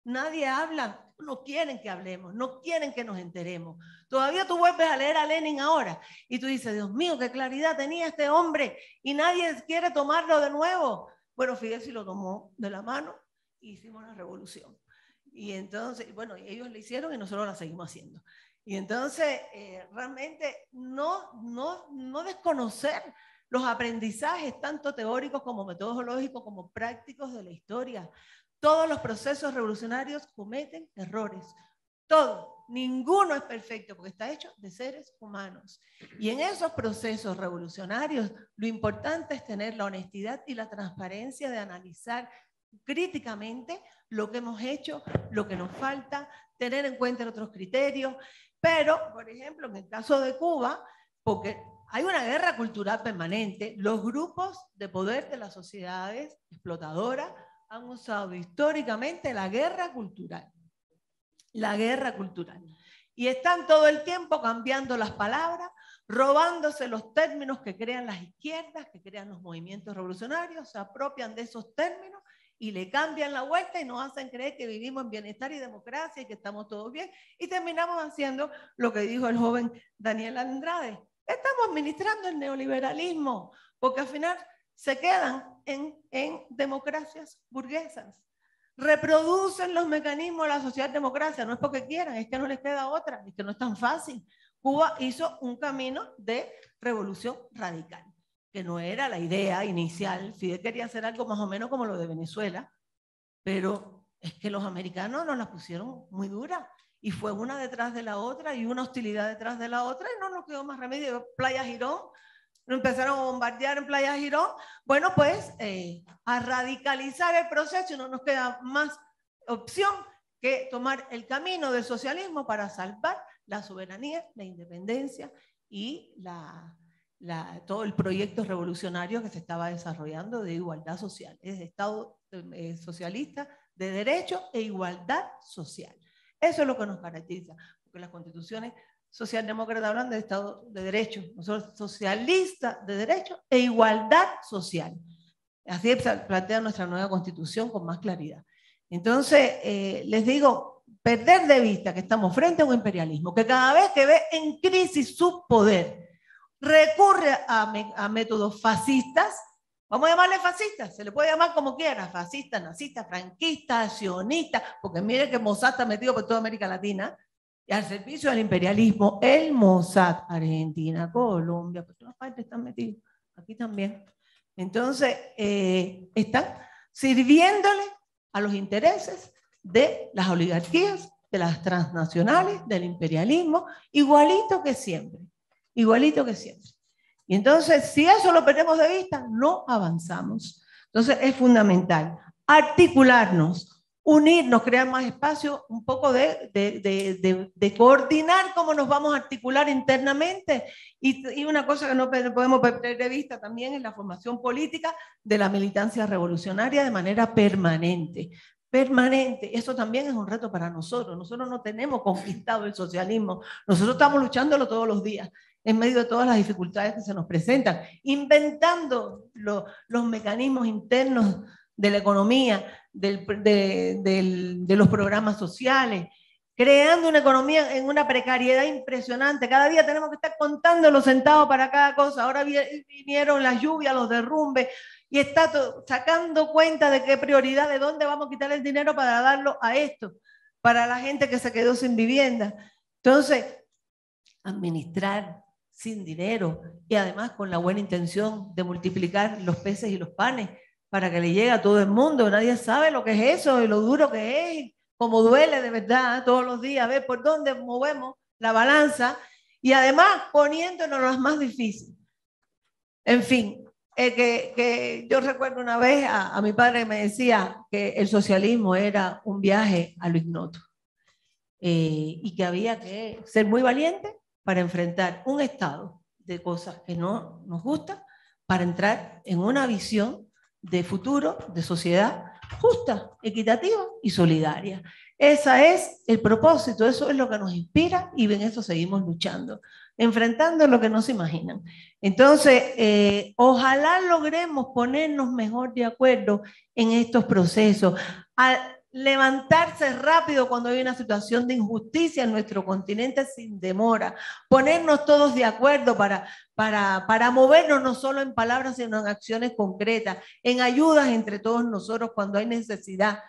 Nadie habla, no quieren que hablemos, no quieren que nos enteremos. Todavía tú vuelves a leer a Lenin ahora y tú dices, Dios mío, qué claridad tenía este hombre y nadie quiere tomarlo de nuevo. Bueno, Fidel si lo tomó de la mano hicimos la revolución. Y entonces, bueno, ellos lo hicieron y nosotros la seguimos haciendo. Y entonces, eh, realmente no, no, no desconocer los aprendizajes, tanto teóricos como metodológicos, como prácticos de la historia. Todos los procesos revolucionarios cometen errores. Todo, ninguno es perfecto porque está hecho de seres humanos. Y en esos procesos revolucionarios lo importante es tener la honestidad y la transparencia de analizar críticamente lo que hemos hecho, lo que nos falta, tener en cuenta otros criterios. Pero, por ejemplo, en el caso de Cuba, porque hay una guerra cultural permanente, los grupos de poder de las sociedades explotadoras han usado históricamente la guerra cultural. La guerra cultural. Y están todo el tiempo cambiando las palabras, robándose los términos que crean las izquierdas, que crean los movimientos revolucionarios, se apropian de esos términos y le cambian la vuelta y nos hacen creer que vivimos en bienestar y democracia y que estamos todos bien. Y terminamos haciendo lo que dijo el joven Daniel Andrade. Estamos administrando el neoliberalismo, porque al final se quedan en, democracias burguesas. Reproducen los mecanismos de la democracia no es porque quieran, es que no les queda otra, es que no es tan fácil. Cuba hizo un camino de revolución radical, que no era la idea inicial. Fidel quería hacer algo más o menos como lo de Venezuela, pero es que los americanos nos la pusieron muy dura y fue una detrás de la otra y una hostilidad detrás de la otra y no nos quedó más remedio. Playa Girón ¿No empezaron a bombardear en Playa Girón, bueno, pues eh, a radicalizar el proceso y no nos queda más opción que tomar el camino del socialismo para salvar la soberanía, la independencia y todo el proyecto revolucionario que se estaba desarrollando de igualdad social, es Estado eh, socialista de derecho e igualdad social. Eso es lo que nos caracteriza, porque las constituciones Socialdemócrata hablan de Estado de Derecho, nosotros socialistas de derecho e igualdad social. Así plantea nuestra nueva constitución con más claridad. Entonces, eh, les digo, perder de vista que estamos frente a un imperialismo que cada vez que ve en crisis su poder, recurre a, métodos fascistas, vamos a llamarle fascistas, se le puede llamar como quiera, fascista, nazista, franquista, sionista, porque mire que Mossad está metido por toda América Latina, y al servicio del imperialismo, el Mossad, Argentina, Colombia, por pues todas partes están metidos, aquí también. Entonces, eh, están sirviéndole a los intereses de las oligarquías, de las transnacionales, del imperialismo, igualito que siempre, igualito que siempre. Y entonces, si eso lo perdemos de vista, no avanzamos. Entonces, es fundamental articularnos, unirnos, crear más espacio, un poco de, coordinar cómo nos vamos a articular internamente. Y, una cosa que no podemos perder de vista también es la formación política de la militancia revolucionaria de manera permanente. Permanente, eso también es un reto para nosotros. Nosotros no tenemos conquistado el socialismo, nosotros estamos luchándolo todos los días en medio de todas las dificultades que se nos presentan, inventando los mecanismos internos de la economía, de, de los programas sociales, creando una economía en una precariedad impresionante. Cada día tenemos que estar contando los centavos para cada cosa. Ahora vinieron las lluvias, los derrumbes, y está sacando cuenta de qué prioridad, de dónde vamos a quitar el dinero para darlo a esto, para la gente que se quedó sin vivienda. Entonces, administrar sin dinero y además con la buena intención de multiplicar los peces y los panes para que le llegue a todo el mundo. Nadie sabe lo que es eso y lo duro que es, cómo duele de verdad todos los días, a ver por dónde movemos la balanza y además poniéndonos las más difíciles. En fin, eh, que, que, yo recuerdo una vez a, mi padre que me decía que el socialismo era un viaje a lo ignoto eh, y que había que ser muy valiente para enfrentar un estado de cosas que no nos gusta, para entrar en una visión de futuro, de sociedad justa, equitativa y solidaria. Ese es el propósito, eso es lo que nos inspira y en eso seguimos luchando, enfrentando lo que no se imaginan. Entonces, eh, ojalá logremos ponernos mejor de acuerdo en estos procesos levantarse rápido cuando hay una situación de injusticia en nuestro continente sin demora, ponernos todos de acuerdo para, para, para movernos no solo en palabras, sino en acciones concretas, en ayudas entre todos nosotros cuando hay necesidad.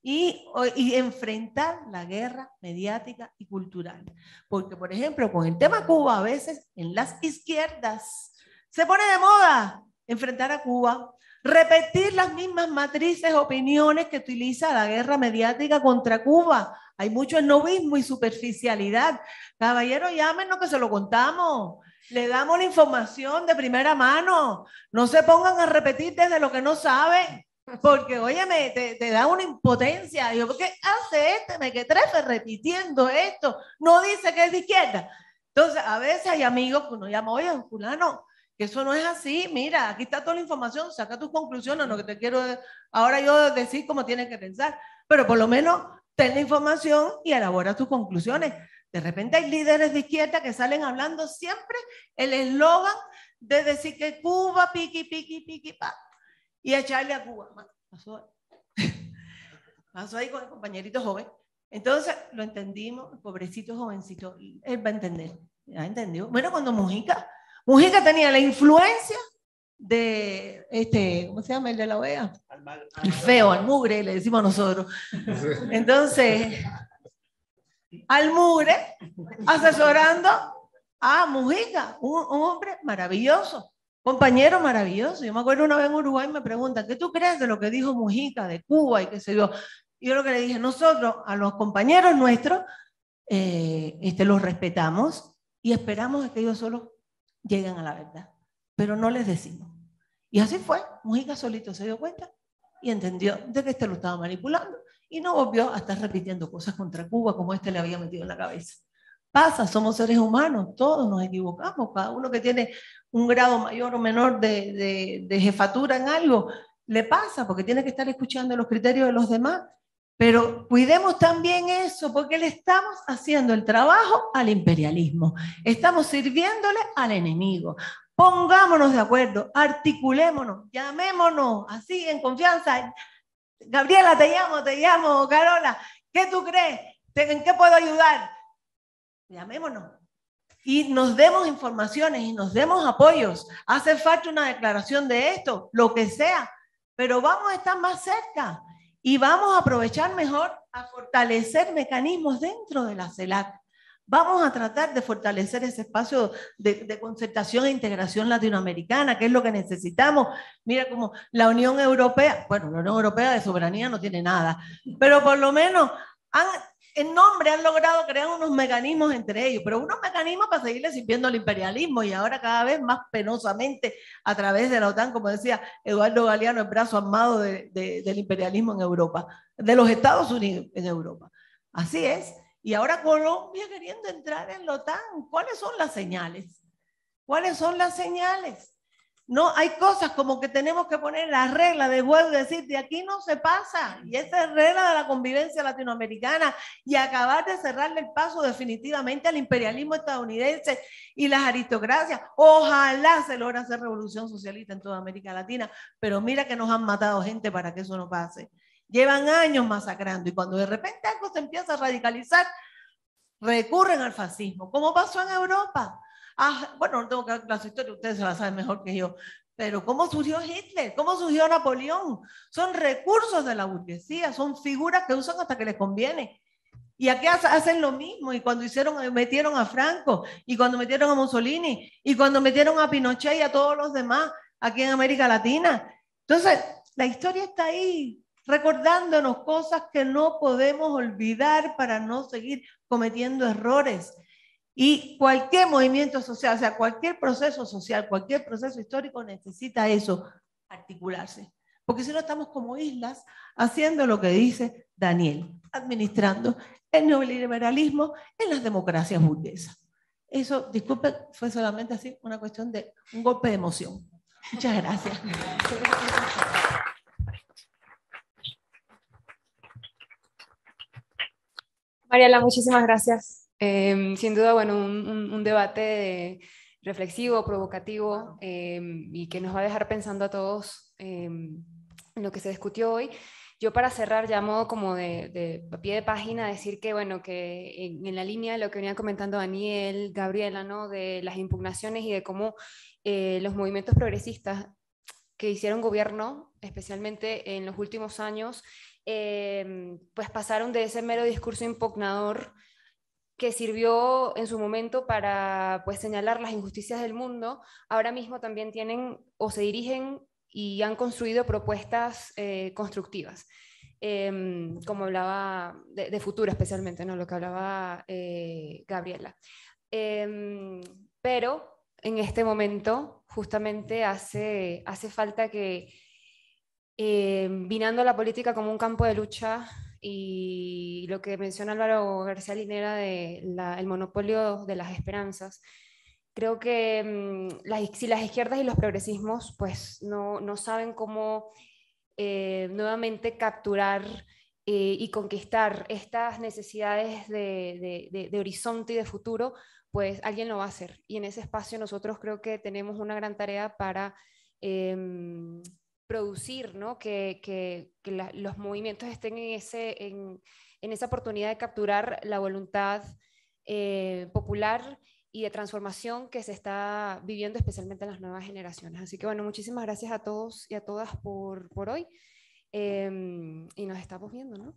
Y, y, enfrentar la guerra mediática y cultural. Porque, por ejemplo, con el tema Cuba, a veces en las izquierdas se pone de moda enfrentar a Cuba, Repetir las mismas matrices, opiniones que utiliza la guerra mediática contra Cuba. Hay mucho esnovismo y superficialidad. Caballero, llámenos que se lo contamos. Le damos la información de primera mano. No se pongan a repetir desde lo que no saben. Porque, óyeme, te, te da una impotencia. Yo, ¿por qué hace este me que trefe repitiendo esto? No dice que es de izquierda. Entonces, a veces hay amigos que uno llama, oye, fulano, eso no es así, mira, aquí está toda la información, saca tus conclusiones, lo que te quiero eh, ahora yo decir cómo tienes que pensar, pero por lo menos ten la información y elabora tus conclusiones. De repente hay líderes de izquierda que salen hablando siempre el eslogan de decir que Cuba, piqui, piqui, piqui, pa, y echarle a Cuba. Pasó, pasó ahí con el compañerito joven. Entonces lo entendimos, pobrecito jovencito, él va a entender, ya entendió. Bueno, cuando Mujica Mujica tenía la influencia de, este, ¿cómo se llama? El de la OEA. El feo, al mugre, le decimos nosotros. Entonces, al mugre, asesorando a Mujica, un, hombre maravilloso, compañero maravilloso. Yo me acuerdo una vez en Uruguay me preguntan, ¿qué tú crees de lo que dijo Mujica de Cuba y qué se yo? Yo lo que le dije, nosotros a los compañeros nuestros eh, este, los respetamos y esperamos que ellos solo llegan a la verdad, pero no les decimos. Y así fue, Mujica solito se dio cuenta y entendió de que este lo estaba manipulando y no volvió a estar repitiendo cosas contra Cuba como este le había metido en la cabeza. Pasa, somos seres humanos, todos nos equivocamos, cada uno que tiene un grado mayor o menor de, de jefatura en algo, le pasa porque tiene que estar escuchando los criterios de los demás pero cuidemos también eso, porque le estamos haciendo el trabajo al imperialismo, estamos sirviéndole al enemigo. Pongámonos de acuerdo, articulémonos, llamémonos así en confianza. Gabriela, te llamo, te llamo, Carola, ¿qué tú crees? ¿En qué puedo ayudar? Llamémonos y nos demos informaciones y nos demos apoyos. Hace falta una declaración de esto, lo que sea, pero vamos a estar más cerca y vamos a aprovechar mejor a fortalecer mecanismos dentro de la CELAC. Vamos a tratar de fortalecer ese espacio de, concertación e integración latinoamericana, que es lo que necesitamos. Mira como la Unión Europea, bueno, la Unión Europea de soberanía no tiene nada, pero por lo menos han en nombre han logrado crear unos mecanismos entre ellos, pero unos mecanismos para seguirle sirviendo al imperialismo y ahora cada vez más penosamente a través de la OTAN, como decía Eduardo Galeano, el brazo armado del imperialismo en Europa, de los Estados Unidos en Europa. Así es. Y ahora Colombia queriendo entrar en la OTAN. ¿Cuáles son las señales? ¿Cuáles son las señales? No, hay cosas como que tenemos que poner la regla de juego y decir, de aquí no se pasa. Y esa es regla de la convivencia latinoamericana y acabar de cerrarle el paso definitivamente al imperialismo estadounidense y las aristocracias. Ojalá se logre hacer revolución socialista en toda América Latina, pero mira que nos han matado gente para que eso no pase. Llevan años masacrando y cuando de repente algo se empieza a radicalizar, recurren al fascismo, como pasó en Europa. Ah, bueno, no tengo que las historia, ustedes se saben mejor que yo. Pero ¿cómo surgió Hitler? ¿Cómo surgió Napoleón? Son recursos de la burguesía, son figuras que usan hasta que les conviene. Y aquí hacen lo mismo. Y cuando hicieron, eh, metieron a Franco, y cuando metieron a Mussolini, y cuando metieron a Pinochet y a todos los demás aquí en América Latina. Entonces, la historia está ahí, recordándonos cosas que no podemos olvidar para no seguir cometiendo errores. Y cualquier movimiento social, o sea, cualquier proceso social, cualquier proceso histórico necesita eso, articularse. Porque si no estamos como islas haciendo lo que dice Daniel, administrando el neoliberalismo en las democracias burguesas. Eso, disculpe, fue solamente así una cuestión de un golpe de emoción. Muchas gracias. Mariela, muchísimas gracias. Em, sin duda, bueno, un, debate reflexivo, provocativo em, y que nos va a dejar pensando a todos em, en lo que se discutió hoy. Yo para cerrar, ya como de, pie de página, decir que, bueno, que en, la línea de lo que venía comentando Daniel, Gabriela, ¿no? De las impugnaciones y de cómo eh, los movimientos progresistas que hicieron gobierno, especialmente en los últimos años, pues pasaron de ese mero discurso impugnador que sirvió en su momento para pues, señalar las injusticias del mundo, ahora mismo también tienen o se dirigen y han construido propuestas eh, constructivas, em, como hablaba de, futuro especialmente, ¿no? lo que hablaba eh, Gabriela. Em, pero en este momento justamente hace, hace falta que, em, vinando la política como un campo de lucha y lo que menciona Álvaro García Linera de el monopolio de las esperanzas, creo que mm, las, si las izquierdas y los progresismos pues no, no saben cómo eh, nuevamente capturar eh, y conquistar estas necesidades de, de, horizonte y de futuro, pues alguien lo va a hacer. Y en ese espacio nosotros creo que tenemos una gran tarea para... Em, producir, ¿no? que, que, que los movimientos estén en, ese, en, en, esa oportunidad de capturar la voluntad eh, popular y de transformación que se está viviendo especialmente en las nuevas generaciones. Así que bueno, muchísimas gracias a todos y a todas por, por hoy em, y nos estamos viendo, ¿no?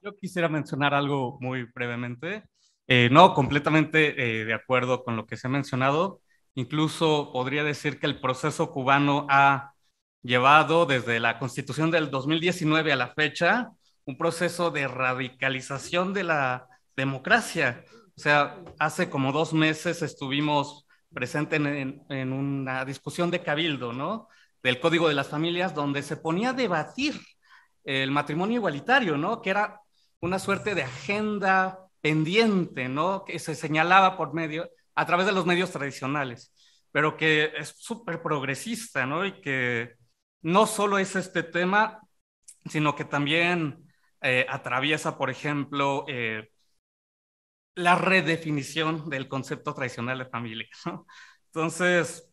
Yo quisiera mencionar algo muy brevemente. Eh, no, completamente eh, de acuerdo con lo que se ha mencionado. Incluso podría decir que el proceso cubano ha llevado desde la constitución del 2019 a la fecha un proceso de radicalización de la democracia. O sea, hace como dos meses estuvimos presentes en, en una discusión de cabildo, ¿no? Del Código de las Familias, donde se ponía a debatir el matrimonio igualitario, ¿no? Que era una suerte de agenda pendiente, ¿no? Que se señalaba por medio, a través de los medios tradicionales, pero que es súper progresista, ¿no? Y que no solo es este tema, sino que también eh, atraviesa, por ejemplo, eh, la redefinición del concepto tradicional de familia, Entonces,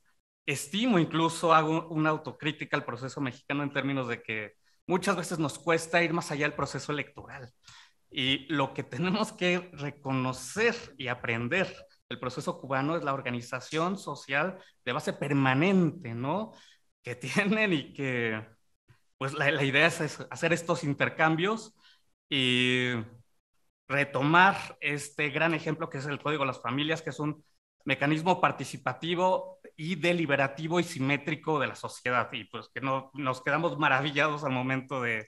estimo incluso, hago una autocrítica al proceso mexicano en términos de que muchas veces nos cuesta ir más allá del proceso electoral. Y lo que tenemos que reconocer y aprender el proceso cubano es la organización social de base permanente, ¿no? Que tienen y que, pues la, idea es, hacer estos intercambios y retomar este gran ejemplo que es el Código de las Familias, que es un mecanismo participativo y deliberativo y simétrico de la sociedad. Y pues que no, nos quedamos maravillados al momento de,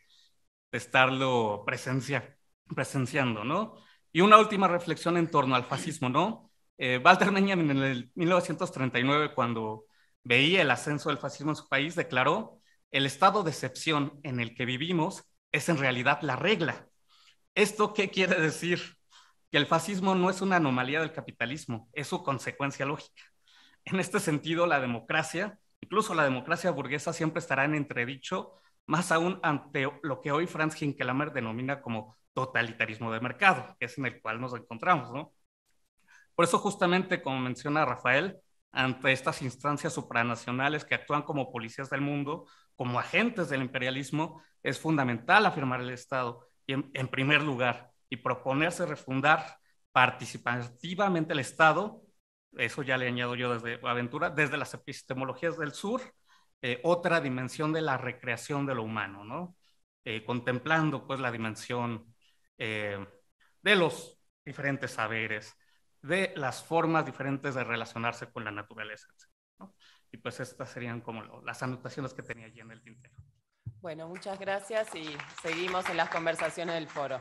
de estarlo presenciando presenciando, ¿no? Y una última reflexión en torno al fascismo, ¿no? Eh, Walter Benjamin en el 1939, cuando veía el ascenso del fascismo en su país, declaró, el estado de excepción en el que vivimos es en realidad la regla. ¿Esto qué quiere decir? Que el fascismo no es una anomalía del capitalismo, es su consecuencia lógica. En este sentido, la democracia, incluso la democracia burguesa, siempre estará en entredicho, más aún ante lo que hoy Franz Hinkelamer denomina como totalitarismo de mercado, que es en el cual nos encontramos, ¿no? Por eso justamente, como menciona Rafael, ante estas instancias supranacionales que actúan como policías del mundo, como agentes del imperialismo, es fundamental afirmar el Estado en, primer lugar y proponerse refundar participativamente el Estado, eso ya le añado yo desde Aventura, desde las epistemologías del sur, eh, otra dimensión de la recreación de lo humano, ¿no? Eh, contemplando pues la dimensión eh, de los diferentes saberes, de las formas diferentes de relacionarse con la naturaleza. Y pues estas serían como las anotaciones que tenía allí en el tintero. Bueno, muchas gracias y seguimos en las conversaciones del foro.